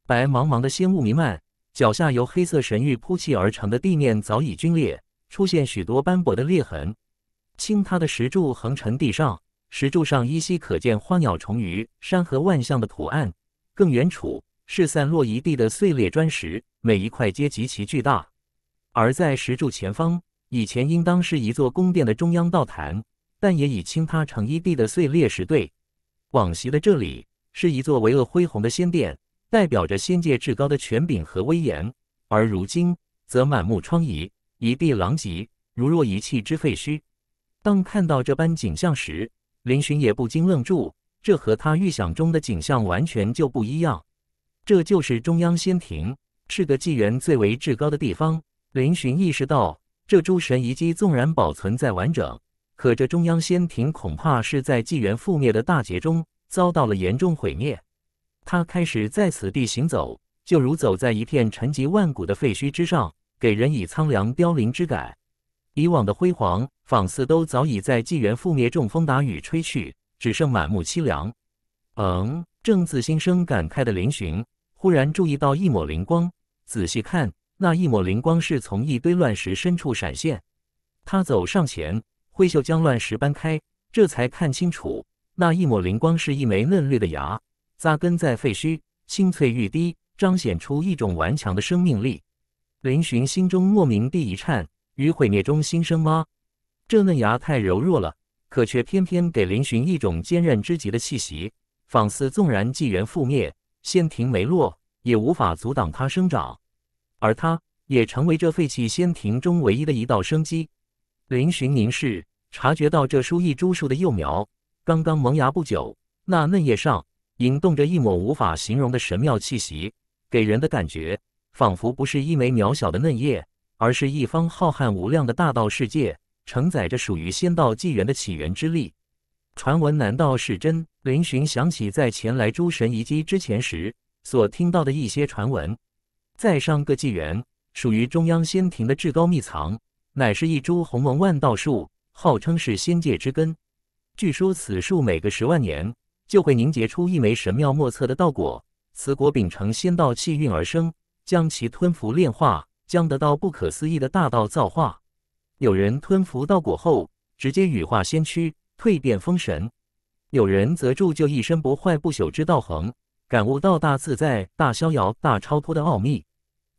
白茫茫的仙雾弥漫，脚下由黑色神玉铺砌而成的地面早已龟裂，出现许多斑驳的裂痕。倾塌的石柱横陈地上，石柱上依稀可见花鸟虫鱼、山河万象的图案。更远处是散落一地的碎裂砖石，每一块皆极其巨大；而在石柱前方，以前应当是一座宫殿的中央道坛，但也已倾塌成一地的碎裂石堆。往昔的这里是一座巍峨恢宏的仙殿，代表着仙界至高的权柄和威严，而如今则满目疮痍，一地狼藉，如若一弃之废墟。当看到这般景象时，林寻也不禁愣住。这和他预想中的景象完全就不一样。这就是中央仙庭，是个纪元最为至高的地方。林寻意识到，这诸神遗迹纵然保存在完整，可这中央仙庭恐怕是在纪元覆灭的大劫中遭到了严重毁灭。他开始在此地行走，就如走在一片沉积万古的废墟之上，给人以苍凉凋零之感。以往的辉煌，仿似都早已在纪元覆灭中风打雨吹去。只剩满目凄凉。嗯，正自心生感慨的林寻，忽然注意到一抹灵光。仔细看，那一抹灵光是从一堆乱石深处闪现。他走上前，挥袖将乱石搬开，这才看清楚，那一抹灵光是一枚嫩绿的芽，扎根在废墟，青翠欲滴，彰显出一种顽强的生命力。林寻心中莫名地一颤：于毁灭中心生吗？这嫩芽太柔弱了。可却偏偏给林寻一种坚韧之极的气息，仿似纵然纪元覆灭，仙庭没落，也无法阻挡它生长。而它也成为这废弃仙庭中唯一的一道生机。林寻凝视，察觉到这书一株树的幼苗刚刚萌芽不久，那嫩叶上引动着一抹无法形容的神妙气息，给人的感觉仿佛不是一枚渺小的嫩叶，而是一方浩瀚无量的大道世界。承载着属于仙道纪元的起源之力，传闻难道是真？林寻想起在前来诸神遗迹之前时所听到的一些传闻，在上个纪元，属于中央仙庭的至高秘藏，乃是一株鸿蒙万道树，号称是仙界之根。据说此树每隔十万年就会凝结出一枚神妙莫测的道果，此果秉承仙道气运而生，将其吞服炼化，将得到不可思议的大道造化。有人吞服道果后，直接羽化仙躯，蜕变封神；有人则铸就一身不坏不朽之道恒，感悟道大自在、大逍遥、大超脱的奥秘；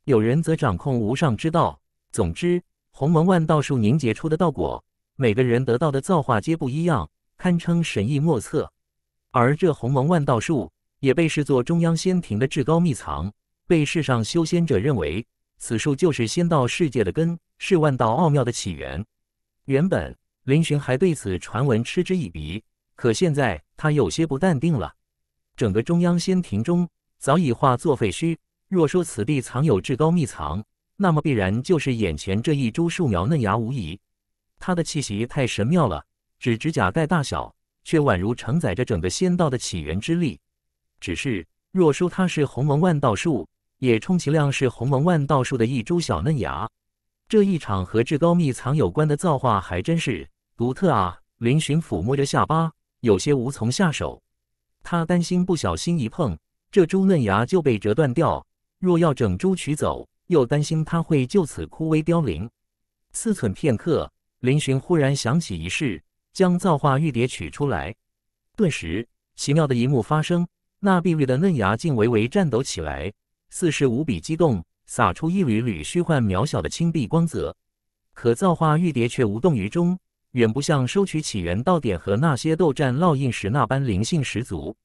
有人则掌控无上之道。总之，鸿蒙万道术凝结出的道果，每个人得到的造化皆不一样，堪称神异莫测。而这鸿蒙万道术也被视作中央仙庭的至高秘藏，被世上修仙者认为，此术就是仙道世界的根。是万道奥妙的起源。原本林峋还对此传闻嗤之以鼻，可现在他有些不淡定了。整个中央仙庭中早已化作废墟。若说此地藏有至高秘藏，那么必然就是眼前这一株树苗嫩芽无疑。它的气息太神妙了，只指甲盖大小，却宛如承载着整个仙道的起源之力。只是若说它是鸿蒙万道树，也充其量是鸿蒙万道树的一株小嫩芽。这一场和至高秘藏有关的造化还真是独特啊！林巡抚摸着下巴，有些无从下手。他担心不小心一碰，这株嫩芽就被折断掉；若要整株取走，又担心它会就此枯萎凋零。思忖片刻，林巡忽然想起一事，将造化玉蝶取出来。顿时，奇妙的一幕发生：那碧绿的嫩芽竟微微颤抖起来，似是无比激动。洒出一缕缕虚幻渺小的青碧光泽，可造化玉蝶却无动于衷，远不像收取起源道点和那些斗战烙印时那般灵性十足。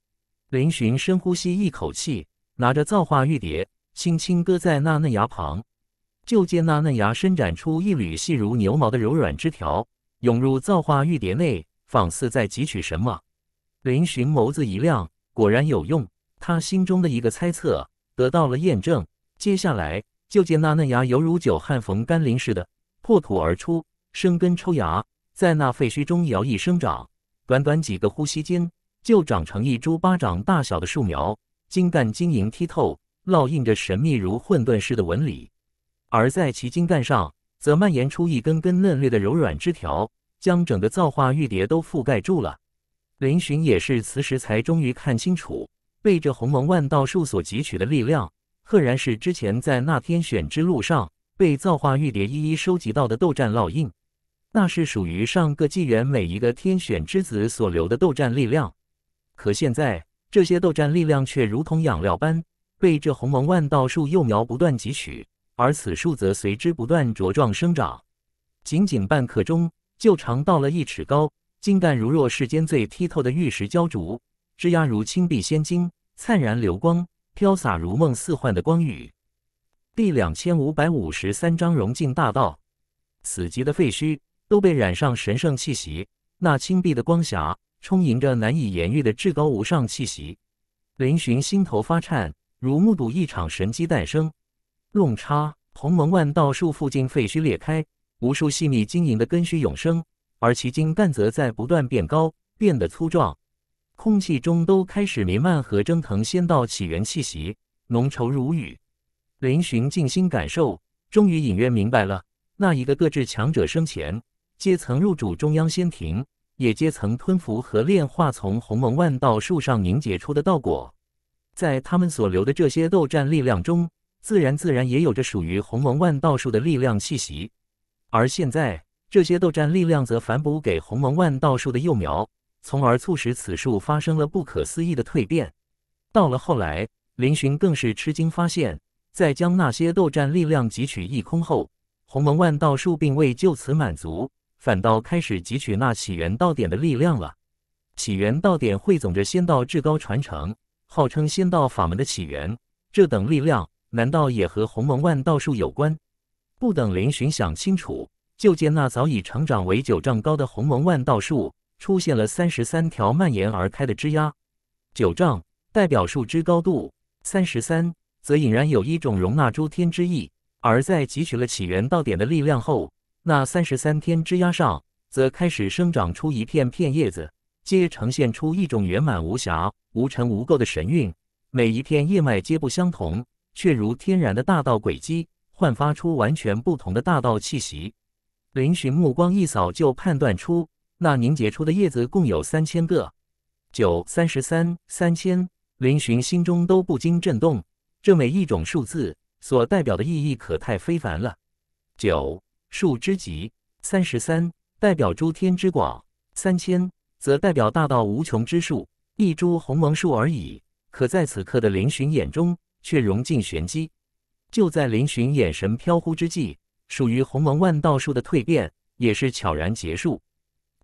林寻深呼吸一口气，拿着造化玉蝶，轻轻搁在那嫩芽旁，就见那嫩芽伸展出一缕细如牛毛的柔软枝条，涌入造化玉蝶内，仿似在汲取什么。林寻眸子一亮，果然有用，他心中的一个猜测得到了验证。接下来就见那嫩芽犹如久旱逢甘霖似的破土而出，生根抽芽，在那废墟中摇曳生长。短短几个呼吸间，就长成一株巴掌大小的树苗，茎干晶莹剔透，烙印着神秘如混沌似的纹理；而在其茎干上，则蔓延出一根根嫩绿的柔软枝条，将整个造化玉蝶都覆盖住了。林寻也是此时才终于看清楚，被这鸿蒙万道树所汲取的力量。赫然是之前在那天选之路上被造化玉蝶一一收集到的斗战烙印，那是属于上个纪元每一个天选之子所留的斗战力量。可现在，这些斗战力量却如同养料般被这鸿蒙万道树幼苗不断汲取，而此树则随之不断茁壮生长。仅仅半刻钟，就长到了一尺高，茎干如若世间最剔透的玉石焦竹，枝桠如青碧仙晶，灿然流光。飘洒如梦似幻的光雨，第两千五百五十三章融进大道。此级的废墟都被染上神圣气息，那青碧的光霞充盈着难以言喻的至高无上气息。林寻心头发颤，如目睹一场神机诞生。弄叉，鸿蒙万道树附近废墟裂开，无数细密晶莹的根须永生，而其茎干则在不断变高，变得粗壮。空气中都开始弥漫和蒸腾仙道起源气息，浓稠如雨。林寻静心感受，终于隐约明白了：那一个个至强者生前皆曾入主中央仙庭，也皆曾吞服和炼化从鸿蒙万道树上凝结出的道果。在他们所留的这些斗战力量中，自然自然也有着属于鸿蒙万道树的力量气息。而现在，这些斗战力量则反哺给鸿蒙万道树的幼苗。从而促使此树发生了不可思议的蜕变。到了后来，林寻更是吃惊发现，在将那些斗战力量汲取一空后，鸿蒙万道术并未就此满足，反倒开始汲取那起源道点的力量了。起源道点汇总着仙道至高传承，号称仙道法门的起源，这等力量难道也和鸿蒙万道术有关？不等林寻想清楚，就见那早已成长为九丈高的鸿蒙万道树。出现了三十三条蔓延而开的枝桠，九丈代表树枝高度，三十三则隐然有一种容纳诸天之意。而在汲取了起源到点的力量后，那三十三天枝桠上则开始生长出一片片叶子，皆呈现出一种圆满无瑕、无尘无垢的神韵。每一片叶脉皆不相同，却如天然的大道轨迹，焕发出完全不同的大道气息。林寻目光一扫，就判断出。那凝结出的叶子共有三千个，九三十三三千，林寻心中都不禁震动。这每一种数字所代表的意义可太非凡了。九，数之极，三十三，代表诸天之广；三千，则代表大道无穷之数。一株鸿蒙树而已，可在此刻的林寻眼中却融进玄机。就在林寻眼神飘忽之际，属于鸿蒙万道树的蜕变也是悄然结束。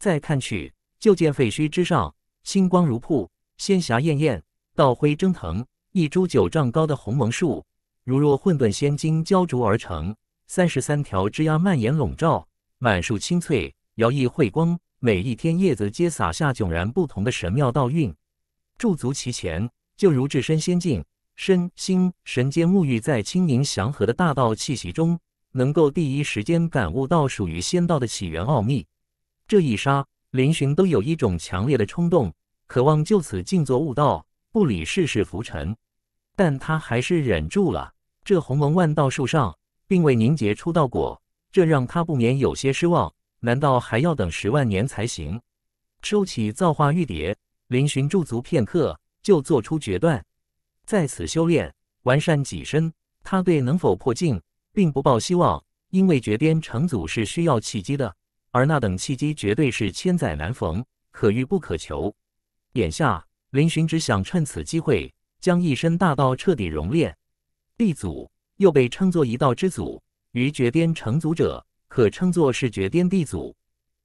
再看去，就见废墟之上，星光如瀑，仙霞艳艳，道辉蒸腾。一株九丈高的鸿蒙树，如若混沌仙晶浇筑而成，三十三条枝桠蔓延笼罩，满树青翠，摇曳会光。每一天叶子皆洒下迥然不同的神妙道韵。驻足其前，就如置身仙境，身心神间沐浴在轻盈祥和的大道气息中，能够第一时间感悟到属于仙道的起源奥秘。这一杀，林寻都有一种强烈的冲动，渴望就此静坐悟道，不理世事浮沉。但他还是忍住了。这鸿蒙万道树上并未凝结出道果，这让他不免有些失望。难道还要等十万年才行？收起造化玉蝶，林寻驻足片刻，就做出决断，在此修炼完善己身。他对能否破境，并不抱希望，因为绝巅成祖是需要契机的。而那等契机绝对是千载难逢，可遇不可求。眼下，林寻只想趁此机会，将一身大道彻底熔炼。地祖又被称作一道之祖，于绝巅成祖者，可称作是绝巅地祖。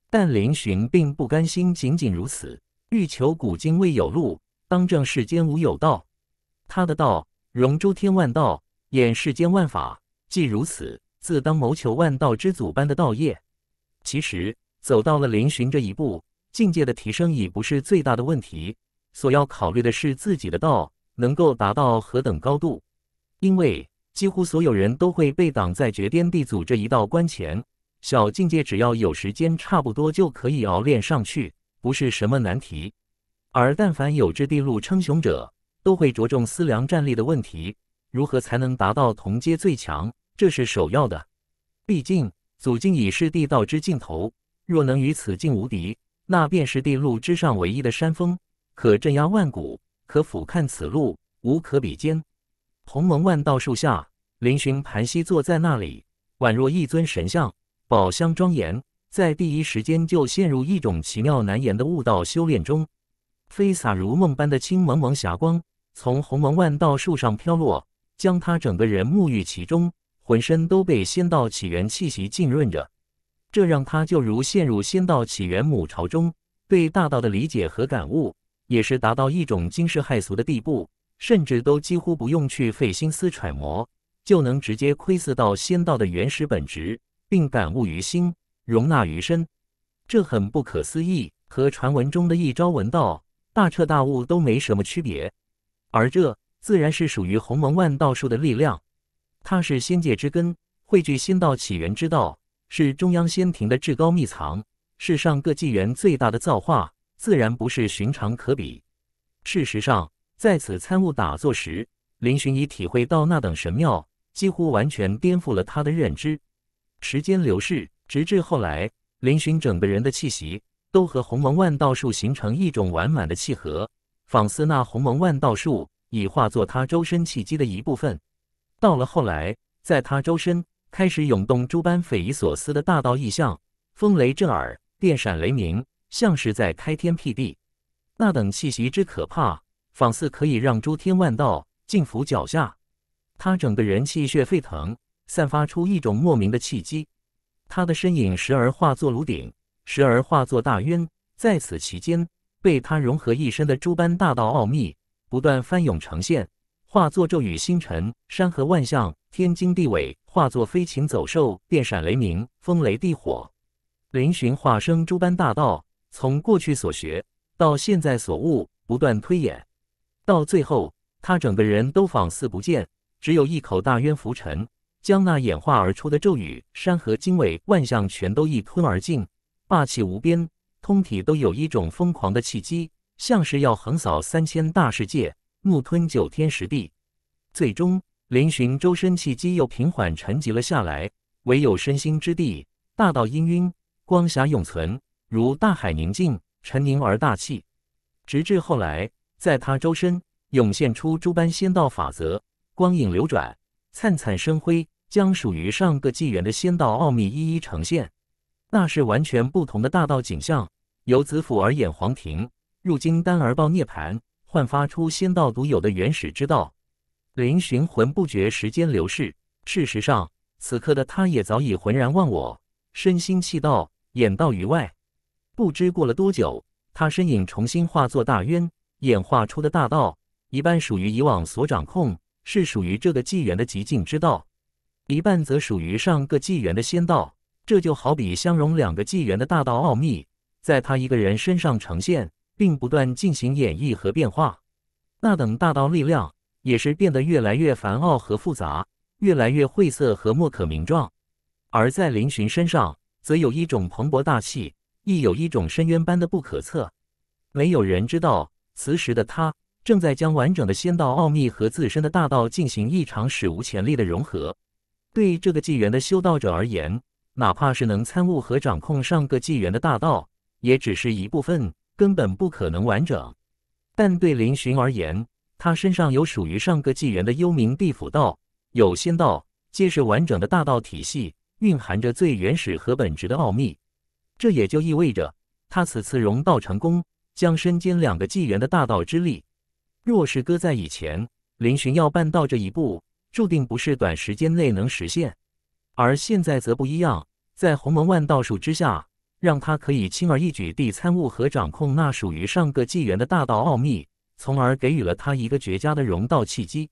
但林寻并不甘心仅仅如此，欲求古今未有路，当正世间无有道。他的道融诸天万道，演世间万法。既如此，自当谋求万道之祖般的道业。其实走到了灵峋这一步，境界的提升已不是最大的问题，所要考虑的是自己的道能够达到何等高度。因为几乎所有人都会被挡在绝巅地祖这一道关前，小境界只要有时间，差不多就可以熬练上去，不是什么难题。而但凡有志地路称雄者，都会着重思量战力的问题，如何才能达到同阶最强，这是首要的。毕竟。祖境已是地道之尽头，若能于此境无敌，那便是地路之上唯一的山峰，可镇压万古，可俯瞰此路，无可比肩。鸿蒙万道树下，林峋盘膝坐在那里，宛若一尊神像，宝箱庄严。在第一时间就陷入一种奇妙难言的悟道修炼中。飞洒如梦般的青蒙蒙霞光从鸿蒙万道树上飘落，将他整个人沐浴其中。浑身都被仙道起源气息浸润着，这让他就如陷入仙道起源母巢中，对大道的理解和感悟也是达到一种惊世骇俗的地步，甚至都几乎不用去费心思揣摩，就能直接窥伺到仙道的原始本质，并感悟于心，容纳于身。这很不可思议，和传闻中的一朝闻道，大彻大悟都没什么区别。而这自然是属于鸿蒙万道术的力量。它是仙界之根，汇聚仙道起源之道，是中央仙庭的至高秘藏，是上各纪元最大的造化，自然不是寻常可比。事实上，在此参悟打坐时，林寻已体会到那等神妙，几乎完全颠覆了他的认知。时间流逝，直至后来，林寻整个人的气息都和鸿蒙万道术形成一种完满的契合，仿似那鸿蒙万道术已化作他周身气机的一部分。到了后来，在他周身开始涌动诸般匪夷所思的大道意象，风雷震耳，电闪雷鸣，像是在开天辟地。那等气息之可怕，仿似可以让诸天万道尽伏脚下。他整个人气血沸腾，散发出一种莫名的气机。他的身影时而化作炉鼎，时而化作大渊，在此期间，被他融合一身的诸般大道奥秘不断翻涌呈现。化作咒语、星辰、山河万象、天经地纬，化作飞禽走兽、电闪雷鸣、风雷地火，林寻化生诸般大道。从过去所学到现在所悟，不断推演，到最后，他整个人都仿似不见，只有一口大渊浮沉，将那演化而出的咒语、山河经纬、万象全都一吞而尽，霸气无边，通体都有一种疯狂的气机，像是要横扫三千大世界。怒吞九天十地，最终嶙峋周身气机又平缓沉寂了下来，唯有身心之地大道氤氲，光霞永存，如大海宁静沉凝而大气。直至后来，在他周身涌现出诸般仙道法则，光影流转，灿灿生辉，将属于上个纪元的仙道奥秘一一呈现。那是完全不同的大道景象，由紫府而演黄庭，入金丹而爆涅盘。焕发出仙道独有的原始之道，林寻魂不觉时间流逝。事实上，此刻的他也早已浑然忘我，身心气道，眼到于外。不知过了多久，他身影重新化作大渊，演化出的大道，一半属于以往所掌控，是属于这个纪元的极境之道；一半则属于上个纪元的仙道。这就好比相融两个纪元的大道奥秘，在他一个人身上呈现。并不断进行演绎和变化，那等大道力量也是变得越来越繁奥和复杂，越来越晦涩和莫可名状。而在林寻身上，则有一种蓬勃大气，亦有一种深渊般的不可测。没有人知道，此时的他正在将完整的仙道奥秘和自身的大道进行一场史无前例的融合。对这个纪元的修道者而言，哪怕是能参悟和掌控上个纪元的大道，也只是一部分。根本不可能完整，但对林寻而言，他身上有属于上个纪元的幽冥地府道，有仙道，皆是完整的大道体系，蕴含着最原始和本质的奥秘。这也就意味着，他此次融道成功，将身兼两个纪元的大道之力。若是搁在以前，林寻要办到这一步，注定不是短时间内能实现。而现在则不一样，在鸿蒙万道术之下。让他可以轻而易举地参悟和掌控那属于上个纪元的大道奥秘，从而给予了他一个绝佳的融道契机。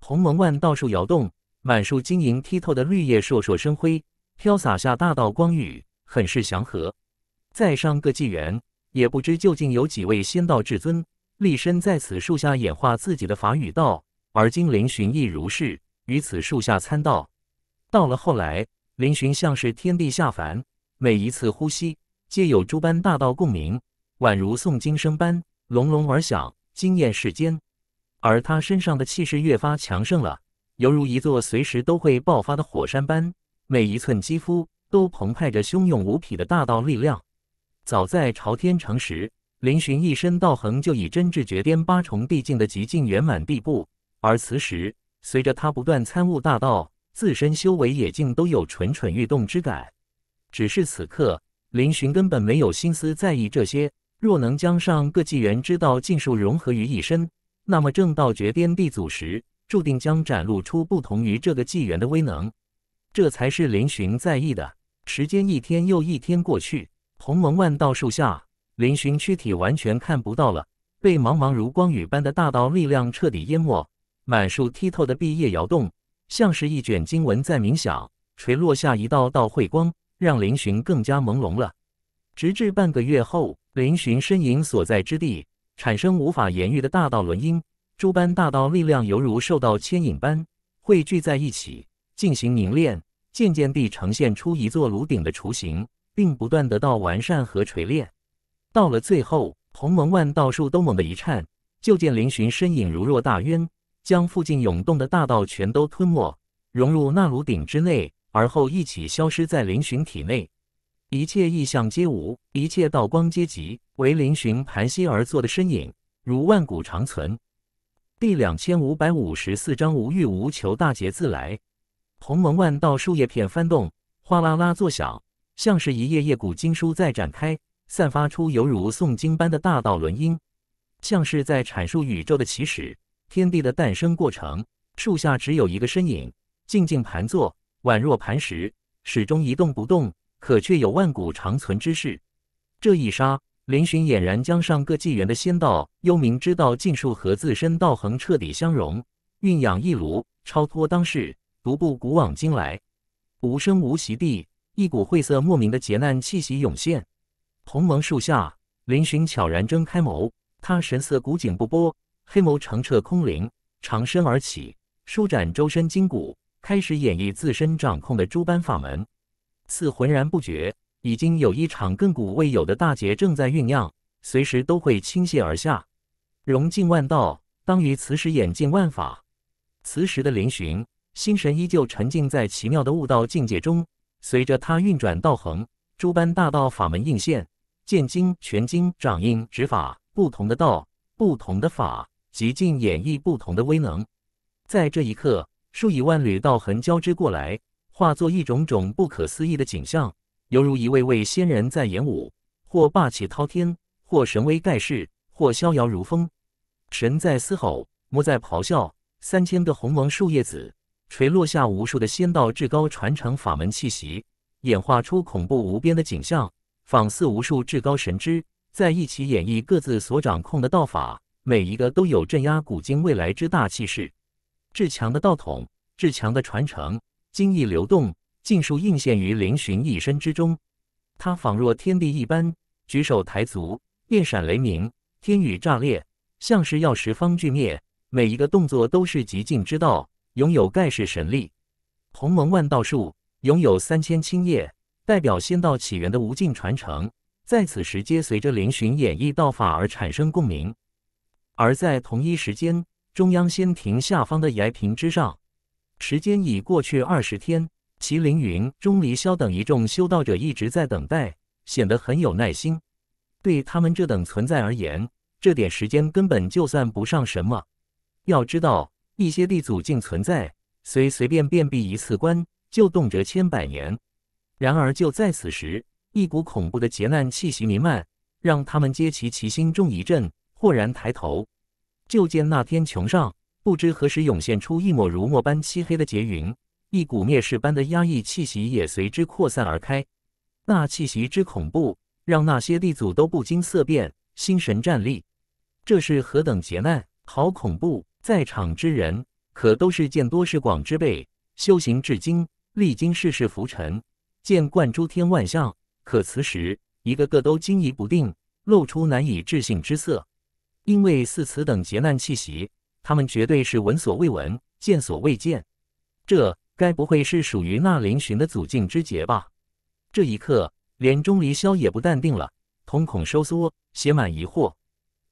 鸿蒙万道树摇动，满树晶莹剔透的绿叶烁烁生辉，飘洒下大道光雨，很是祥和。在上个纪元，也不知究竟有几位仙道至尊立身在此树下演化自己的法与道，而今林寻亦如是，于此树下参道。到了后来，林寻像是天地下凡。每一次呼吸皆有诸般大道共鸣，宛如诵经声般隆隆而响，惊艳世间。而他身上的气势越发强盛了，犹如一座随时都会爆发的火山般，每一寸肌肤都澎湃着汹涌无匹的大道力量。早在朝天城时，林寻一身道行就已真至绝巅八重地境的极境圆满地步，而此时随着他不断参悟大道，自身修为也竟都有蠢蠢欲动之感。只是此刻，林寻根本没有心思在意这些。若能将上个纪元之道尽数融合于一身，那么正道绝巅地祖时，注定将展露出不同于这个纪元的威能。这才是林寻在意的。时间一天又一天过去，鸿蒙万道树下，林寻躯体完全看不到了，被茫茫如光雨般的大道力量彻底淹没。满树剔透的碧叶摇动，像是一卷经文在冥想，垂落下一道道慧光。让林峋更加朦胧了。直至半个月后，林峋身影所在之地产生无法言喻的大道轮音，诸般大道力量犹如受到牵引般汇聚在一起，进行凝练，渐渐地呈现出一座炉鼎的雏形，并不断得到完善和锤炼。到了最后，鸿蒙万道树都猛地一颤，就见林峋身影如若大渊，将附近涌动的大道全都吞没，融入那炉鼎之内。而后一起消失在林峋体内，一切意象皆无，一切道光皆极，唯林峋盘膝而坐的身影如万古长存。第两千五百五十四章无欲无求，大劫自来。鸿蒙万道树叶片翻动，哗啦啦作响，像是一页页古经书在展开，散发出犹如诵经般的大道轮音，像是在阐述宇宙的起始、天地的诞生过程。树下只有一个身影，静静盘坐。宛若磐石，始终一动不动，可却有万古长存之势。这一杀，林峋俨然将上个纪元的仙道、幽冥之道尽数和自身道恒彻底相融，蕴养一炉，超脱当世，独步古往今来。无声无息地，一股晦涩莫名的劫难气息涌现。鸿蒙树下，林峋悄然睁开眸，他神色古井不波，黑眸澄澈空灵，长身而起，舒展周身筋骨。开始演绎自身掌控的诸般法门，似浑然不觉，已经有一场亘古未有的大劫正在酝酿，随时都会倾泻而下，融进万道。当于此时，演尽万法。此时的林寻心神依旧沉浸在奇妙的悟道境界中，随着他运转道恒，诸般大道法门应现，见经、全经、掌印、指法，不同的道，不同的法，极尽演绎不同的威能。在这一刻。数以万缕道痕交织过来，化作一种种不可思议的景象，犹如一位位仙人在演武，或霸气滔天，或神威盖世，或逍遥如风。神在嘶吼，魔在咆哮。三千个鸿蒙树叶子垂落下，无数的仙道至高传承法门气息，演化出恐怖无边的景象，仿似无数至高神之在一起演绎各自所掌控的道法，每一个都有镇压古今未来之大气势。至强的道统，至强的传承，精益流动，尽数映现于林峋一身之中。他仿若天地一般，举手抬足，电闪雷鸣，天宇炸裂，像是要十方俱灭。每一个动作都是极境之道，拥有盖世神力。鸿蒙万道术拥有三千青叶，代表仙道起源的无尽传承，在此时皆随着灵循演绎道法而产生共鸣。而在同一时间。中央仙亭下方的崖平之上，时间已过去二十天。麒麟云、钟离霄等一众修道者一直在等待，显得很有耐心。对他们这等存在而言，这点时间根本就算不上什么。要知道，一些地祖境存在，随随便便避一次关，就动辄千百年。然而就在此时，一股恐怖的劫难气息弥漫，让他们皆齐齐心中一震，豁然抬头。就见那天穹上，不知何时涌现出一抹如墨般漆黑的劫云，一股灭世般的压抑气息也随之扩散而开。那气息之恐怖，让那些地祖都不禁色变，心神战栗。这是何等劫难？好恐怖！在场之人可都是见多识广之辈，修行至今，历经世事浮沉，见惯诸天万象，可此时一个个都惊疑不定，露出难以置信之色。因为似此等劫难气息，他们绝对是闻所未闻、见所未见。这该不会是属于那嶙峋的祖境之劫吧？这一刻，连钟离霄也不淡定了，瞳孔收缩，写满疑惑。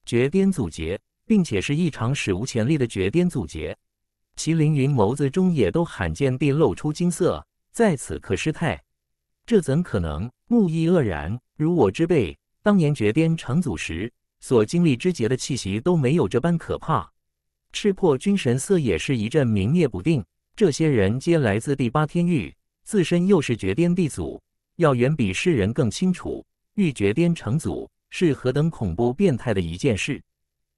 绝巅祖劫，并且是一场史无前例的绝巅祖劫，麒麟云眸子中也都罕见地露出金色。在此刻失态，这怎可能？木易愕然，如我之辈，当年绝巅成祖时。所经历之劫的气息都没有这般可怕。赤破君神色也是一阵明灭不定。这些人皆来自第八天域，自身又是绝巅地祖，要远比世人更清楚欲绝巅成祖是何等恐怖变态的一件事。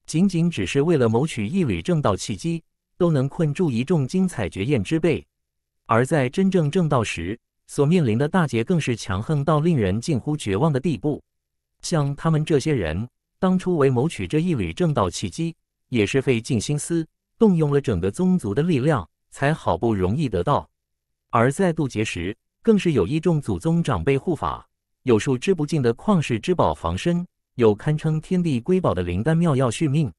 仅仅只是为了谋取一缕正道契机，都能困住一众精彩绝艳之辈。而在真正正道时，所面临的大劫更是强横到令人近乎绝望的地步。像他们这些人。当初为谋取这一缕正道契机，也是费尽心思，动用了整个宗族的力量，才好不容易得到。而在渡劫时，更是有一众祖宗长辈护法，有数之不尽的旷世之宝防身，有堪称天地瑰宝的灵丹妙药续命，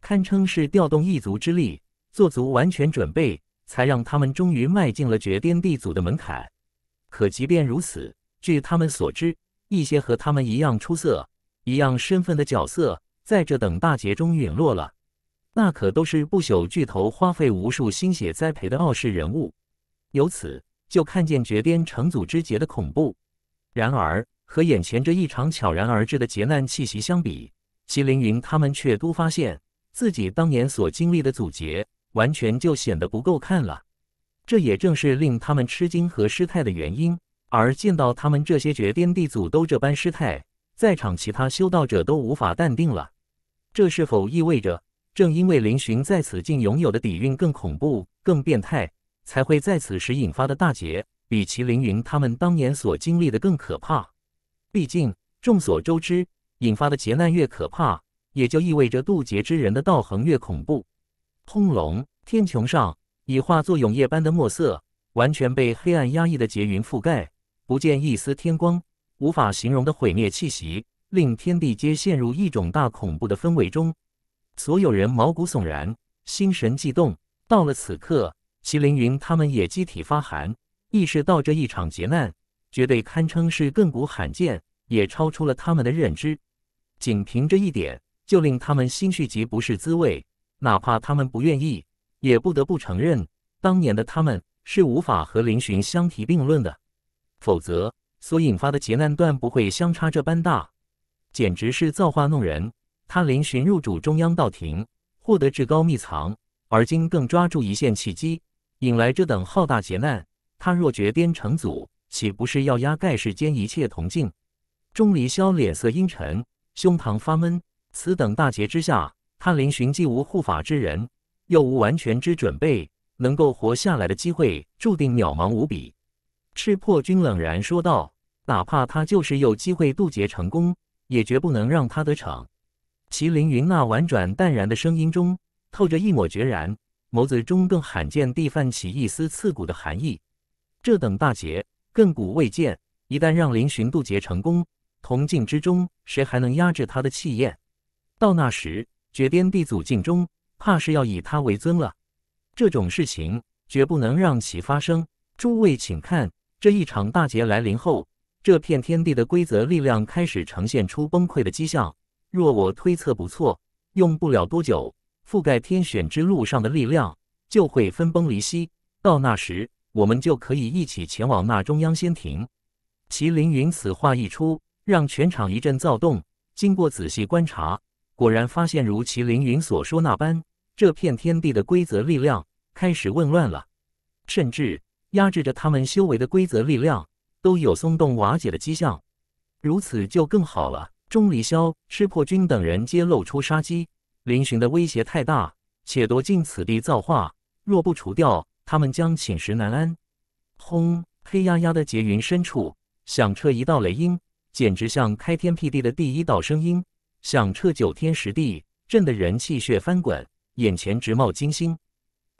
堪称是调动一族之力，做足完全准备，才让他们终于迈进了绝巅地祖的门槛。可即便如此，据他们所知，一些和他们一样出色。一样身份的角色在这等大劫中陨落了，那可都是不朽巨头花费无数心血栽培的傲世人物。由此就看见绝巅成祖之劫的恐怖。然而，和眼前这一场悄然而至的劫难气息相比，麒麟云他们却都发现自己当年所经历的阻劫完全就显得不够看了。这也正是令他们吃惊和失态的原因。而见到他们这些绝巅地祖都这般失态。在场其他修道者都无法淡定了，这是否意味着，正因为林峋在此境拥有的底蕴更恐怖、更变态，才会在此时引发的大劫比麒麟云他们当年所经历的更可怕？毕竟众所周知，引发的劫难越可怕，也就意味着渡劫之人的道行越恐怖。轰隆，天穹上已化作永夜般的墨色，完全被黑暗压抑的劫云覆盖，不见一丝天光。无法形容的毁灭气息，令天地皆陷入一种大恐怖的氛围中，所有人毛骨悚然，心神悸动。到了此刻，麒麟云他们也集体发寒，意识到这一场劫难绝对堪称是亘古罕见，也超出了他们的认知。仅凭这一点，就令他们心绪极不是滋味。哪怕他们不愿意，也不得不承认，当年的他们是无法和林寻相提并论的，否则。所引发的劫难断不会相差这般大，简直是造化弄人。他临寻入主中央道庭，获得至高秘藏，而今更抓住一线契机，引来这等浩大劫难。他若绝巅成祖，岂不是要压盖世间一切铜镜？钟离霄脸色阴沉，胸膛发闷。此等大劫之下，他临寻既无护法之人，又无完全之准备，能够活下来的机会注定渺茫无比。赤破军冷然说道。哪怕他就是有机会渡劫成功，也绝不能让他得逞。麒麟云那婉转淡然的声音中透着一抹决然，眸子中更罕见地泛起一丝刺骨的寒意。这等大劫，亘古未见。一旦让林寻渡劫成功，铜镜之中谁还能压制他的气焰？到那时，绝巅地祖境中，怕是要以他为尊了。这种事情，绝不能让其发生。诸位，请看这一场大劫来临后。这片天地的规则力量开始呈现出崩溃的迹象。若我推测不错，用不了多久，覆盖天选之路上的力量就会分崩离析。到那时，我们就可以一起前往那中央仙庭。麒麟云此话一出，让全场一阵躁动。经过仔细观察，果然发现如麒麟云所说那般，这片天地的规则力量开始紊乱了，甚至压制着他们修为的规则力量。都有松动瓦解的迹象，如此就更好了。钟离霄、赤破军等人皆露出杀机，林峋的威胁太大，且夺尽此地造化，若不除掉，他们将寝食难安。轰！黑压压的劫云深处，响彻一道雷音，简直像开天辟地的第一道声音，响彻九天十地，震得人气血翻滚，眼前直冒金星。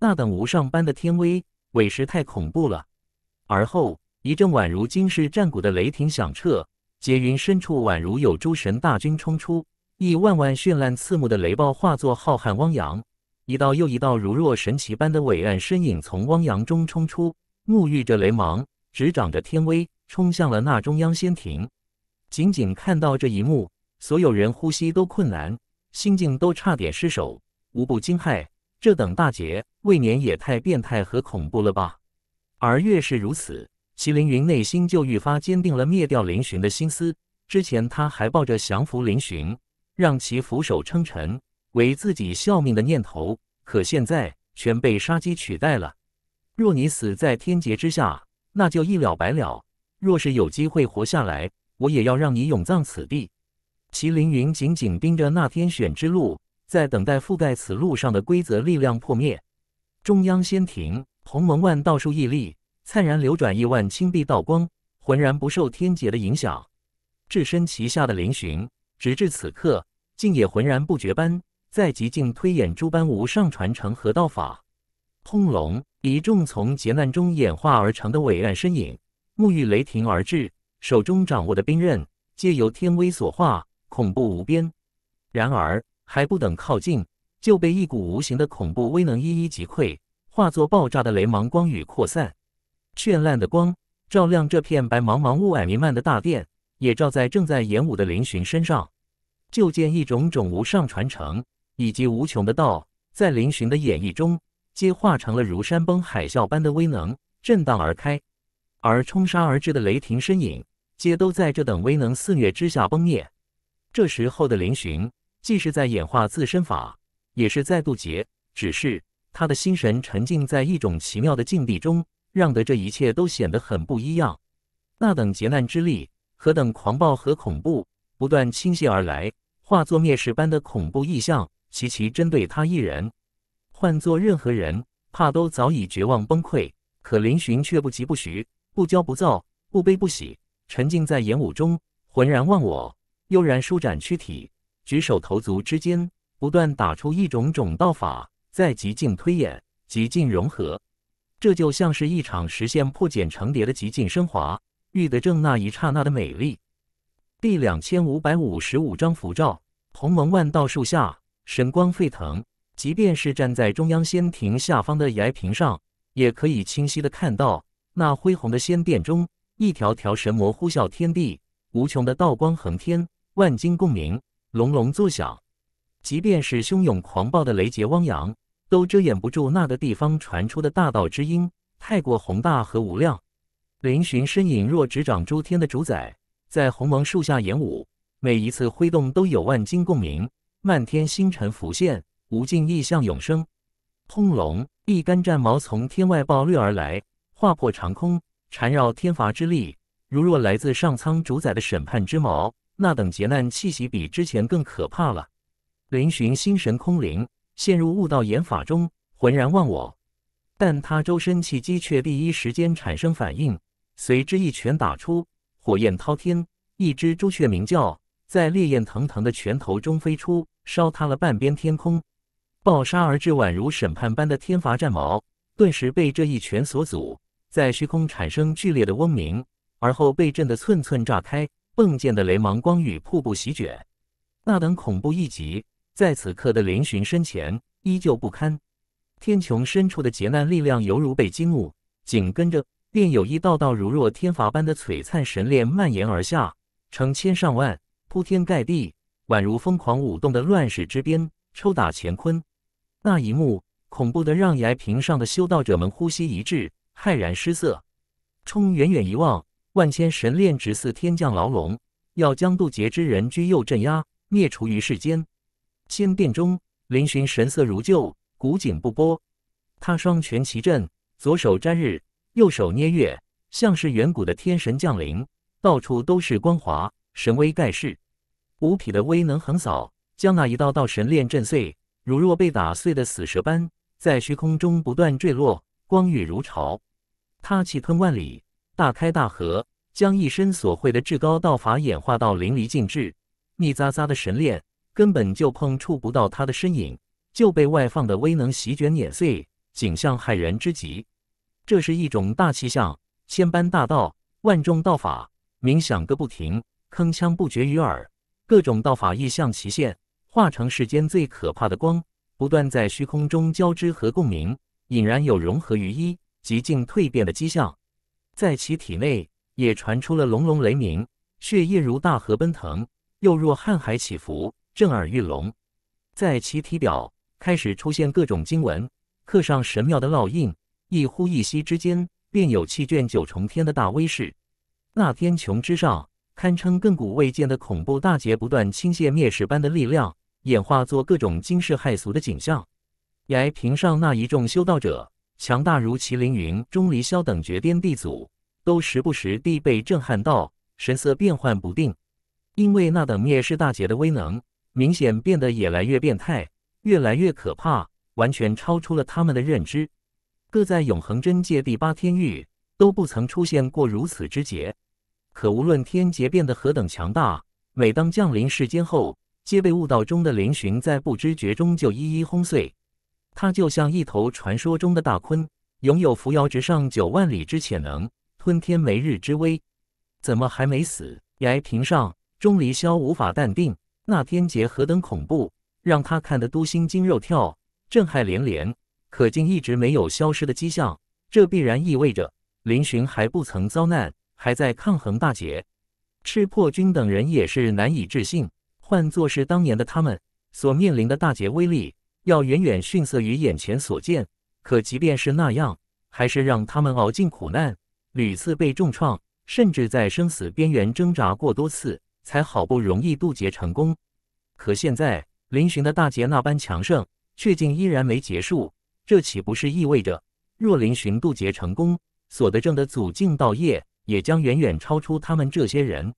那等无上般的天威，委实太恐怖了。而后。一阵宛如惊世战鼓的雷霆响彻，劫云深处宛如有诸神大军冲出，亿万万绚烂刺目的雷暴化作浩瀚汪洋，一道又一道如若神奇般的伟岸身影从汪洋中冲出，沐浴着雷芒，执掌着天威，冲向了那中央仙庭。仅仅看到这一幕，所有人呼吸都困难，心境都差点失手，无不惊骇。这等大劫未免也太变态和恐怖了吧？而越是如此。麒凌云内心就愈发坚定了灭掉林寻的心思。之前他还抱着降服林寻，让其俯首称臣，为自己效命的念头，可现在全被杀机取代了。若你死在天劫之下，那就一了百了；若是有机会活下来，我也要让你永葬此地。麒凌云紧紧盯着那天选之路，在等待覆盖此路上的规则力量破灭。中央仙庭，鸿蒙万道树屹立。灿然流转亿万青碧道光，浑然不受天劫的影响。置身其下的凌峋，直至此刻，竟也浑然不觉般，在极境推演诸般无上传承和道法。轰隆！一众从劫难中演化而成的伟岸身影，沐浴雷霆而至，手中掌握的兵刃皆由天威所化，恐怖无边。然而还不等靠近，就被一股无形的恐怖威能一一击溃，化作爆炸的雷芒光雨扩散。绚烂的光照亮这片白茫茫、雾霭弥漫的大殿，也照在正在演武的林巡身上。就见一种种无上传承以及无穷的道，在林巡的演绎中，皆化成了如山崩海啸般的威能震荡而开，而冲杀而至的雷霆身影，皆都在这等威能肆虐之下崩灭。这时候的林巡，既是在演化自身法，也是在渡劫，只是他的心神沉浸在一种奇妙的境地中。让得这一切都显得很不一样。那等劫难之力，何等狂暴和恐怖，不断倾泻而来，化作灭世般的恐怖意象，齐齐针对他一人。换做任何人，怕都早已绝望崩溃。可林寻却不急不徐，不骄不躁，不悲不喜，沉浸在演武中，浑然忘我，悠然舒展躯体，举手投足之间，不断打出一种种道法，在极境推演，极境融合。这就像是一场实现破茧成蝶的极尽升华，遇得正那一刹那的美丽。第两千五百五十五章符咒，鸿蒙万道树下，神光沸腾。即便是站在中央仙庭下方的崖屏上，也可以清晰的看到那恢宏的仙殿中，一条条神魔呼啸天地，无穷的道光横天，万金共鸣，隆隆作响。即便是汹涌狂暴的雷劫汪洋。都遮掩不住那个地方传出的大道之音，太过宏大和无量。林峋身影若执掌诸天的主宰，在鸿蒙树下演武，每一次挥动都有万金共鸣，漫天星辰浮现，无尽意象永生。轰隆！一杆战矛从天外暴掠而来，划破长空，缠绕天罚之力，如若来自上苍主宰的审判之矛，那等劫难气息比之前更可怕了。林峋心神空灵。陷入悟道演法中，浑然忘我。但他周身气机却第一时间产生反应，随之一拳打出，火焰滔天，一只朱雀鸣叫，在烈焰腾腾的拳头中飞出，烧塌了半边天空。暴杀而至，宛如审判般的天罚战矛，顿时被这一拳所阻，在虚空产生剧烈的嗡鸣，而后被震得寸寸炸开，迸溅的雷芒光雨瀑布席卷，那等恐怖一击。在此刻的林峋身前依旧不堪，天穹深处的劫难力量犹如被激怒，紧跟着便有一道道如若天罚般的璀璨神链蔓延而下，成千上万，铺天盖地，宛如疯狂舞动的乱世之鞭，抽打乾坤。那一幕恐怖的，让崖屏上的修道者们呼吸一滞，骇然失色。冲远远一望，万千神链直似天降牢笼，要将渡劫之人居右镇压，灭除于世间。仙殿中，林峋神色如旧，古井不波。他双拳齐振，左手沾日，右手捏月，像是远古的天神降临。到处都是光华，神威盖世，五匹的威能横扫，将那一道道神链震碎，如若被打碎的死蛇般，在虚空中不断坠落，光雨如潮。他气吞万里，大开大合，将一身所会的至高道法演化到淋漓尽致，密匝匝的神链。根本就碰触不到他的身影，就被外放的威能席卷碾碎，景象骇人之极。这是一种大气象，千般大道，万种道法，鸣响个不停，铿锵不绝于耳，各种道法意象齐现，化成世间最可怕的光，不断在虚空中交织和共鸣，隐然有融合于一、极境蜕变的迹象。在其体内也传出了隆隆雷鸣，血液如大河奔腾，又若瀚海起伏。震耳欲聋，在其体表开始出现各种经文，刻上神庙的烙印。一呼一吸之间，便有气卷九重天的大威势。那天穹之上，堪称亘古未见的恐怖大劫，不断倾泻灭世般的力量，演化作各种惊世骇俗的景象。崖屏上那一众修道者，强大如麒麟云、钟离霄等绝巅地祖，都时不时地被震撼到，神色变幻不定，因为那等灭世大劫的威能。明显变得越来越变态，越来越可怕，完全超出了他们的认知。各在永恒真界第八天域都不曾出现过如此之劫。可无论天劫变得何等强大，每当降临世间后，皆被悟道中的灵循在不知觉中就一一轰碎。他就像一头传说中的大鲲，拥有扶摇直上九万里之潜能，吞天没日之威。怎么还没死？崖平上，钟离霄无法淡定。那天劫何等恐怖，让他看得都心惊肉跳、震撼连连。可竟一直没有消失的迹象，这必然意味着林寻还不曾遭难，还在抗衡大劫。赤破军等人也是难以置信。换作是当年的他们，所面临的大劫威力要远远逊色于眼前所见。可即便是那样，还是让他们熬尽苦难，屡次被重创，甚至在生死边缘挣扎过多次。才好不容易渡劫成功，可现在林寻的大劫那般强盛，却竟依然没结束。这岂不是意味着，若林寻渡劫成功，所得证的祖境道业也将远远超出他们这些人？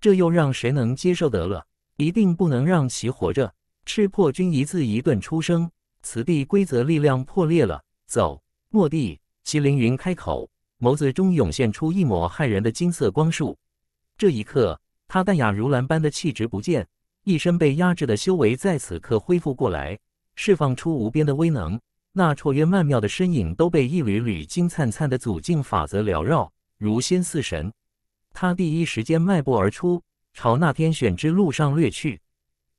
这又让谁能接受得了？一定不能让其活着！赤破军一字一顿出声：“此地规则力量破裂了，走！”末地麒麟云开口，眸子中涌现出一抹骇人的金色光束。这一刻。他淡雅如兰般的气质不见，一身被压制的修为在此刻恢复过来，释放出无边的威能。那绰约曼妙的身影都被一缕缕金灿灿的祖境法则缭绕，如仙似神。他第一时间迈步而出，朝那天选之路上掠去。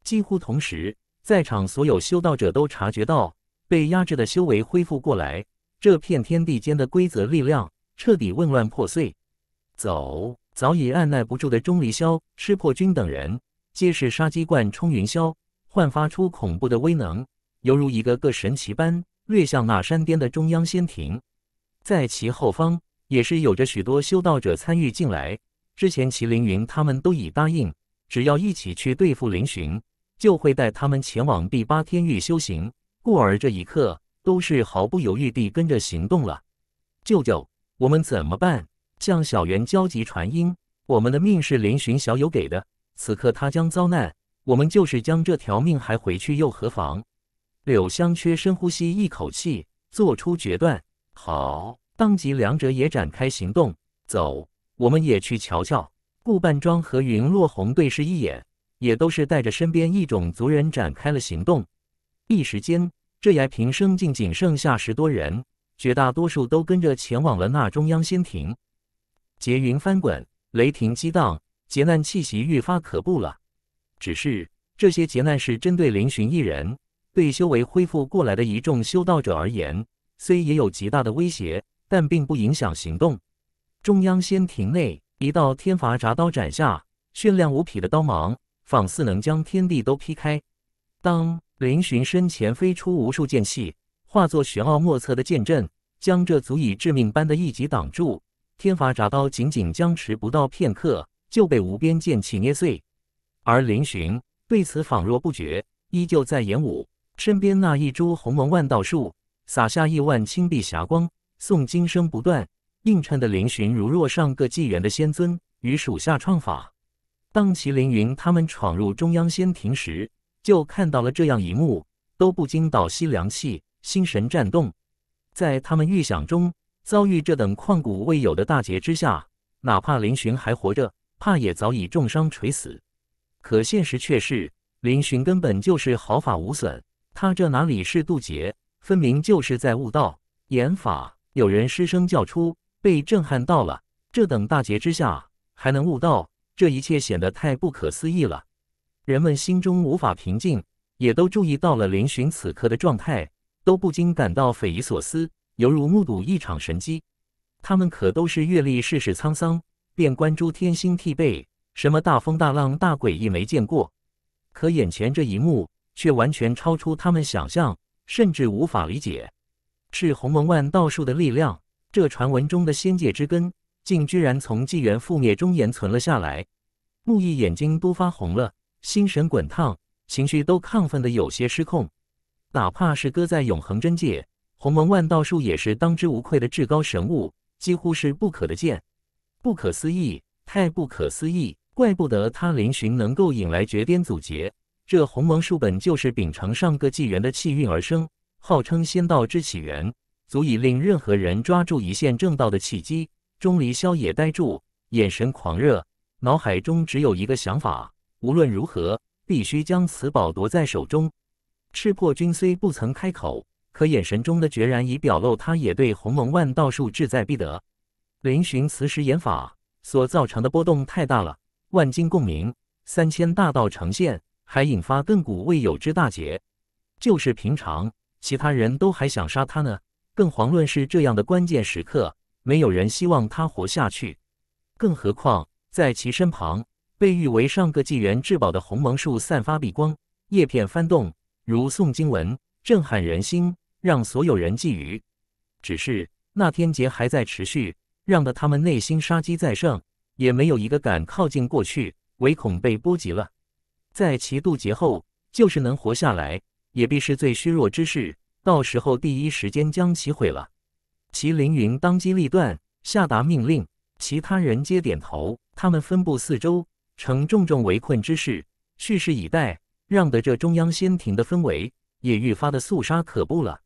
几乎同时，在场所有修道者都察觉到，被压制的修为恢复过来，这片天地间的规则力量彻底紊乱破碎。走。早已按耐不住的钟离霄、赤破军等人，皆是杀鸡贯冲云霄，焕发出恐怖的威能，犹如一个个神奇般掠向那山巅的中央仙庭。在其后方，也是有着许多修道者参与进来。之前麒麟云他们都已答应，只要一起去对付林巡，就会带他们前往第八天域修行。故而这一刻，都是毫不犹豫地跟着行动了。舅舅，我们怎么办？向小圆焦急传音：“我们的命是林寻小友给的，此刻他将遭难，我们就是将这条命还回去又何妨？”柳香缺深呼吸一口气，做出决断：“好！”当即两者也展开行动。走，我们也去瞧瞧。顾半庄和云落红对视一眼，也都是带着身边一种族人展开了行动。一时间，这崖平生竟仅剩下十多人，绝大多数都跟着前往了那中央仙庭。劫云翻滚，雷霆激荡，劫难气息愈发可怖了。只是这些劫难是针对林寻一人，对修为恢复过来的一众修道者而言，虽也有极大的威胁，但并不影响行动。中央仙庭内，一道天罚铡刀斩下，绚亮无匹的刀芒，仿似能将天地都劈开。当林寻身前飞出无数剑气，化作玄奥莫测的剑阵，将这足以致命般的一击挡住。天罚铡刀仅仅僵持不到片刻，就被无边剑气捏碎。而林寻对此仿若不觉，依旧在演武身边那一株鸿蒙万道树洒下亿万青碧霞光，诵经声不断，映衬的林寻如若上个纪元的仙尊与属下创法。当麒麟云他们闯入中央仙庭时，就看到了这样一幕，都不禁倒吸凉气，心神颤动。在他们预想中。遭遇这等旷古未有的大劫之下，哪怕林寻还活着，怕也早已重伤垂死。可现实却是，林寻根本就是毫发无损。他这哪里是渡劫，分明就是在悟道演法。有人失声叫出，被震撼到了。这等大劫之下还能悟道，这一切显得太不可思议了。人们心中无法平静，也都注意到了林寻此刻的状态，都不禁感到匪夷所思。犹如目睹一场神机。他们可都是阅历世事沧桑，便关注天星替背，什么大风大浪大诡异没见过。可眼前这一幕却完全超出他们想象，甚至无法理解。是鸿蒙万道术的力量，这传闻中的仙界之根，竟居然从纪元覆灭中延存了下来。木易眼睛都发红了，心神滚烫，情绪都亢奋的有些失控。哪怕是搁在永恒真界。鸿蒙万道术也是当之无愧的至高神物，几乎是不可得见，不可思议，太不可思议！怪不得他嶙峋能够引来绝巅祖劫。这鸿蒙术本就是秉承上个纪元的气运而生，号称仙道之起源，足以令任何人抓住一线正道的契机。钟离霄也呆住，眼神狂热，脑海中只有一个想法：无论如何，必须将此宝夺在手中。赤破军虽不曾开口。可眼神中的决然，已表露他也对鸿蒙万道术志在必得。林寻磁时演法所造成的波动太大了，万金共鸣，三千大道呈现，还引发亘古未有之大劫。就是平常，其他人都还想杀他呢，更遑论是这样的关键时刻，没有人希望他活下去。更何况，在其身旁，被誉为上个纪元至宝的鸿蒙树散发碧光，叶片翻动如诵经文，震撼人心。让所有人觊觎，只是那天劫还在持续，让得他们内心杀机再盛，也没有一个敢靠近过去，唯恐被波及了。在其渡劫后，就是能活下来，也必是最虚弱之势，到时候第一时间将其毁了。齐凌云当机立断，下达命令，其他人皆点头，他们分布四周，呈重重围困之势，蓄势以待，让得这中央仙庭的氛围也愈发的肃杀可怖了。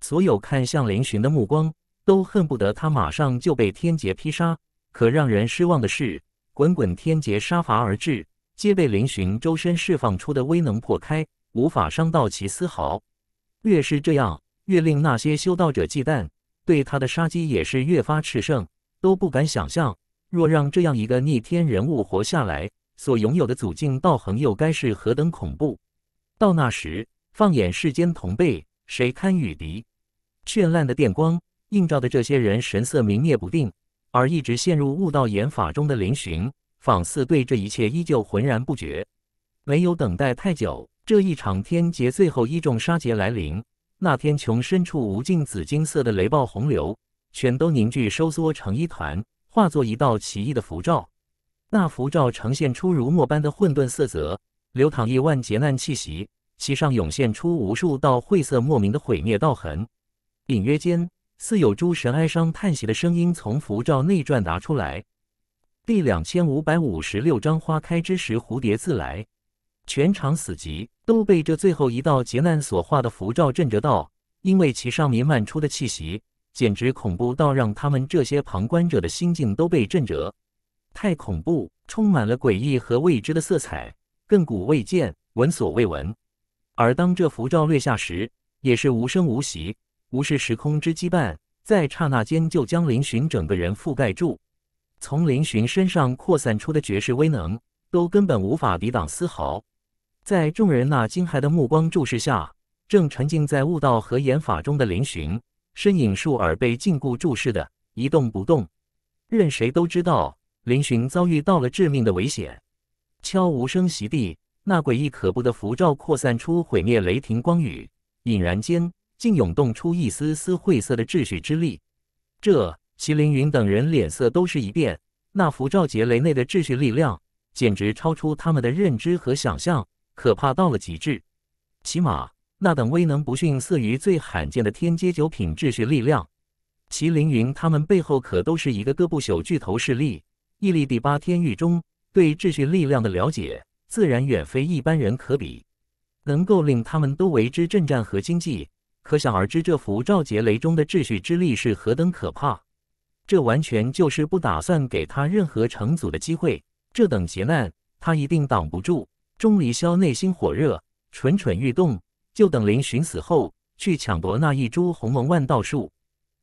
所有看向林寻的目光，都恨不得他马上就被天劫劈杀。可让人失望的是，滚滚天劫杀伐而至，皆被林寻周身释放出的威能破开，无法伤到其丝毫。越是这样，越令那些修道者忌惮，对他的杀机也是越发炽盛，都不敢想象，若让这样一个逆天人物活下来，所拥有的祖境道恒又该是何等恐怖？到那时，放眼世间同辈，谁堪与敌？绚烂的电光映照的这些人神色明灭不定，而一直陷入悟道演法中的林寻，仿似对这一切依旧浑然不觉。没有等待太久，这一场天劫最后一重杀劫来临。那天穹深处无尽紫金色的雷暴洪流，全都凝聚收缩成一团，化作一道奇异的符咒。那符咒呈现出如墨般的混沌色泽，流淌亿万劫难气息，其上涌现出无数道晦涩莫名的毁灭道痕。隐约间，似有诸神哀伤叹息的声音从符咒内传达出来。第两千五百五十六章：花开之时，蝴蝶自来。全场死寂，都被这最后一道劫难所化的符咒震折到，因为其上弥漫出的气息，简直恐怖到让他们这些旁观者的心境都被震折。太恐怖，充满了诡异和未知的色彩，亘古未见，闻所未闻。而当这符咒落下时，也是无声无息。无视时空之羁绊，在刹那间就将林寻整个人覆盖住。从林寻身上扩散出的绝世威能，都根本无法抵挡丝毫。在众人那惊骇的目光注视下，正沉浸在悟道和演法中的林寻，身影倏尔被禁锢注视的一动不动。任谁都知道，林寻遭遇到了致命的危险。悄无声息地，那诡异可怖的符咒扩散出毁灭雷霆光雨，隐然间。竟涌动出一丝丝晦涩的秩序之力，这齐麟云等人脸色都是一变。那符咒劫雷内的秩序力量，简直超出他们的认知和想象，可怕到了极致。起码那等威能不逊色于最罕见的天阶九品秩序力量。齐麟云他们背后可都是一个个不朽巨头势力，屹立第八天域中，对秩序力量的了解自然远非一般人可比，能够令他们都为之震颤和惊悸。可想而知，这符赵杰雷中的秩序之力是何等可怕！这完全就是不打算给他任何成组的机会。这等劫难，他一定挡不住。钟离霄内心火热，蠢蠢欲动，就等林寻死后去抢夺那一株鸿蒙万道树。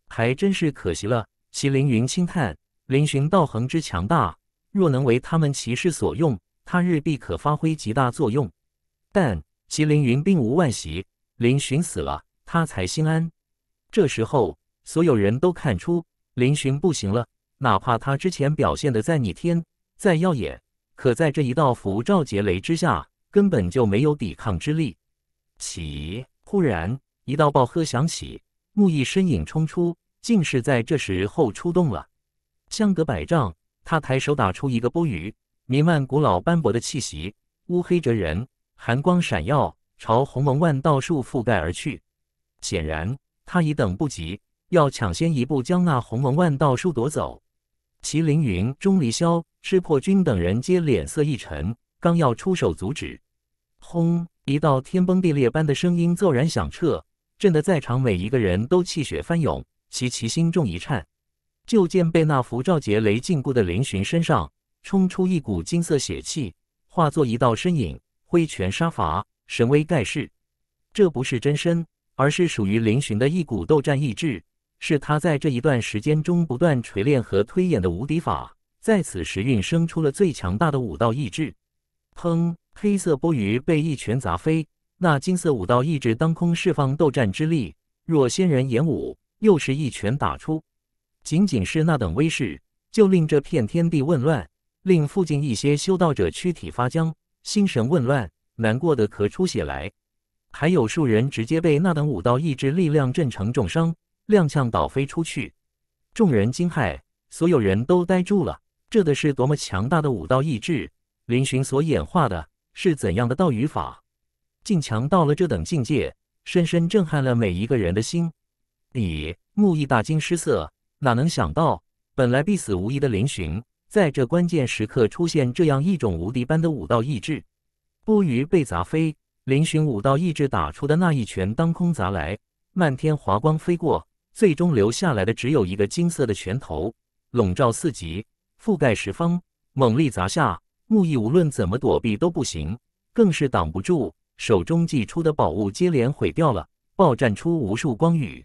还真是可惜了，齐凌云轻叹：林寻道恒之强大，若能为他们骑士所用，他日必可发挥极大作用。但齐凌云并无万喜，林寻死了。他才心安。这时候，所有人都看出林寻不行了。哪怕他之前表现的再逆天、再耀眼，可在这一道符照劫雷之下，根本就没有抵抗之力。起！忽然，一道暴喝响起，木易身影冲出，竟是在这时候出动了。相隔百丈，他抬手打出一个波雨，弥漫古老斑驳的气息，乌黑着人，寒光闪耀，朝鸿蒙万道树覆盖而去。显然，他已等不及，要抢先一步将那鸿蒙万道术夺走。齐凌云、钟离霄、赤破军等人皆脸色一沉，刚要出手阻止，轰！一道天崩地裂般的声音骤然响彻，震得在场每一个人都气血翻涌。齐齐心中一颤，就见被那符咒劫雷禁锢的林峋身上冲出一股金色血气，化作一道身影，挥拳杀伐，神威盖世。这不是真身。而是属于林峋的一股斗战意志，是他在这一段时间中不断锤炼和推演的无敌法，在此时运生出了最强大的武道意志。砰！黑色波鱼被一拳砸飞，那金色武道意志当空释放斗战之力，若仙人演武，又是一拳打出。仅仅是那等威势，就令这片天地混乱，令附近一些修道者躯体发僵，心神混乱，难过的咳出血来。还有数人直接被那等武道意志力量震成重伤，踉跄倒飞出去。众人惊骇，所有人都呆住了。这的是多么强大的武道意志！林寻所演化的是怎样的道与法？竟强到了这等境界，深深震撼了每一个人的心里。木易大惊失色，哪能想到，本来必死无疑的林寻，在这关键时刻出现这样一种无敌般的武道意志，不虞被砸飞。嶙峋五道意志打出的那一拳当空砸来，漫天华光飞过，最终留下来的只有一个金色的拳头，笼罩四极，覆盖十方，猛力砸下。木易无论怎么躲避都不行，更是挡不住，手中祭出的宝物接连毁掉了，爆绽出无数光雨。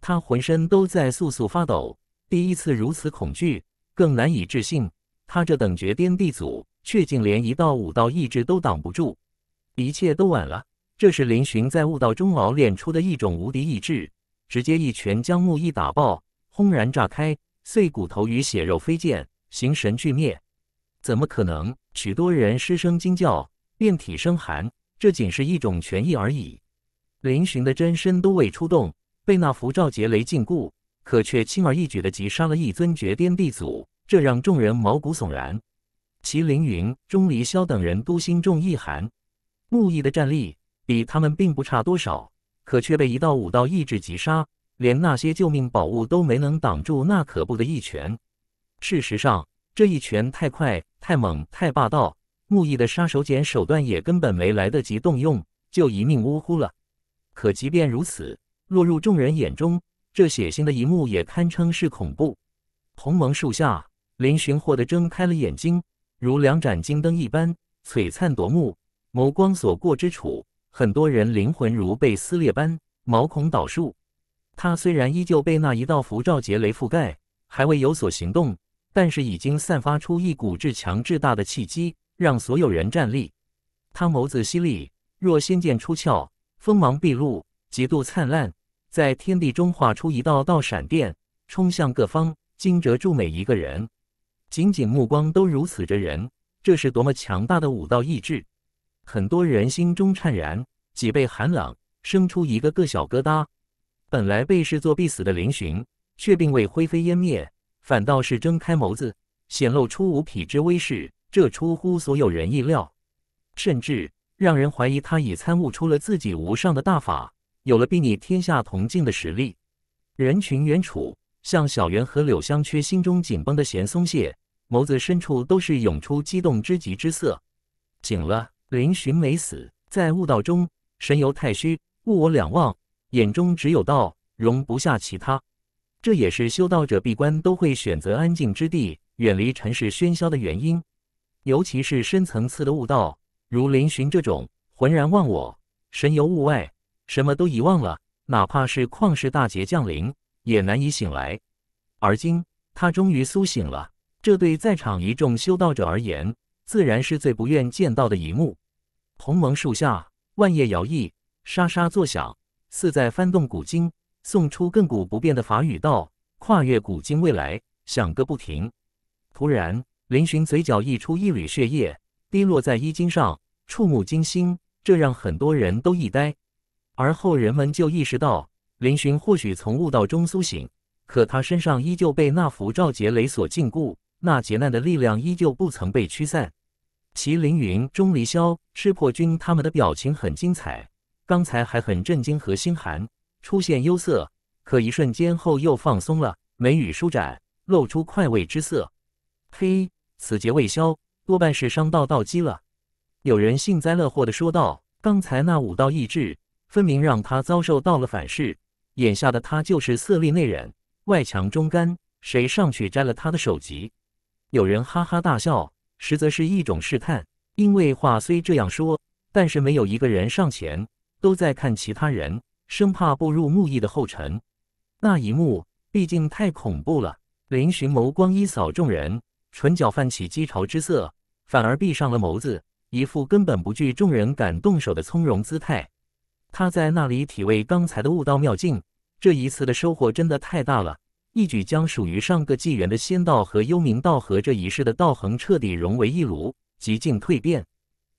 他浑身都在簌簌发抖，第一次如此恐惧，更难以置信，他这等绝巅地祖，却竟连一道武道意志都挡不住。一切都晚了，这是林寻在悟道中熬练出的一种无敌意志，直接一拳将木易打爆，轰然炸开，碎骨头与血肉飞溅，形神俱灭。怎么可能？许多人失声惊叫，遍体生寒。这仅是一种权益而已，林寻的真身都未出动，被那符咒劫雷禁锢，可却轻而易举的击杀了一尊绝巅地祖，这让众人毛骨悚然。齐凌云、钟离霄等人都心中一寒。木易的战力比他们并不差多少，可却被一道武道意志击杀，连那些救命宝物都没能挡住那可怖的一拳。事实上，这一拳太快、太猛、太霸道，木易的杀手锏手段也根本没来得及动用，就一命呜呼了。可即便如此，落入众人眼中，这血腥的一幕也堪称是恐怖。鸿蒙树下，林寻获得睁开了眼睛，如两盏金灯一般璀璨夺目。眸光所过之处，很多人灵魂如被撕裂般，毛孔倒竖。他虽然依旧被那一道符咒劫雷覆盖，还未有所行动，但是已经散发出一股至强至大的气机，让所有人站立。他眸子犀利，若仙剑出鞘，锋芒毕露，极度灿烂，在天地中划出一道道闪电，冲向各方，惊蛰住每一个人。仅仅目光都如此着人，这是多么强大的武道意志！很多人心中颤然，脊背寒冷，生出一个个小疙瘩。本来被视作必死的林峋，却并未灰飞烟灭，反倒是睁开眸子，显露出无匹之威势。这出乎所有人意料，甚至让人怀疑他已参悟出了自己无上的大法，有了睥睨天下同境的实力。人群远处，像小袁和柳香缺心中紧绷的弦松懈，眸子深处都是涌出激动之极之色。醒了。林寻没死，在悟道中神游太虚，物我两忘，眼中只有道，容不下其他。这也是修道者闭关都会选择安静之地，远离尘世喧嚣的原因。尤其是深层次的悟道，如林寻这种浑然忘我，神游物外，什么都遗忘了，哪怕是旷世大劫降临，也难以醒来。而今他终于苏醒了，这对在场一众修道者而言。自然是最不愿见到的一幕。鸿蒙树下，万叶摇曳，沙沙作响，似在翻动古今，送出亘古不变的法语道，跨越古今未来，响个不停。突然，林寻嘴角溢出一缕血液，滴落在衣襟上，触目惊心。这让很多人都一呆。而后，人们就意识到，林寻或许从悟道中苏醒，可他身上依旧被那符赵劫雷所禁锢，那劫难的力量依旧不曾被驱散。齐凌云、钟离霄、赤破军他们的表情很精彩，刚才还很震惊和心寒，出现忧色，可一瞬间后又放松了，眉宇舒展，露出快慰之色。嘿，此劫未消，多半是伤到道基了。有人幸灾乐祸的说道：“刚才那武道意志，分明让他遭受到了反噬，眼下的他就是色厉内荏，外强中干，谁上去摘了他的首级？”有人哈哈大笑。实则是一种试探，因为话虽这样说，但是没有一个人上前，都在看其他人，生怕步入木易的后尘。那一幕毕竟太恐怖了。林寻眸光一扫众人，唇角泛起讥嘲之色，反而闭上了眸子，一副根本不惧众人敢动手的从容姿态。他在那里体味刚才的悟道妙境，这一次的收获真的太大了。一举将属于上个纪元的仙道和幽冥道和这一世的道恒彻底融为一炉，极境蜕变，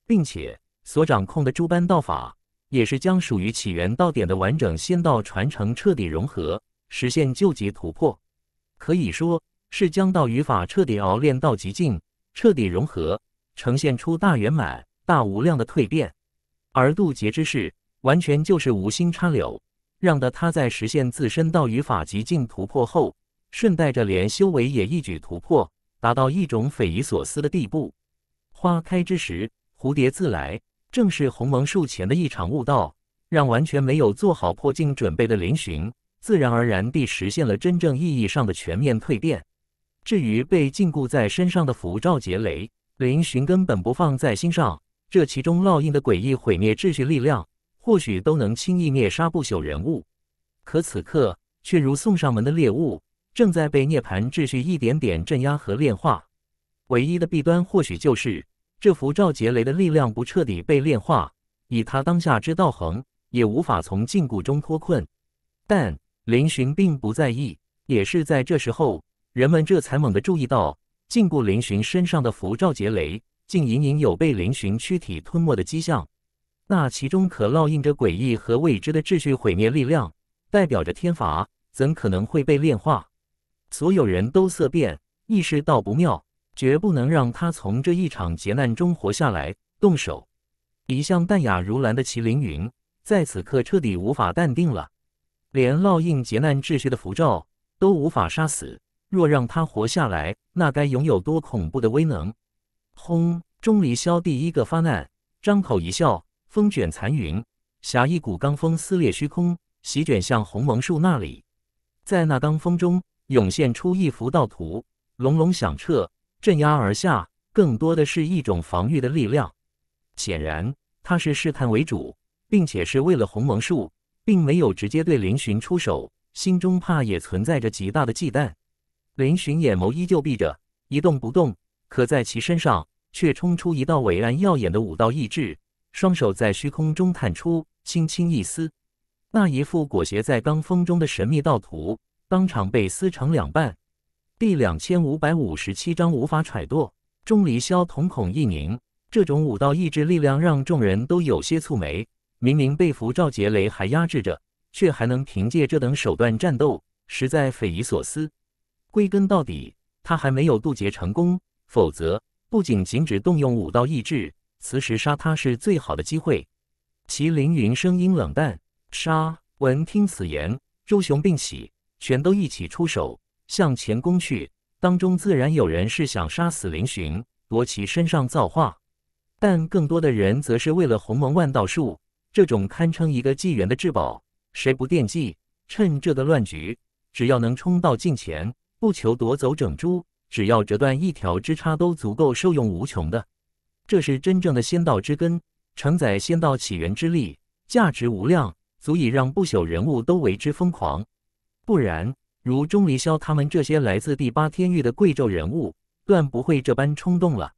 并且所掌控的诸般道法，也是将属于起源道典的完整仙道传承彻底融合，实现救劫突破，可以说是将道与法彻底熬炼到极境，彻底融合，呈现出大圆满、大无量的蜕变。而渡劫之事，完全就是无心插柳。让得他在实现自身道与法极境突破后，顺带着连修为也一举突破，达到一种匪夷所思的地步。花开之时，蝴蝶自来，正是鸿蒙术前的一场悟道，让完全没有做好破境准备的林寻，自然而然地实现了真正意义上的全面蜕变。至于被禁锢在身上的符咒劫雷，林寻根本不放在心上，这其中烙印的诡异毁灭秩序力量。或许都能轻易灭杀不朽人物，可此刻却如送上门的猎物，正在被涅槃秩序一点点镇压和炼化。唯一的弊端或许就是这符咒劫雷的力量不彻底被炼化，以他当下之道恒，也无法从禁锢中脱困。但林寻并不在意，也是在这时候，人们这才猛地注意到，禁锢林峋身上的符咒劫雷，竟隐隐有被林峋躯体吞没的迹象。那其中可烙印着诡异和未知的秩序毁灭力量，代表着天罚，怎可能会被炼化？所有人都色变，意识到不妙，绝不能让他从这一场劫难中活下来。动手！一向淡雅如兰的麒麟云，在此刻彻底无法淡定了，连烙印劫难秩序的符咒都无法杀死。若让他活下来，那该拥有多恐怖的威能？轰！钟离霄第一个发难，张口一笑。风卷残云，侠一股罡风撕裂虚空，席卷向鸿蒙树那里。在那罡风中，涌现出一幅道图，隆隆响彻，镇压而下。更多的是一种防御的力量。显然，他是试探为主，并且是为了鸿蒙树，并没有直接对林寻出手，心中怕也存在着极大的忌惮。林寻眼眸依旧闭着，一动不动，可在其身上却冲出一道伟岸耀眼的武道意志。双手在虚空中探出，轻轻一撕，那一副裹挟在罡风中的神秘道图当场被撕成两半。第两千五百五十七章无法揣度。钟离霄瞳孔一凝，这种武道意志力量让众人都有些蹙眉。明明被符赵劫雷还压制着，却还能凭借这等手段战斗，实在匪夷所思。归根到底，他还没有渡劫成功，否则不仅仅只动用武道意志。此时杀他是最好的机会。齐凌云声音冷淡：“杀！”闻听此言，周雄并喜，全都一起出手向前攻去。当中自然有人是想杀死林寻，夺其身上造化；但更多的人，则是为了鸿蒙万道术这种堪称一个纪元的至宝，谁不惦记？趁这的乱局，只要能冲到近前，不求夺走整株，只要折断一条枝杈，都足够受用无穷的。这是真正的仙道之根，承载仙道起源之力，价值无量，足以让不朽人物都为之疯狂。不然，如钟离霄他们这些来自第八天域的贵胄人物，断不会这般冲动了。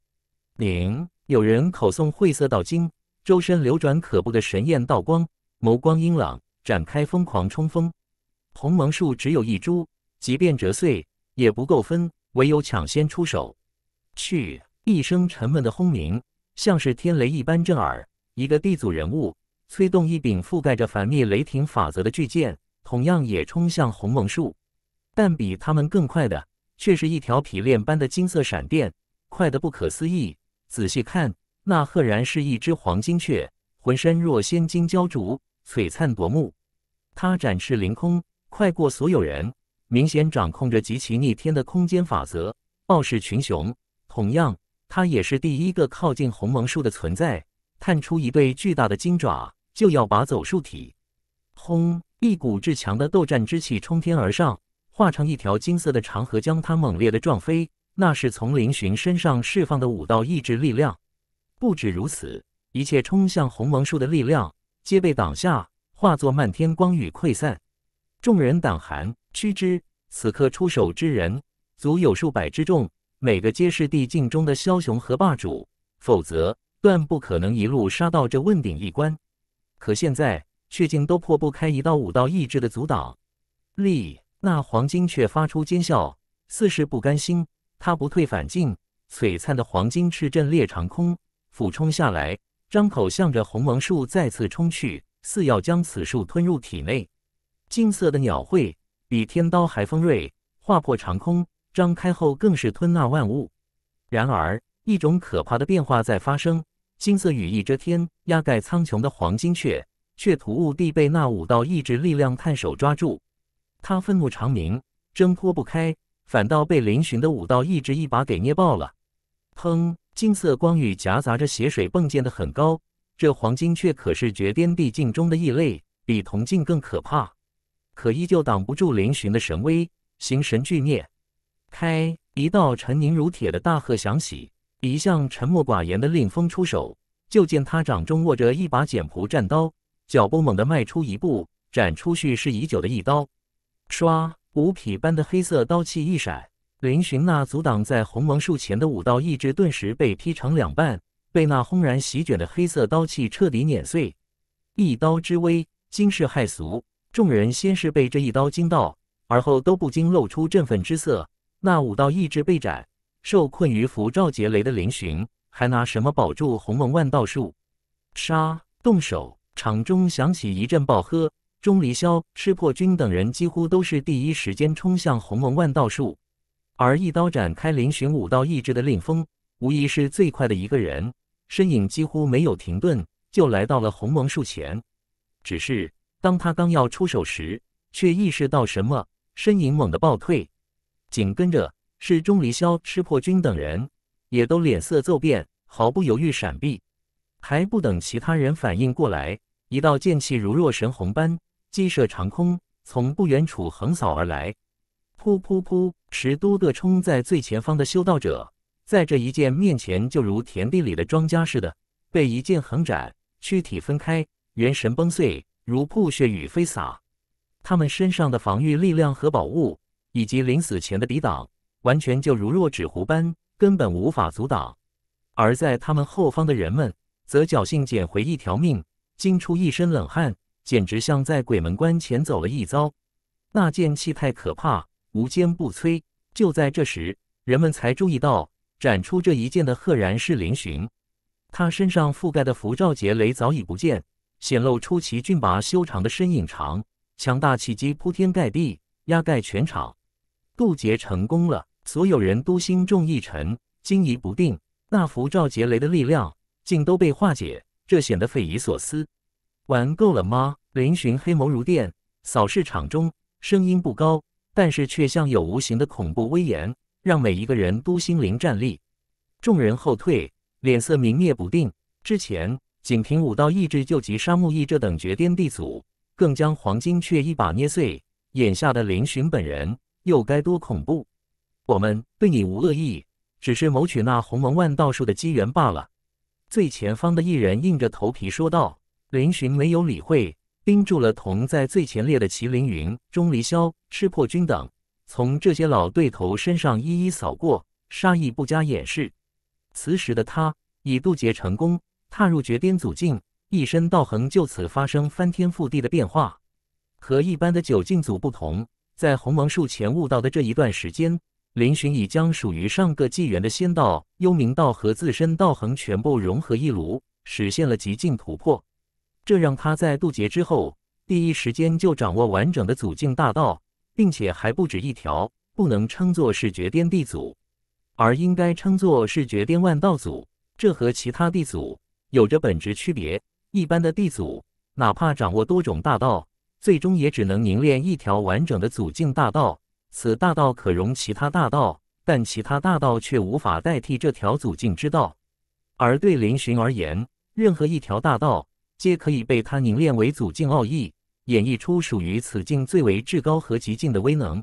灵有人口诵晦涩道经，周身流转可怖的神焰道光，眸光阴朗，展开疯狂冲锋。鸿蒙树只有一株，即便折碎也不够分，唯有抢先出手。去。一声沉闷的轰鸣，像是天雷一般震耳。一个地祖人物催动一柄覆盖着反密雷霆法则的巨剑，同样也冲向鸿蒙树。但比他们更快的，却是一条皮链般的金色闪电，快得不可思议。仔细看，那赫然是一只黄金雀，浑身若仙金焦竹，璀璨夺目。它展翅凌空，快过所有人，明显掌控着极其逆天的空间法则，傲视群雄。同样。他也是第一个靠近鸿蒙树的存在，探出一对巨大的金爪，就要拔走树体。轰！一股至强的斗战之气冲天而上，化成一条金色的长河，将他猛烈地撞飞。那是从林峋身上释放的武道意志力量。不止如此，一切冲向鸿蒙树的力量皆被挡下，化作漫天光雨溃散。众人胆寒，知之。此刻出手之人，足有数百之众。每个皆是帝境中的枭雄和霸主，否则断不可能一路杀到这问鼎一关。可现在却竟都破不开一道武道意志的阻挡。厉，那黄金却发出尖啸，似是不甘心。他不退反进，璀璨的黄金翅阵裂长空，俯冲下来，张口向着鸿蒙树再次冲去，似要将此树吞入体内。金色的鸟喙比天刀还锋锐，划破长空。张开后更是吞纳万物，然而一种可怕的变化在发生。金色羽翼遮天压盖苍穹的黄金雀，却突兀地被那五道意志力量探手抓住。他愤怒长鸣，挣脱不开，反倒被嶙峋的五道意志一把给捏爆了。砰！金色光雨夹杂着血水迸溅得很高。这黄金雀可是绝巅帝境中的异类，比铜镜更可怕，可依旧挡不住嶙峋的神威，形神俱灭。开一道沉凝如铁的大喝响起，一向沉默寡言的令风出手，就见他掌中握着一把简朴战刀，脚步猛地迈出一步，斩出去是已久的一刀，唰，五匹般的黑色刀气一闪，林寻那阻挡在鸿蒙树前的五道意志顿时被劈成两半，被那轰然席卷的黑色刀气彻底碾碎，一刀之威惊世骇俗，众人先是被这一刀惊到，而后都不禁露出振奋之色。那五道意志被斩，受困于符召劫雷的林寻，还拿什么保住鸿蒙万道术？杀！动手！场中响起一阵暴喝，钟离霄、赤破军等人几乎都是第一时间冲向鸿蒙万道术。而一刀斩开林寻武道意志的令风，无疑是最快的一个人，身影几乎没有停顿就来到了鸿蒙树前。只是当他刚要出手时，却意识到什么，身影猛地暴退。紧跟着是钟离霄、赤破军等人，也都脸色骤变，毫不犹豫闪避。还不等其他人反应过来，一道剑气如若神虹般激射长空，从不远处横扫而来。噗噗噗！十多个冲在最前方的修道者，在这一剑面前就如田地里的庄稼似的，被一剑横斩，躯体分开，元神崩碎，如瀑血雨飞洒。他们身上的防御力量和宝物。以及临死前的抵挡，完全就如若纸糊般，根本无法阻挡。而在他们后方的人们，则侥幸捡回一条命，惊出一身冷汗，简直像在鬼门关前走了一遭。那剑气太可怕，无坚不摧。就在这时，人们才注意到，展出这一剑的赫然是林寻，他身上覆盖的符咒劫雷早已不见，显露出其俊拔修长的身影，长强大气机铺天盖地，压盖全场。渡劫成功了，所有人都心中一沉，惊疑不定。那符照劫雷的力量竟都被化解，这显得匪夷所思。玩够了吗？林寻黑眸如电，扫视场中，声音不高，但是却像有无形的恐怖威严，让每一个人都心灵战栗。众人后退，脸色明灭不定。之前仅凭武道意志就急杀木易这等绝巅地祖，更将黄金雀一把捏碎。眼下的林寻本人。又该多恐怖！我们对你无恶意，只是谋取那鸿蒙万道术的机缘罢了。最前方的一人硬着头皮说道。林寻没有理会，盯住了同在最前列的麒麟云、钟离霄、赤破军等，从这些老对头身上一一扫过，杀意不加掩饰。此时的他已渡劫成功，踏入绝巅祖境，一身道行就此发生翻天覆地的变化。和一般的九境祖不同。在鸿蒙树前悟道的这一段时间，林寻已将属于上个纪元的仙道、幽冥道和自身道恒全部融合一炉，实现了极境突破。这让他在渡劫之后，第一时间就掌握完整的祖境大道，并且还不止一条，不能称作是绝巅地祖，而应该称作是绝巅万道祖。这和其他地祖有着本质区别。一般的地祖，哪怕掌握多种大道，最终也只能凝练一条完整的祖境大道，此大道可容其他大道，但其他大道却无法代替这条祖境之道。而对林寻而言，任何一条大道皆可以被他凝练为祖境奥义，演绎出属于此境最为至高和极境的威能。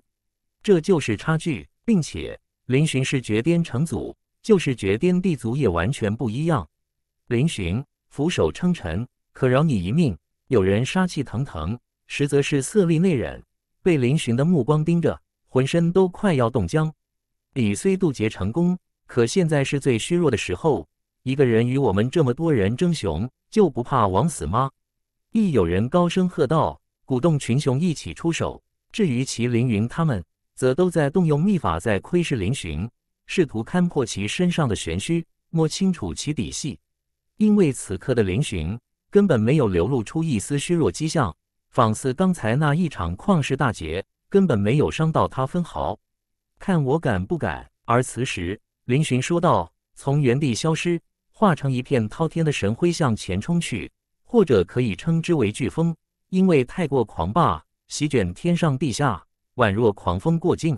这就是差距，并且林寻是绝巅成祖，就是绝巅地祖也完全不一样。林寻俯首称臣，可饶你一命；有人杀气腾腾。实则是色厉内荏，被林寻的目光盯着，浑身都快要冻僵。李虽渡劫成功，可现在是最虚弱的时候。一个人与我们这么多人争雄，就不怕枉死吗？一有人高声喝道，鼓动群雄一起出手。至于其凌云他们，则都在动用秘法，在窥视林寻，试图看破其身上的玄虚，摸清楚其底细。因为此刻的林寻根本没有流露出一丝虚弱迹象。仿似刚才那一场旷世大劫根本没有伤到他分毫，看我敢不敢！而此时，林寻说道：“从原地消失，化成一片滔天的神辉向前冲去，或者可以称之为飓风，因为太过狂霸，席卷天上地下，宛若狂风过境。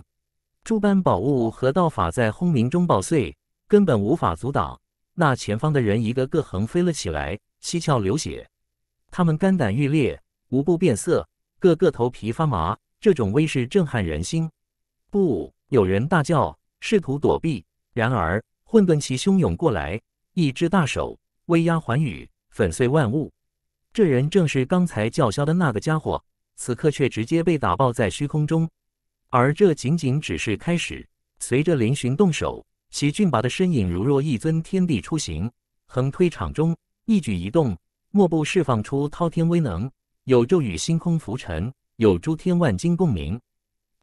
诸般宝物和道法在轰鸣中爆碎，根本无法阻挡。那前方的人一个个横飞了起来，七窍流血，他们肝胆欲裂。”无不变色，个个头皮发麻。这种威势震撼人心。不，有人大叫，试图躲避。然而，混沌其汹涌过来，一只大手威压寰宇，粉碎万物。这人正是刚才叫嚣的那个家伙，此刻却直接被打爆在虚空中。而这仅仅只是开始。随着林寻动手，喜俊拔的身影如若一尊天地出行，横推场中，一举一动，莫不释放出滔天威能。有咒语，星空浮沉；有诸天万金共鸣。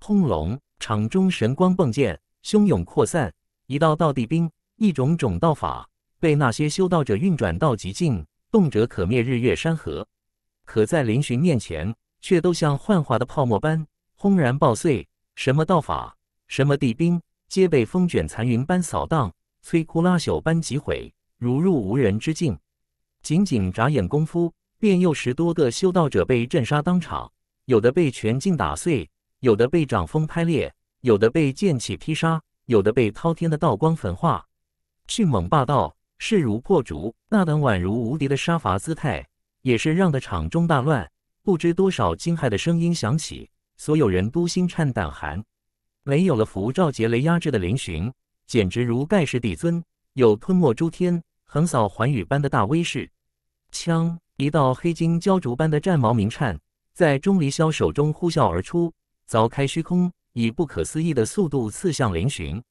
轰隆！场中神光迸溅，汹涌扩散。一道道地兵，一种种道法，被那些修道者运转到极境，动辄可灭日月山河。可在林寻面前，却都像幻化的泡沫般轰然爆碎。什么道法，什么地兵，皆被风卷残云般扫荡，摧枯拉朽般击毁，如入无人之境。仅仅眨眼功夫。便有十多个修道者被震杀当场，有的被拳劲打碎，有的被掌风拍裂，有的被剑气劈杀，有的被滔天的道光焚化，迅猛霸道，势如破竹，那等宛如无敌的杀伐姿态，也是让的场中大乱，不知多少惊骇的声音响起，所有人都心颤胆寒。没有了符咒劫雷压制的灵峋，简直如盖世帝尊，有吞没诸天、横扫寰宇般的大威势。枪。一道黑金焦竹般的战矛鸣颤，在钟离霄手中呼啸而出，凿开虚空，以不可思议的速度刺向林寻。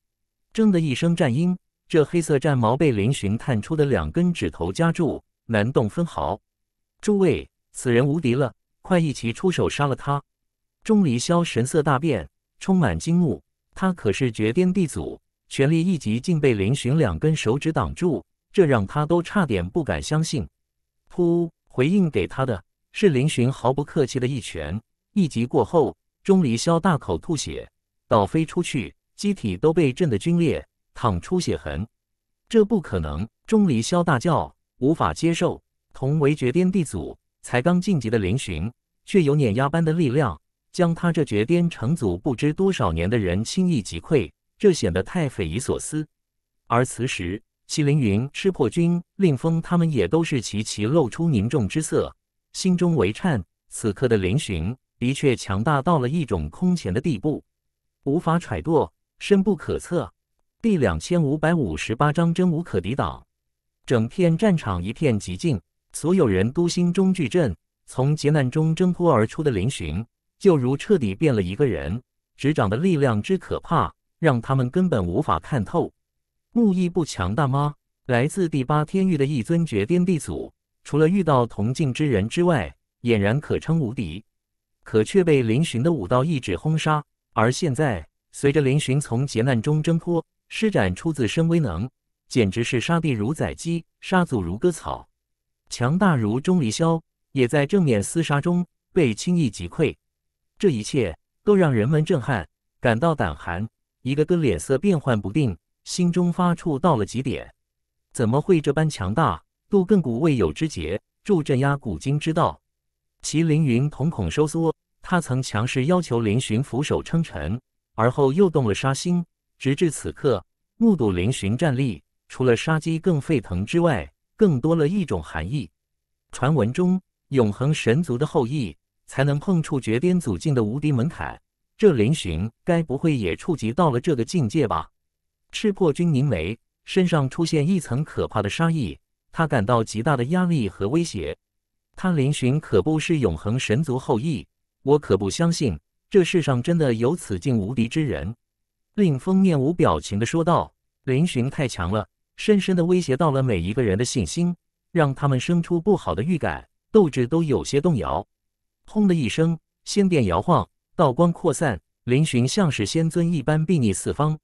铮的一声战音，这黑色战矛被林寻探出的两根指头夹住，难动分毫。诸位，此人无敌了，快一起出手杀了他！钟离霄神色大变，充满惊怒。他可是绝巅地祖，全力一击竟被林寻两根手指挡住，这让他都差点不敢相信。噗！回应给他的是林寻毫不客气的一拳，一击过后，钟离霄大口吐血，倒飞出去，机体都被震得皲裂，淌出血痕。这不可能！钟离霄大叫，无法接受。同为绝巅地祖，才刚晋级的林寻，却有碾压般的力量，将他这绝巅成祖不知多少年的人轻易击溃，这显得太匪夷所思。而此时。麒麟云、赤破军、令风，他们也都是齐齐露出凝重之色，心中为颤。此刻的凌巡的确强大到了一种空前的地步，无法揣度，深不可测。第两千五百五十八章：真无可抵挡。整片战场一片寂静，所有人都心中巨震。从劫难中挣脱而出的凌巡，就如彻底变了一个人。执掌的力量之可怕，让他们根本无法看透。木易不强大吗？来自第八天域的一尊绝巅帝祖，除了遇到同境之人之外，俨然可称无敌。可却被林峋的武道一指轰杀。而现在，随着林峋从劫难中挣脱，施展出自身威能，简直是杀地如宰鸡，杀祖如割草，强大如钟离霄，也在正面厮杀中被轻易击溃。这一切都让人们震撼，感到胆寒，一个个脸色变幻不定。心中发怵到了极点，怎么会这般强大，度亘古未有之劫，助镇压古今之道。祁凌云瞳孔收缩，他曾强势要求凌巡俯首称臣，而后又动了杀心，直至此刻目睹凌巡战力，除了杀机更沸腾之外，更多了一种含义。传闻中，永恒神族的后裔才能碰触绝巅祖境的无敌门槛，这凌巡该不会也触及到了这个境界吧？赤破军凝眉，身上出现一层可怕的杀意，他感到极大的压力和威胁。他林寻可不是永恒神族后裔，我可不相信这世上真的有此境无敌之人。令风面无表情地说道：“林寻太强了，深深地威胁到了每一个人的信心，让他们生出不好的预感，斗志都有些动摇。”轰的一声，仙殿摇晃，道光扩散，林寻像是仙尊一般睥睨四方。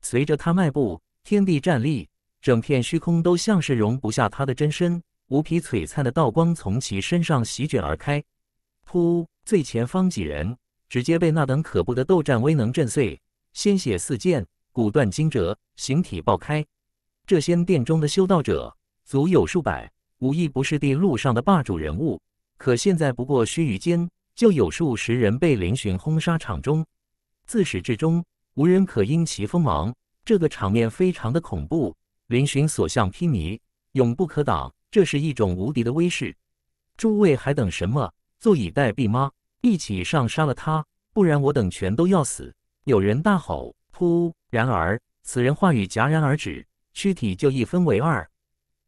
随着他迈步，天地站立，整片虚空都像是容不下他的真身。无匹璀璨的道光从其身上席卷而开，噗！最前方几人直接被那等可怖的斗战威能震碎，鲜血四溅，骨断筋折，形体爆开。这仙殿中的修道者足有数百，无一不是地路上的霸主人物。可现在不过须臾间，就有数十人被凌寻轰杀场中。自始至终。无人可因其锋芒，这个场面非常的恐怖。林巡所向披靡，永不可挡，这是一种无敌的威势。诸位还等什么？坐以待毙吗？一起上，杀了他！不然我等全都要死！有人大吼：“噗！”然而，此人话语戛然而止，躯体就一分为二。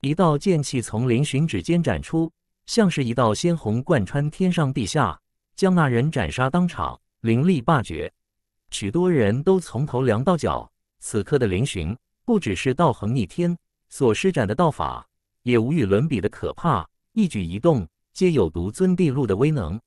一道剑气从林巡指尖斩出，像是一道鲜红贯穿天上地下，将那人斩杀当场，凌厉霸绝。许多人都从头凉到脚。此刻的林寻，不只是道恒逆天所施展的道法，也无与伦比的可怕。一举一动皆有独尊帝路的威能。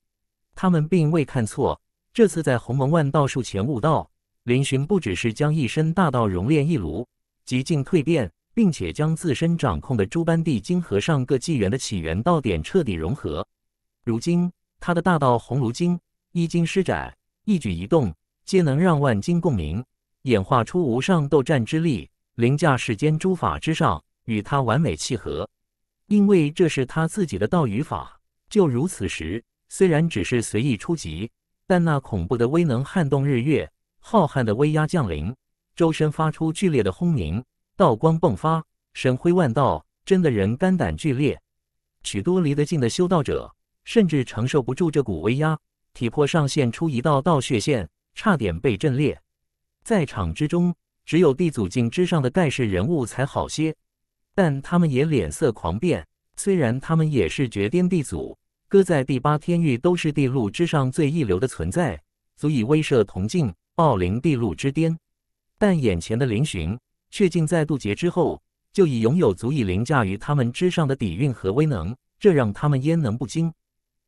他们并未看错，这次在鸿蒙万道术前悟道，林寻不只是将一身大道熔炼一炉，极尽蜕变，并且将自身掌控的诸般地经和上个纪元的起源道点彻底融合。如今，他的大道鸿炉经一经施展，一举一动。皆能让万金共鸣，演化出无上斗战之力，凌驾世间诸法之上，与他完美契合。因为这是他自己的道与法。就如此时，虽然只是随意出击，但那恐怖的威能撼动日月，浩瀚的威压降临，周身发出剧烈的轰鸣，道光迸发，神辉万道，真的人肝胆俱裂。许多离得近的修道者，甚至承受不住这股威压，体魄上现出一道道血线。差点被震裂，在场之中，只有地祖境之上的盖世人物才好些，但他们也脸色狂变。虽然他们也是绝巅地祖，搁在第八天域都是地路之上最一流的存在，足以威慑同境、傲凌地路之巅。但眼前的林寻，却竟在渡劫之后就已拥有足以凌驾于他们之上的底蕴和威能，这让他们焉能不惊？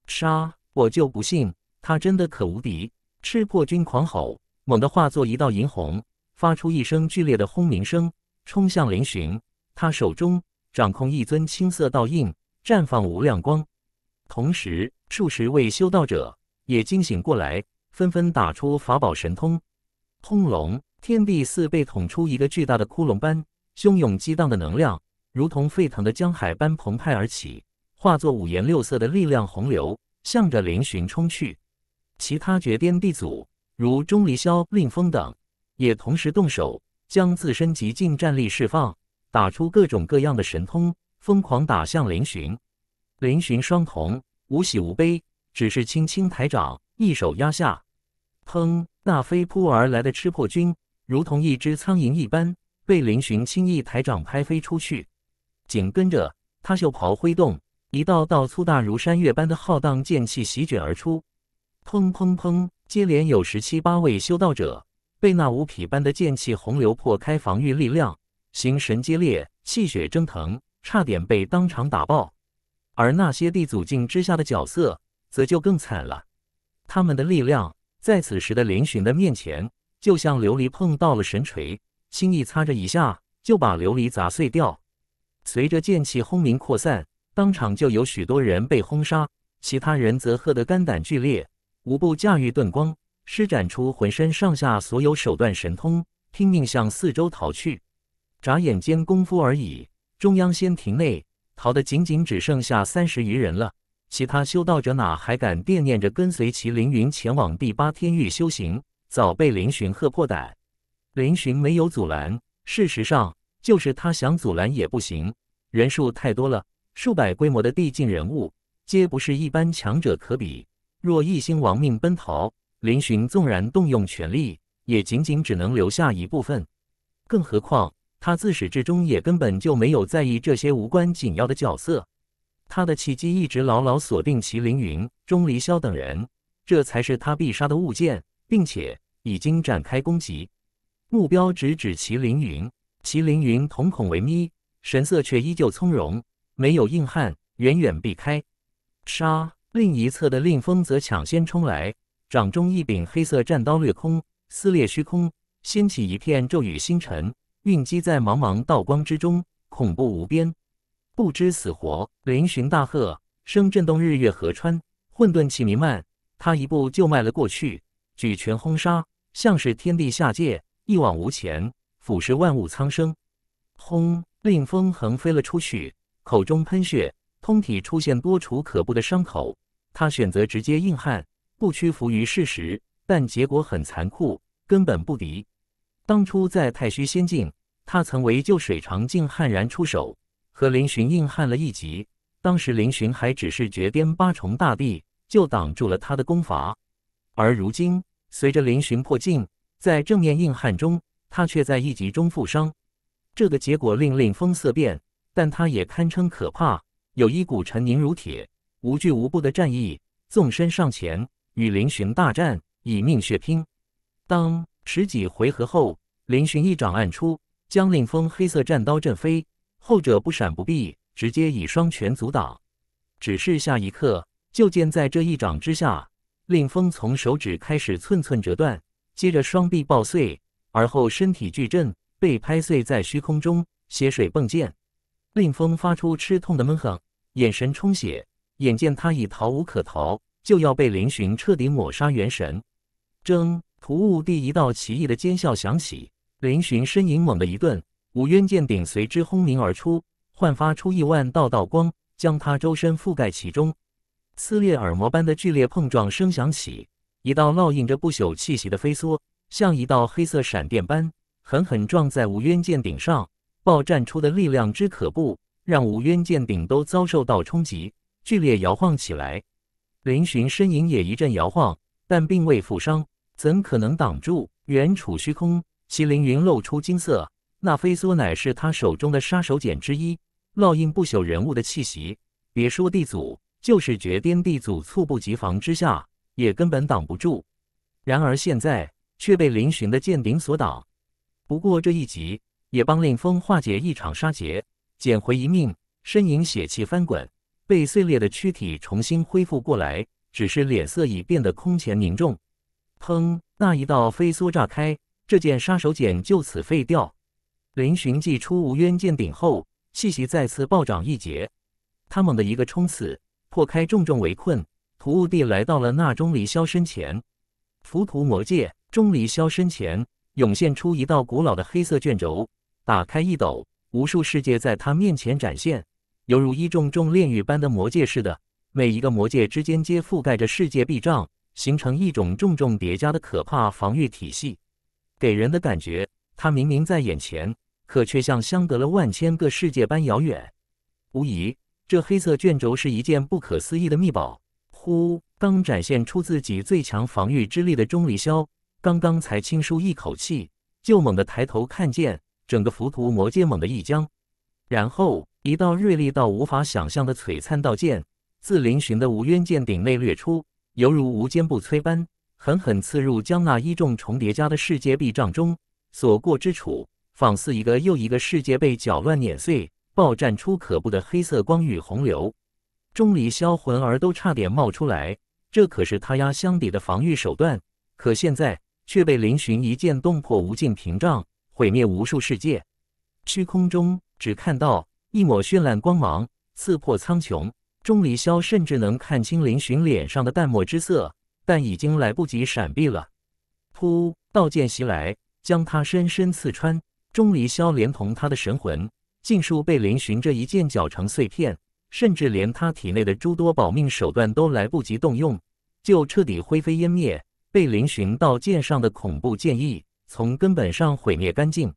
杀我就不信他真的可无敌！赤破军狂吼，猛地化作一道银虹，发出一声剧烈的轰鸣声，冲向林巡。他手中掌控一尊青色道印，绽放无量光。同时，数十位修道者也惊醒过来，纷纷打出法宝神通。轰隆！天地似被捅出一个巨大的窟窿般，汹涌激荡的能量，如同沸腾的江海般澎湃而起，化作五颜六色的力量洪流，向着林巡冲去。其他绝巅地祖如钟离、萧令风等也同时动手，将自身极尽战力释放，打出各种各样的神通，疯狂打向林巡。林巡双瞳无喜无悲，只是轻轻抬掌，一手压下，砰！那飞扑而来的吃破军如同一只苍蝇一般，被林巡轻易抬掌拍飞出去。紧跟着，他袖袍挥动，一道道粗大如山岳般的浩荡剑气席卷而出。砰砰砰！接连有十七八位修道者被那无匹般的剑气洪流破开防御力量，形神皆裂，气血蒸腾，差点被当场打爆。而那些地祖境之下的角色，则就更惨了，他们的力量在此时的林峋的面前，就像琉璃碰到了神锤，轻易擦着一下就把琉璃砸碎掉。随着剑气轰鸣扩散，当场就有许多人被轰杀，其他人则喝得肝胆俱裂。五步驾驭遁光，施展出浑身上下所有手段神通，拼命向四周逃去。眨眼间功夫而已，中央仙庭内逃的仅仅只剩下三十余人了。其他修道者哪还敢惦念着跟随齐凌云前往第八天域修行？早被林寻吓破胆。林寻没有阻拦，事实上就是他想阻拦也不行，人数太多了，数百规模的地境人物，皆不是一般强者可比。若一心亡命奔逃，林寻纵然动用全力，也仅仅只能留下一部分。更何况他自始至终也根本就没有在意这些无关紧要的角色。他的契机一直牢牢锁定麒麟云、钟离霄等人，这才是他必杀的物件，并且已经展开攻击，目标直指麒麟云。麒麟云瞳孔微眯，神色却依旧从容，没有硬汉，远远避开。杀。另一侧的令风则抢先冲来，掌中一柄黑色战刀掠空撕裂虚空，掀起一片骤雨星辰，蕴积在茫茫道光之中，恐怖无边，不知死活。林寻大喝，声震动日月河川，混沌气弥漫。他一步就迈了过去，举拳轰杀，像是天地下界，一往无前，俯视万物苍生。轰！令风横飞了出去，口中喷血，通体出现多处可怖的伤口。他选择直接硬汉，不屈服于事实，但结果很残酷，根本不敌。当初在太虚仙境，他曾为救水长镜悍然出手，和林巡硬汉了一集。当时林巡还只是绝巅八重大帝，就挡住了他的攻伐。而如今，随着林巡破境，在正面硬汉中，他却在一集中负伤。这个结果令令风色变，但他也堪称可怕，有一股沉凝如铁。无惧无怖的战意，纵身上前与林寻大战，以命血拼。当十几回合后，林寻一掌按出，将令风黑色战刀震飞。后者不闪不避，直接以双拳阻挡。只是下一刻，就见在这一掌之下，令风从手指开始寸寸折断，接着双臂爆碎，而后身体巨震，被拍碎在虚空中，血水迸溅。令风发出吃痛的闷哼，眼神充血。眼见他已逃无可逃，就要被林巡彻底抹杀元神，争突兀地一道奇异的尖啸响起，林巡身影猛地一顿，五渊剑顶随之轰鸣而出，焕发出亿万道道光，将他周身覆盖其中。撕裂耳膜般的剧烈碰撞声响起，一道烙印着不朽气息的飞梭，像一道黑色闪电般狠狠撞在五渊剑顶上，爆绽出的力量之可怖，让五渊剑顶都遭受到冲击。剧烈摇晃起来，林寻身影也一阵摇晃，但并未负伤，怎可能挡住？原处虚空，齐凌云露出金色，那飞梭乃是他手中的杀手锏之一，烙印不朽人物的气息。别说地祖，就是绝巅地祖，猝不及防之下也根本挡不住。然而现在却被林寻的剑顶所挡。不过这一击也帮令风化解一场杀劫，捡回一命，身影血气翻滚。被碎裂的躯体重新恢复过来，只是脸色已变得空前凝重。砰！那一道飞梭炸开，这件杀手锏就此废掉。林寻祭出无渊剑顶后，气息再次暴涨一截。他猛地一个冲刺，破开重重围困，突兀地来到了那钟离霄身前。浮屠魔界，钟离霄身前涌现出一道古老的黑色卷轴，打开一抖，无数世界在他面前展现。犹如一重重炼狱般的魔界似的，每一个魔界之间皆覆盖着世界壁障，形成一种重重叠加的可怕防御体系，给人的感觉，它明明在眼前，可却像相隔了万千个世界般遥远。无疑，这黑色卷轴是一件不可思议的秘宝。呼！刚展现出自己最强防御之力的钟离霄，刚刚才轻舒一口气，就猛地抬头看见整个浮屠魔界猛地一僵，然后。一道锐利到无法想象的璀璨道剑，自嶙峋的无渊剑顶内掠出，犹如无坚不摧般，狠狠刺入江那一重重叠加的世界壁障中。所过之处，仿似一个又一个世界被搅乱、碾碎，爆绽出可怖的黑色光与洪流。钟离销魂儿都差点冒出来，这可是他压箱底的防御手段，可现在却被林峋一剑洞破无尽屏障，毁灭无数世界。虚空中只看到。一抹绚烂光芒刺破苍穹，钟离霄甚至能看清林寻脸上的淡漠之色，但已经来不及闪避了。噗！道剑袭来，将他深深刺穿。钟离霄连同他的神魂，尽数被林寻这一剑绞成碎片，甚至连他体内的诸多保命手段都来不及动用，就彻底灰飞烟灭，被林寻道剑上的恐怖剑意从根本上毁灭干净。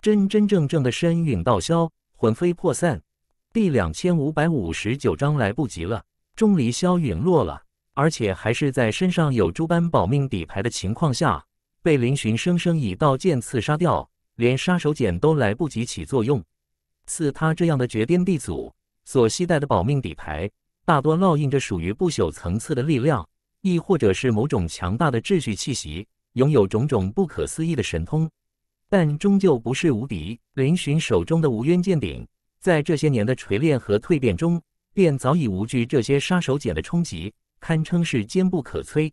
真真正正的身陨道消。魂飞魄散，第两千五百五十九章来不及了，钟离霄陨落了，而且还是在身上有诸般保命底牌的情况下，被林寻生生以刀剑刺杀掉，连杀手锏都来不及起作用。似他这样的绝巅地祖，所携带的保命底牌，大多烙印着属于不朽层次的力量，亦或者是某种强大的秩序气息，拥有种种不可思议的神通。但终究不是无敌。林巡手中的无渊剑鼎，在这些年的锤炼和蜕变中，便早已无惧这些杀手锏的冲击，堪称是坚不可摧。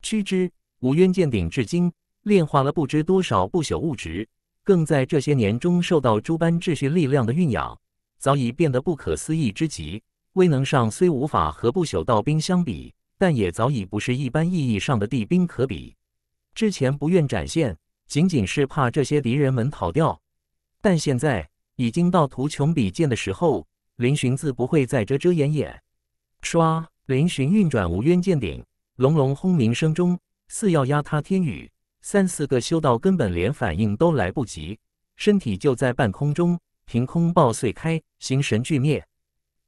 须知，无渊剑鼎至今炼化了不知多少不朽物质，更在这些年中受到诸般秩序力量的蕴养，早已变得不可思议之极。威能上虽无法和不朽道兵相比，但也早已不是一般意义上的帝兵可比。之前不愿展现。仅仅是怕这些敌人们逃掉，但现在已经到图穷匕见的时候，林寻自不会再遮遮掩掩。唰！林寻运转无渊剑顶，隆隆轰鸣声中，似要压塌天宇。三四个修道根本连反应都来不及，身体就在半空中凭空爆碎开，形神俱灭。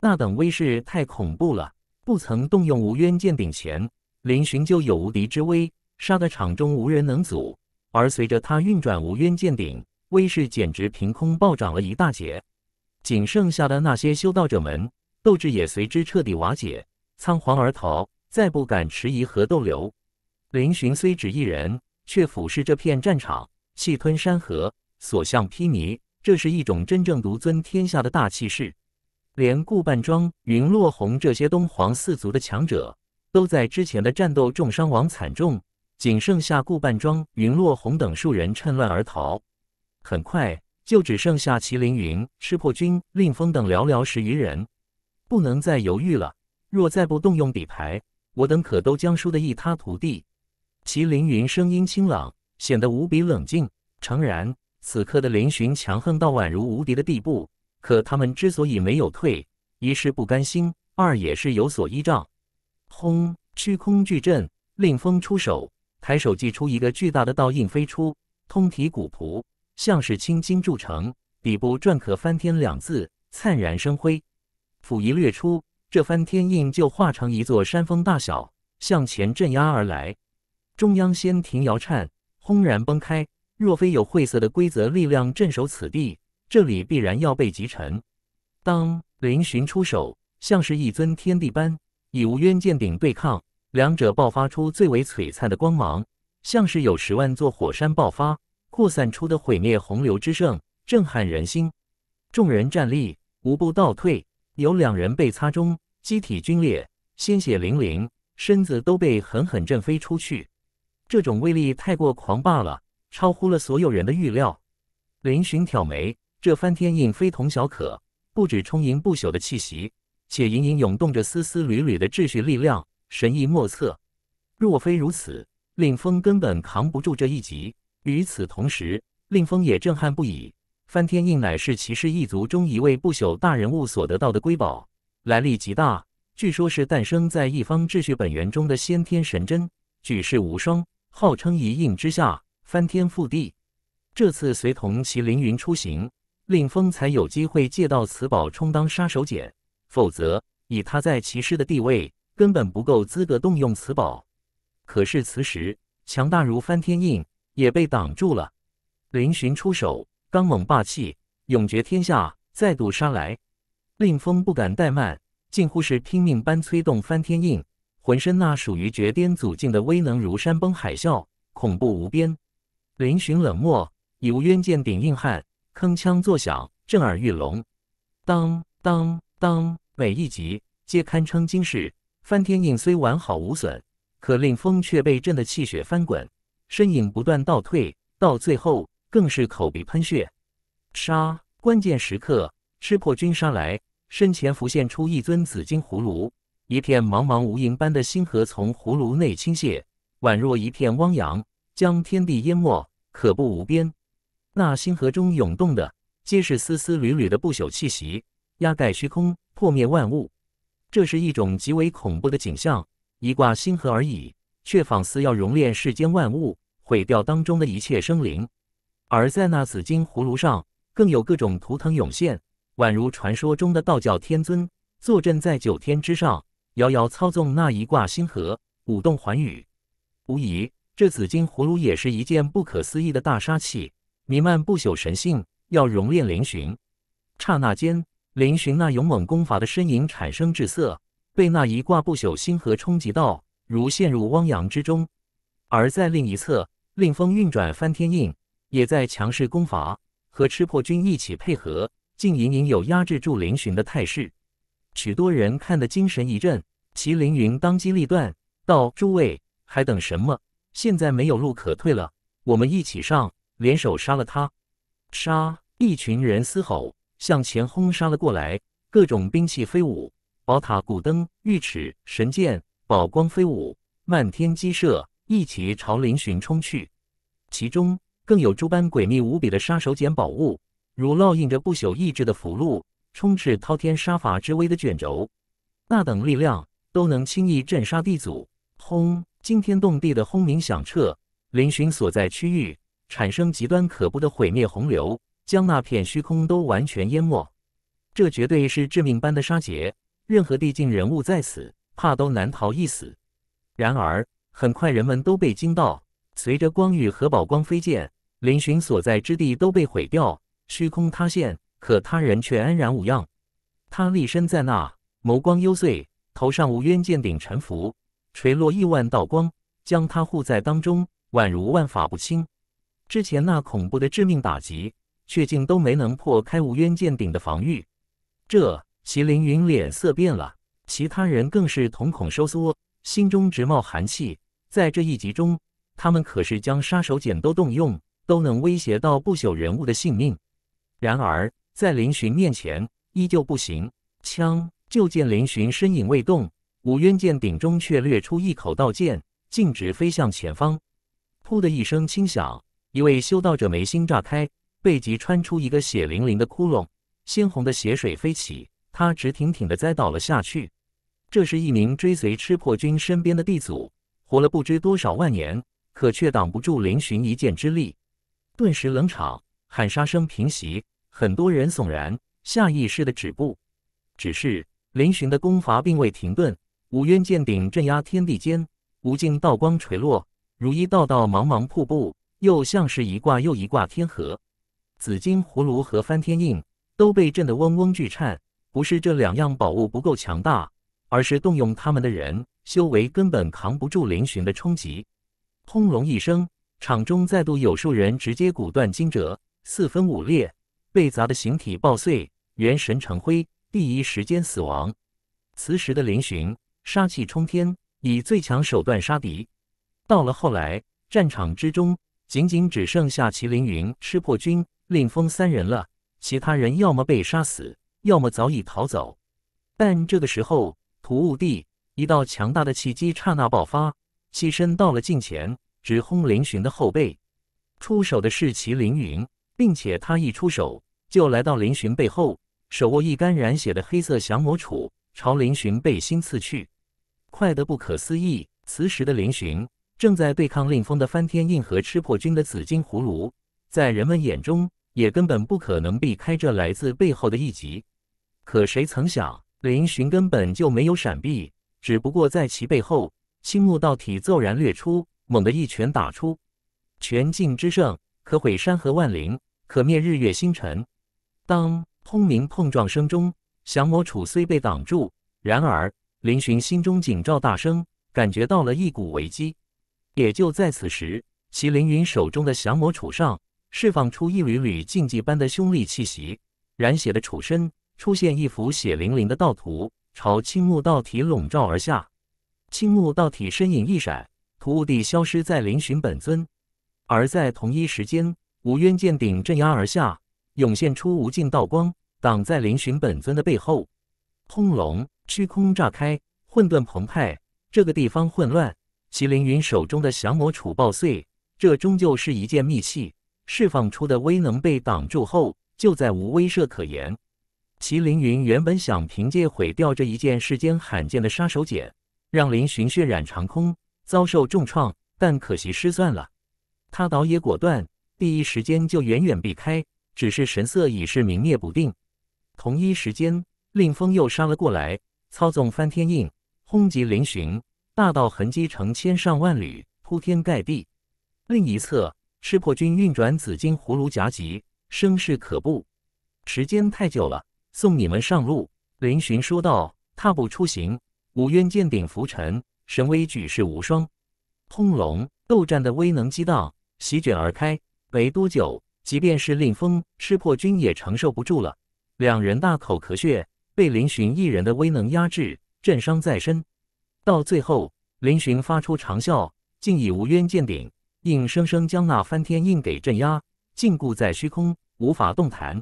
那等威势太恐怖了！不曾动用无渊剑顶前，林寻就有无敌之威，杀得场中无人能阻。而随着他运转无渊剑顶，威势简直凭空暴涨了一大截。仅剩下的那些修道者们，斗志也随之彻底瓦解，仓皇而逃，再不敢迟疑和逗留。林寻虽只一人，却俯视这片战场，气吞山河，所向披靡。这是一种真正独尊天下的大气势。连顾半庄、云落红这些东皇四族的强者，都在之前的战斗中伤亡惨重。仅剩下顾半庄、云落红等数人趁乱而逃，很快就只剩下麒麟云、赤破军、令风等寥寥十余人。不能再犹豫了，若再不动用底牌，我等可都将输得一塌涂地。麒麟云声音清朗，显得无比冷静。诚然，此刻的林巡强横到宛如无敌的地步，可他们之所以没有退，一是不甘心，二也是有所依仗。轰！虚空巨阵，令风出手。抬手祭出一个巨大的倒印飞出，通体古朴，像是青金铸成，底部篆刻“翻天”两字，灿然生辉。斧一掠出，这翻天印就化成一座山峰大小，向前镇压而来。中央仙庭摇颤，轰然崩开。若非有晦涩的规则力量镇守此地，这里必然要被击沉。当林寻出手，像是一尊天地般，以无渊剑顶对抗。两者爆发出最为璀璨的光芒，像是有十万座火山爆发，扩散出的毁灭洪流之盛，震撼人心。众人站立，无不倒退，有两人被擦中，机体龟裂，鲜血淋淋，身子都被狠狠震飞出去。这种威力太过狂霸了，超乎了所有人的预料。林寻挑眉，这翻天印非同小可，不止充盈不朽的气息，且隐隐涌动着丝丝缕缕的秩序力量。神意莫测，若非如此，令风根本扛不住这一击。与此同时，令风也震撼不已。翻天印乃是骑士一族中一位不朽大人物所得到的瑰宝，来历极大，据说是诞生在一方秩序本源中的先天神针，举世无双，号称一印之下，翻天覆地。这次随同其凌云出行，令风才有机会借到此宝充当杀手锏。否则，以他在骑士的地位，根本不够资格动用此宝，可是此时，强大如翻天印也被挡住了。林寻出手，刚猛霸气，永绝天下，再度杀来，令风不敢怠慢，近乎是拼命般催动翻天印，浑身那属于绝巅祖境的威能如山崩海啸，恐怖无边。林寻冷漠，以无渊剑顶硬汉，铿锵作响，震耳欲聋，当当当，每一集皆堪称惊世。翻天印虽完好无损，可令风却被震得气血翻滚，身影不断倒退，到最后更是口鼻喷血。杀！关键时刻，吃破军杀来，身前浮现出一尊紫金葫芦，一片茫茫无垠般的星河从葫芦内倾泻，宛若一片汪洋，将天地淹没，可怖无边。那星河中涌动的，皆是丝丝缕缕的不朽气息，压盖虚空，破灭万物。这是一种极为恐怖的景象，一挂星河而已，却仿似要熔炼世间万物，毁掉当中的一切生灵。而在那紫金葫芦上，更有各种图腾涌现，宛如传说中的道教天尊，坐镇在九天之上，遥遥操纵那一挂星河，舞动寰宇。无疑，这紫金葫芦也是一件不可思议的大杀器，弥漫不朽神性，要熔炼灵魂。刹那间。林寻那勇猛攻伐的身影产生滞涩，被那一挂不朽星河冲击到，如陷入汪洋之中。而在另一侧，令风运转翻天印，也在强势攻伐，和吃破军一起配合，竟隐隐有压制住林寻的态势。许多人看得精神一振。麒麟云当机立断道：“诸位还等什么？现在没有路可退了，我们一起上，联手杀了他！”杀！一群人嘶吼。向前轰杀了过来，各种兵器飞舞，宝塔、古灯、玉尺、神剑、宝光飞舞，漫天激射，一起朝林峋冲去。其中更有诸般诡秘无比的杀手锏宝物，如烙印着不朽意志的符箓，充斥滔天杀伐之威的卷轴，那等力量都能轻易震杀地祖。轰！惊天动地的轰鸣响彻林峋所在区域，产生极端可怖的毁灭洪流。将那片虚空都完全淹没，这绝对是致命般的杀劫，任何地境人物在此，怕都难逃一死。然而，很快人们都被惊到，随着光遇和宝光飞溅，林峋所在之地都被毁掉，虚空塌陷，可他人却安然无恙。他立身在那，眸光幽邃，头上无渊剑顶沉浮，垂落亿万道光，将他护在当中，宛如万法不侵。之前那恐怖的致命打击。却竟都没能破开无渊剑顶的防御，这齐凌云脸色变了，其他人更是瞳孔收缩，心中直冒寒气。在这一集中，他们可是将杀手锏都动用，都能威胁到不朽人物的性命，然而在林寻面前依旧不行。枪就见林寻身影未动，无渊剑顶中却掠出一口道剑，径直飞向前方。噗的一声轻响，一位修道者眉心炸开。背脊穿出一个血淋淋的窟窿，鲜红的血水飞起，他直挺挺的栽倒了下去。这是一名追随吃破军身边的地祖，活了不知多少万年，可却挡不住林寻一剑之力，顿时冷场，喊杀声平息，很多人悚然，下意识的止步。只是林寻的攻伐并未停顿，五渊剑顶镇压天地间，无尽道光垂落，如一道道茫茫瀑布，又像是一挂又一挂天河。紫金葫芦和翻天印都被震得嗡嗡巨颤，不是这两样宝物不够强大，而是动用他们的人修为根本扛不住灵峋的冲击。轰隆一声，场中再度有数人直接骨断筋折，四分五裂，被砸的形体爆碎，元神成灰，第一时间死亡。此时的林巡杀气冲天，以最强手段杀敌。到了后来，战场之中仅仅只剩下麒麟云、赤破军。令风三人了，其他人要么被杀死，要么早已逃走。但这个时候，土兀地一道强大的气机刹那爆发，起身到了近前，直轰林寻的后背。出手的是麒麟云，并且他一出手就来到林寻背后，手握一杆染血的黑色降魔杵，朝林寻背心刺去，快得不可思议。此时的林寻正在对抗令风的翻天印和吃破军的紫金葫芦，在人们眼中。也根本不可能避开这来自背后的一击。可谁曾想，林寻根本就没有闪避，只不过在其背后，青木道体骤然掠出，猛地一拳打出，拳劲之盛，可毁山河万灵，可灭日月星辰。当轰鸣碰撞声中，降魔杵虽被挡住，然而林寻心中警兆大声，感觉到了一股危机。也就在此时，齐凌云手中的降魔杵上。释放出一缕缕禁忌般的凶戾气息，染血的楚身出现一幅血淋淋的道图，朝青木道体笼罩而下。青木道体身影一闪，突兀地消失在灵寻本尊。而在同一时间，无渊剑顶镇压而下，涌现出无尽道光，挡在灵寻本尊的背后。轰隆，虚空炸开，混沌澎湃。这个地方混乱，麒凌云手中的降魔杵爆碎。这终究是一件秘器。释放出的威能被挡住后，就再无威慑可言。祁凌云原本想凭借毁掉这一件世间罕见的杀手锏，让林寻血染长空，遭受重创，但可惜失算了。他倒也果断，第一时间就远远避开，只是神色已是明灭不定。同一时间，令风又杀了过来，操纵翻天印轰击林寻，大道痕迹成千上万缕，铺天盖地。另一侧。赤破军运转紫金葫芦夹击，声势可怖。时间太久了，送你们上路。”林寻说道。踏步出行，五渊剑顶浮沉，神威举世无双。轰隆！斗战的威能激荡，席卷而开。没多久，即便是令风赤破军也承受不住了。两人大口咳血，被林寻一人的威能压制，震伤在身。到最后，林寻发出长啸，竟以五渊剑顶。硬生生将那翻天印给镇压，禁锢在虚空，无法动弹。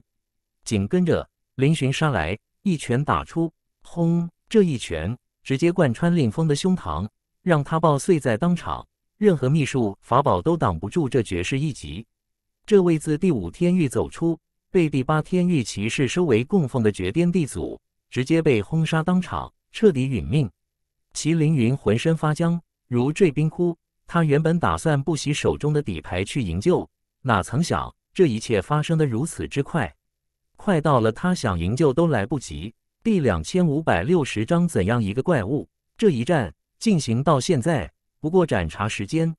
紧跟着，林寻杀来，一拳打出，轰！这一拳直接贯穿令风的胸膛，让他爆碎在当场。任何秘术法宝都挡不住这绝世一击。这位自第五天域走出，被第八天域骑士收为供奉的绝巅地祖，直接被轰杀当场，彻底殒命。麒凌云浑身发僵，如坠冰窟。他原本打算不惜手中的底牌去营救，哪曾想这一切发生的如此之快，快到了他想营救都来不及。第两千五百六十章怎样一个怪物？这一战进行到现在不过盏茶时间，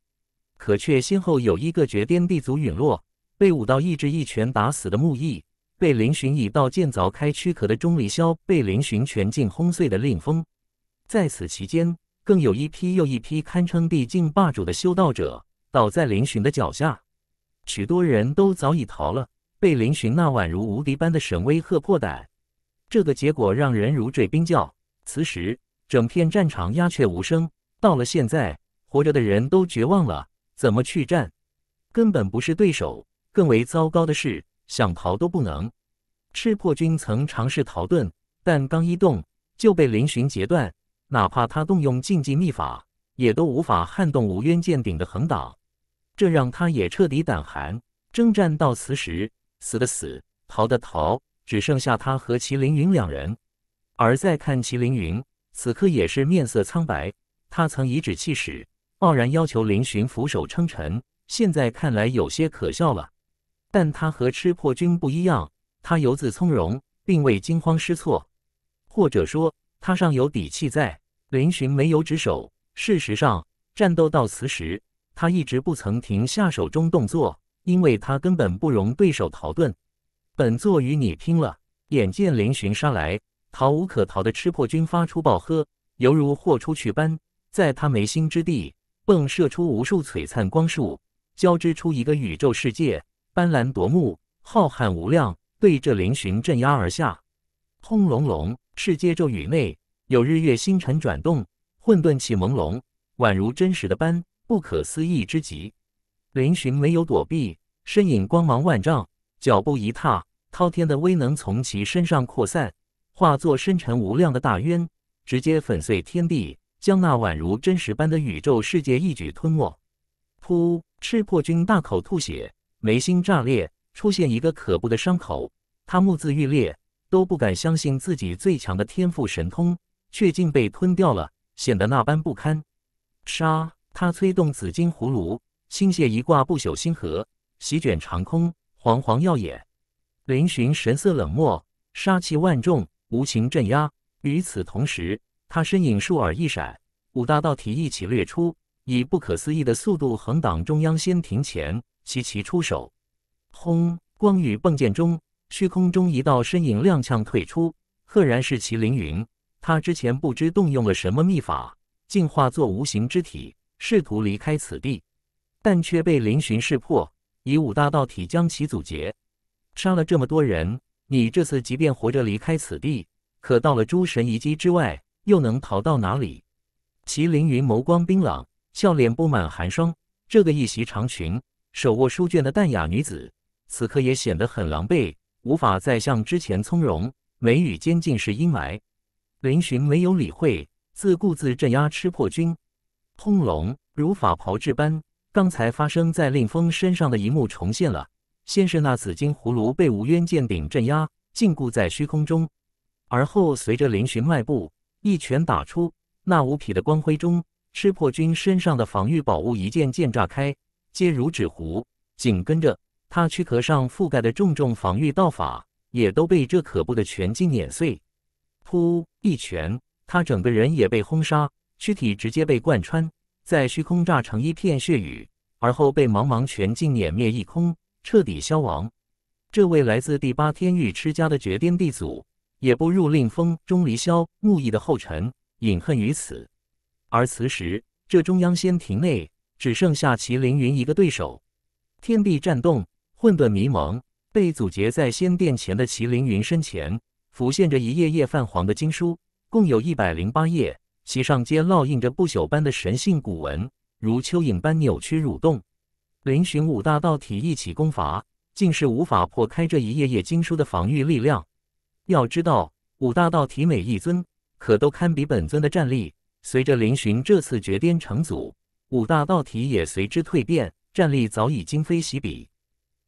可却先后有一个绝巅地族陨落，被武道意志一拳打死的木易，被林寻以道剑凿开躯壳的钟离萧，被林寻全境轰碎的令风。在此期间，更有一批又一批堪称地境霸主的修道者倒在林峋的脚下，许多人都早已逃了，被林峋那宛如无敌般的神威吓破胆。这个结果让人如坠冰窖。此时，整片战场鸦雀无声。到了现在，活着的人都绝望了，怎么去战？根本不是对手。更为糟糕的是，想逃都不能。赤破军曾尝试逃遁，但刚一动就被林峋截断。哪怕他动用禁忌秘法，也都无法撼动无渊剑顶的横挡，这让他也彻底胆寒。征战到此时，死的死，逃的逃，只剩下他和麒麟云两人。而再看麒麟云，此刻也是面色苍白。他曾颐指气使，傲然要求林寻俯首称臣，现在看来有些可笑了。但他和吃破军不一样，他游子从容，并未惊慌失措，或者说他尚有底气在。林寻没有止手，事实上，战斗到此时，他一直不曾停下手中动作，因为他根本不容对手逃遁。本座与你拼了！眼见林寻杀来，逃无可逃的赤破军发出暴喝，犹如豁出去般，在他眉心之地迸射出无数璀璨光束，交织出一个宇宙世界，斑斓夺目，浩瀚无量，对着林寻镇压而下。轰隆隆，世界咒语内。有日月星辰转动，混沌气朦胧，宛如真实的般，不可思议之极。林峋没有躲避，身影光芒万丈，脚步一踏，滔天的威能从其身上扩散，化作深沉无量的大渊，直接粉碎天地，将那宛如真实般的宇宙世界一举吞没。噗！赤破军大口吐血，眉心炸裂，出现一个可怖的伤口，他目眦欲裂，都不敢相信自己最强的天赋神通。却竟被吞掉了，显得那般不堪。杀！他催动紫金葫芦，倾泻一挂不朽星河，席卷长空，煌煌耀眼。林寻神色冷漠，杀气万重，无情镇压。与此同时，他身影倏尔一闪，五大道体一起掠出，以不可思议的速度横挡中央仙庭前，齐齐出手。轰！光雨迸溅中，虚空中一道身影踉跄退出，赫然是麒麟云。他之前不知动用了什么秘法，竟化作无形之体，试图离开此地，但却被林巡识破，以五大道体将其阻截。杀了这么多人，你这次即便活着离开此地，可到了诸神遗迹之外，又能逃到哪里？齐凌云眸光冰冷，笑脸布满寒霜。这个一袭长裙、手握书卷的淡雅女子，此刻也显得很狼狈，无法再像之前从容。眉宇间尽是阴霾。林寻没有理会，自顾自镇压吃破军。轰隆，如法炮制般，刚才发生在令风身上的一幕重现了。先是那紫金葫芦被无渊剑顶镇压，禁锢在虚空中；而后随着林寻迈步，一拳打出，那无匹的光辉中，吃破军身上的防御宝物一件件炸开，皆如纸糊。紧跟着，他躯壳上覆盖的重重防御道法，也都被这可怖的拳击碾碎。噗！一拳，他整个人也被轰杀，躯体直接被贯穿，在虚空炸成一片血雨，而后被茫茫全境碾灭一空，彻底消亡。这位来自第八天域痴家的绝巅地祖，也不入令风、钟离、霄、木易的后尘，饮恨于此。而此时，这中央仙庭内只剩下麒凌云一个对手。天地震动，混沌迷蒙，被阻截在仙殿前的麒凌云身前。浮现着一页页泛黄的经书，共有一百零八页，其上皆烙印着不朽般的神性古文，如蚯蚓般扭曲蠕动。林峋五大道体一起攻伐，竟是无法破开这一页页经书的防御力量。要知道，五大道体每一尊可都堪比本尊的战力。随着林峋这次绝巅成祖，五大道体也随之蜕变，战力早已今非昔比。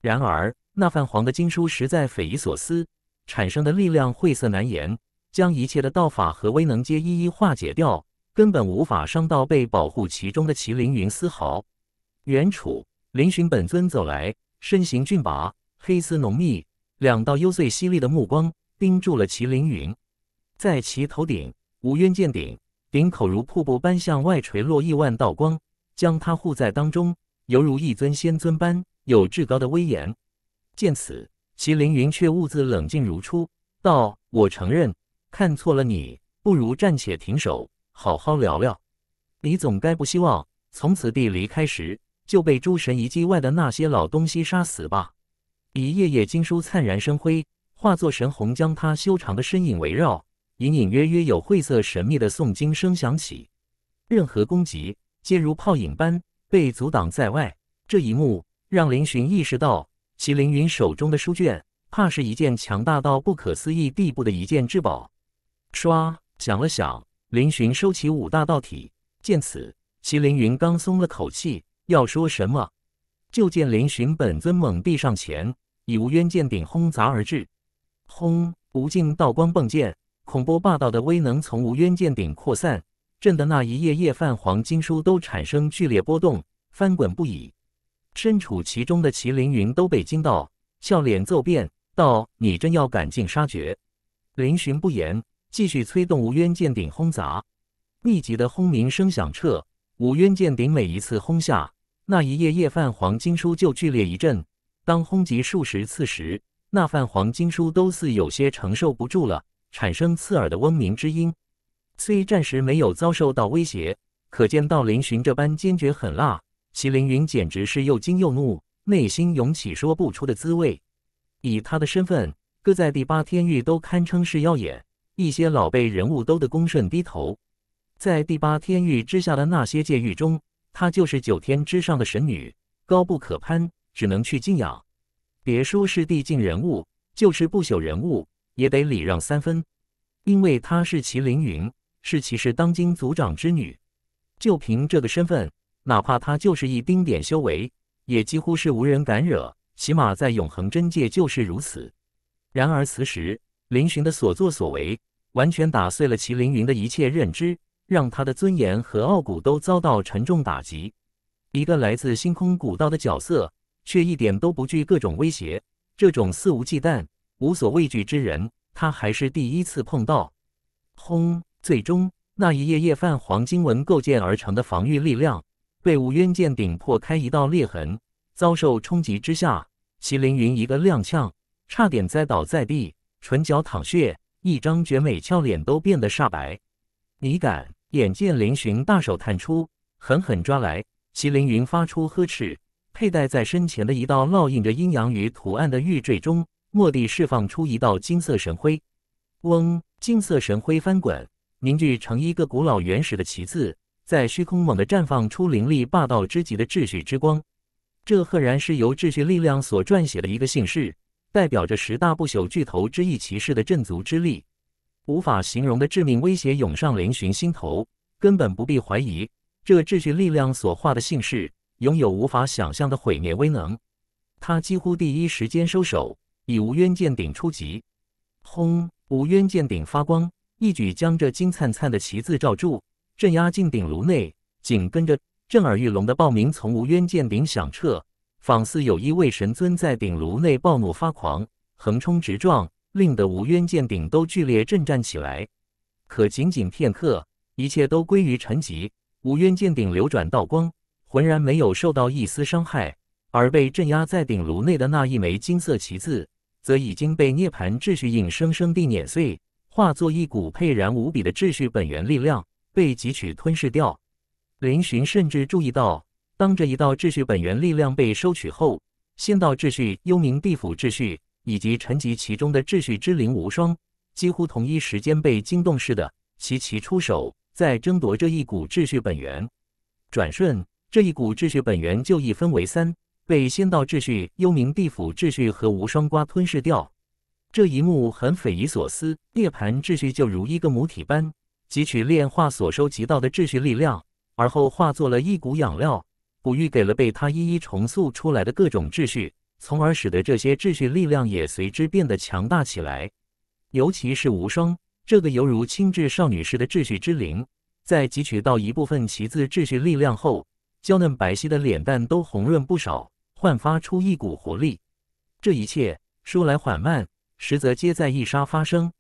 然而，那泛黄的经书实在匪夷所思。产生的力量晦涩难言，将一切的道法和威能皆一一化解掉，根本无法伤到被保护其中的麒麟云丝毫。远处，林峋本尊走来，身形俊拔，黑丝浓密，两道幽邃犀利的目光盯住了麒麟云，在其头顶，无渊剑顶顶口如瀑布般向外垂落亿万道光，将他护在当中，犹如一尊仙尊般有至高的威严。见此。其凌云却兀自冷静如初，道：“我承认看错了你，不如暂且停手，好好聊聊。你总该不希望从此地离开时就被诸神遗迹外的那些老东西杀死吧？”一夜夜经书灿然生辉，化作神虹将他修长的身影围绕，隐隐约约有晦涩神秘的诵经声响起。任何攻击皆如泡影般被阻挡在外。这一幕让林寻意识到。齐凌云手中的书卷，怕是一件强大到不可思议地步的一件至宝。唰，想了想，凌寻收起五大道体。见此，齐凌云刚松了口气，要说什么，就见凌寻本尊猛地上前，以无渊剑顶轰砸而至。轰！无尽道光迸溅，恐怖霸道的威能从无渊剑顶扩散，震得那一页页泛黄经书都产生剧烈波动，翻滚不已。身处其中的麒麟云都被惊到，笑脸骤变，道：“你真要赶尽杀绝？”林寻不言，继续催动无渊剑顶轰砸。密集的轰鸣声响彻，无渊剑顶每一次轰下，那一页页泛黄经书就剧烈一震。当轰击数十次时，那泛黄经书都似有些承受不住了，产生刺耳的嗡鸣之音。虽暂时没有遭受到威胁，可见到林寻这般坚决狠辣。麒麟云简直是又惊又怒，内心涌起说不出的滋味。以他的身份，搁在第八天域都堪称是妖眼，一些老辈人物都得恭顺低头。在第八天域之下的那些界域中，她就是九天之上的神女，高不可攀，只能去敬仰。别说是地境人物，就是不朽人物，也得礼让三分，因为她是麒麟云，是骑士当今族长之女。就凭这个身份。哪怕他就是一丁点修为，也几乎是无人敢惹。起码在永恒真界就是如此。然而此时，林寻的所作所为，完全打碎了麒凌云的一切认知，让他的尊严和傲骨都遭到沉重打击。一个来自星空古道的角色，却一点都不惧各种威胁。这种肆无忌惮、无所畏惧之人，他还是第一次碰到。轰！最终，那一夜夜泛黄金纹构建而成的防御力量。被五渊剑顶破开一道裂痕，遭受冲击之下，麒麟云一个踉跄，差点栽倒在地，唇角淌血，一张绝美俏脸都变得煞白。你敢！眼见嶙峋大手探出，狠狠抓来，麒麟云发出呵斥，佩戴在身前的一道烙印着阴阳鱼图案的玉坠中，蓦地释放出一道金色神辉。嗡，金色神辉翻滚，凝聚成一个古老原始的“旗字。在虚空猛地绽放出凌厉霸道之极的秩序之光，这赫然是由秩序力量所撰写的一个姓氏，代表着十大不朽巨头之一骑士的镇族之力，无法形容的致命威胁涌上林寻心头。根本不必怀疑，这秩序力量所化的姓氏拥有无法想象的毁灭威能。他几乎第一时间收手，以无渊剑顶出击，轰！无渊剑顶发光，一举将这金灿灿的旗子罩住。镇压进鼎炉内，紧跟着震耳欲聋的爆鸣从无渊剑鼎响彻，仿似有一位神尊在鼎炉内暴怒发狂，横冲直撞，令得无渊剑鼎都剧烈震颤起来。可仅仅片刻，一切都归于沉寂，无渊剑鼎流转道光，浑然没有受到一丝伤害。而被镇压在鼎炉内的那一枚金色棋子，则已经被涅槃秩序硬生生地碾碎，化作一股沛然无比的秩序本源力量。被汲取吞噬掉。林寻甚至注意到，当这一道秩序本源力量被收取后，仙道秩序、幽冥地府秩序以及沉积其中的秩序之灵无双，几乎同一时间被惊动似的齐齐出手，在争夺这一股秩序本源。转瞬，这一股秩序本源就一分为三，被仙道秩序、幽冥地府秩序和无双瓜吞噬掉。这一幕很匪夷所思，涅盘秩序就如一个母体般。汲取、炼化所收集到的秩序力量，而后化作了一股养料，哺育给了被他一一重塑出来的各种秩序，从而使得这些秩序力量也随之变得强大起来。尤其是无双，这个犹如轻稚少女似的秩序之灵，在汲取到一部分其自秩序力量后，娇嫩白皙的脸蛋都红润不少，焕发出一股活力。这一切说来缓慢，实则皆在一刹发生。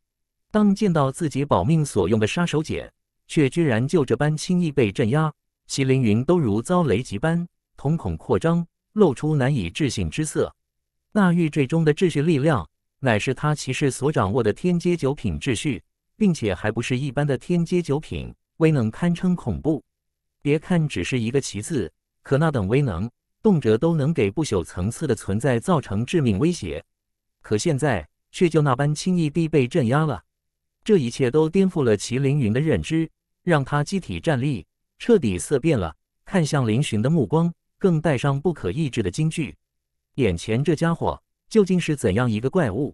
当见到自己保命所用的杀手锏，却居然就这般轻易被镇压，齐凌云都如遭雷击般，瞳孔扩张，露出难以置信之色。那玉坠中的秩序力量，乃是他骑士所掌握的天阶九品秩序，并且还不是一般的天阶九品，威能堪称恐怖。别看只是一个“骑”字，可那等威能，动辄都能给不朽层次的存在造成致命威胁。可现在，却就那般轻易地被镇压了。这一切都颠覆了麒麟云的认知，让他机体站立，彻底色变了，看向林寻的目光更带上不可抑制的惊惧。眼前这家伙究竟是怎样一个怪物？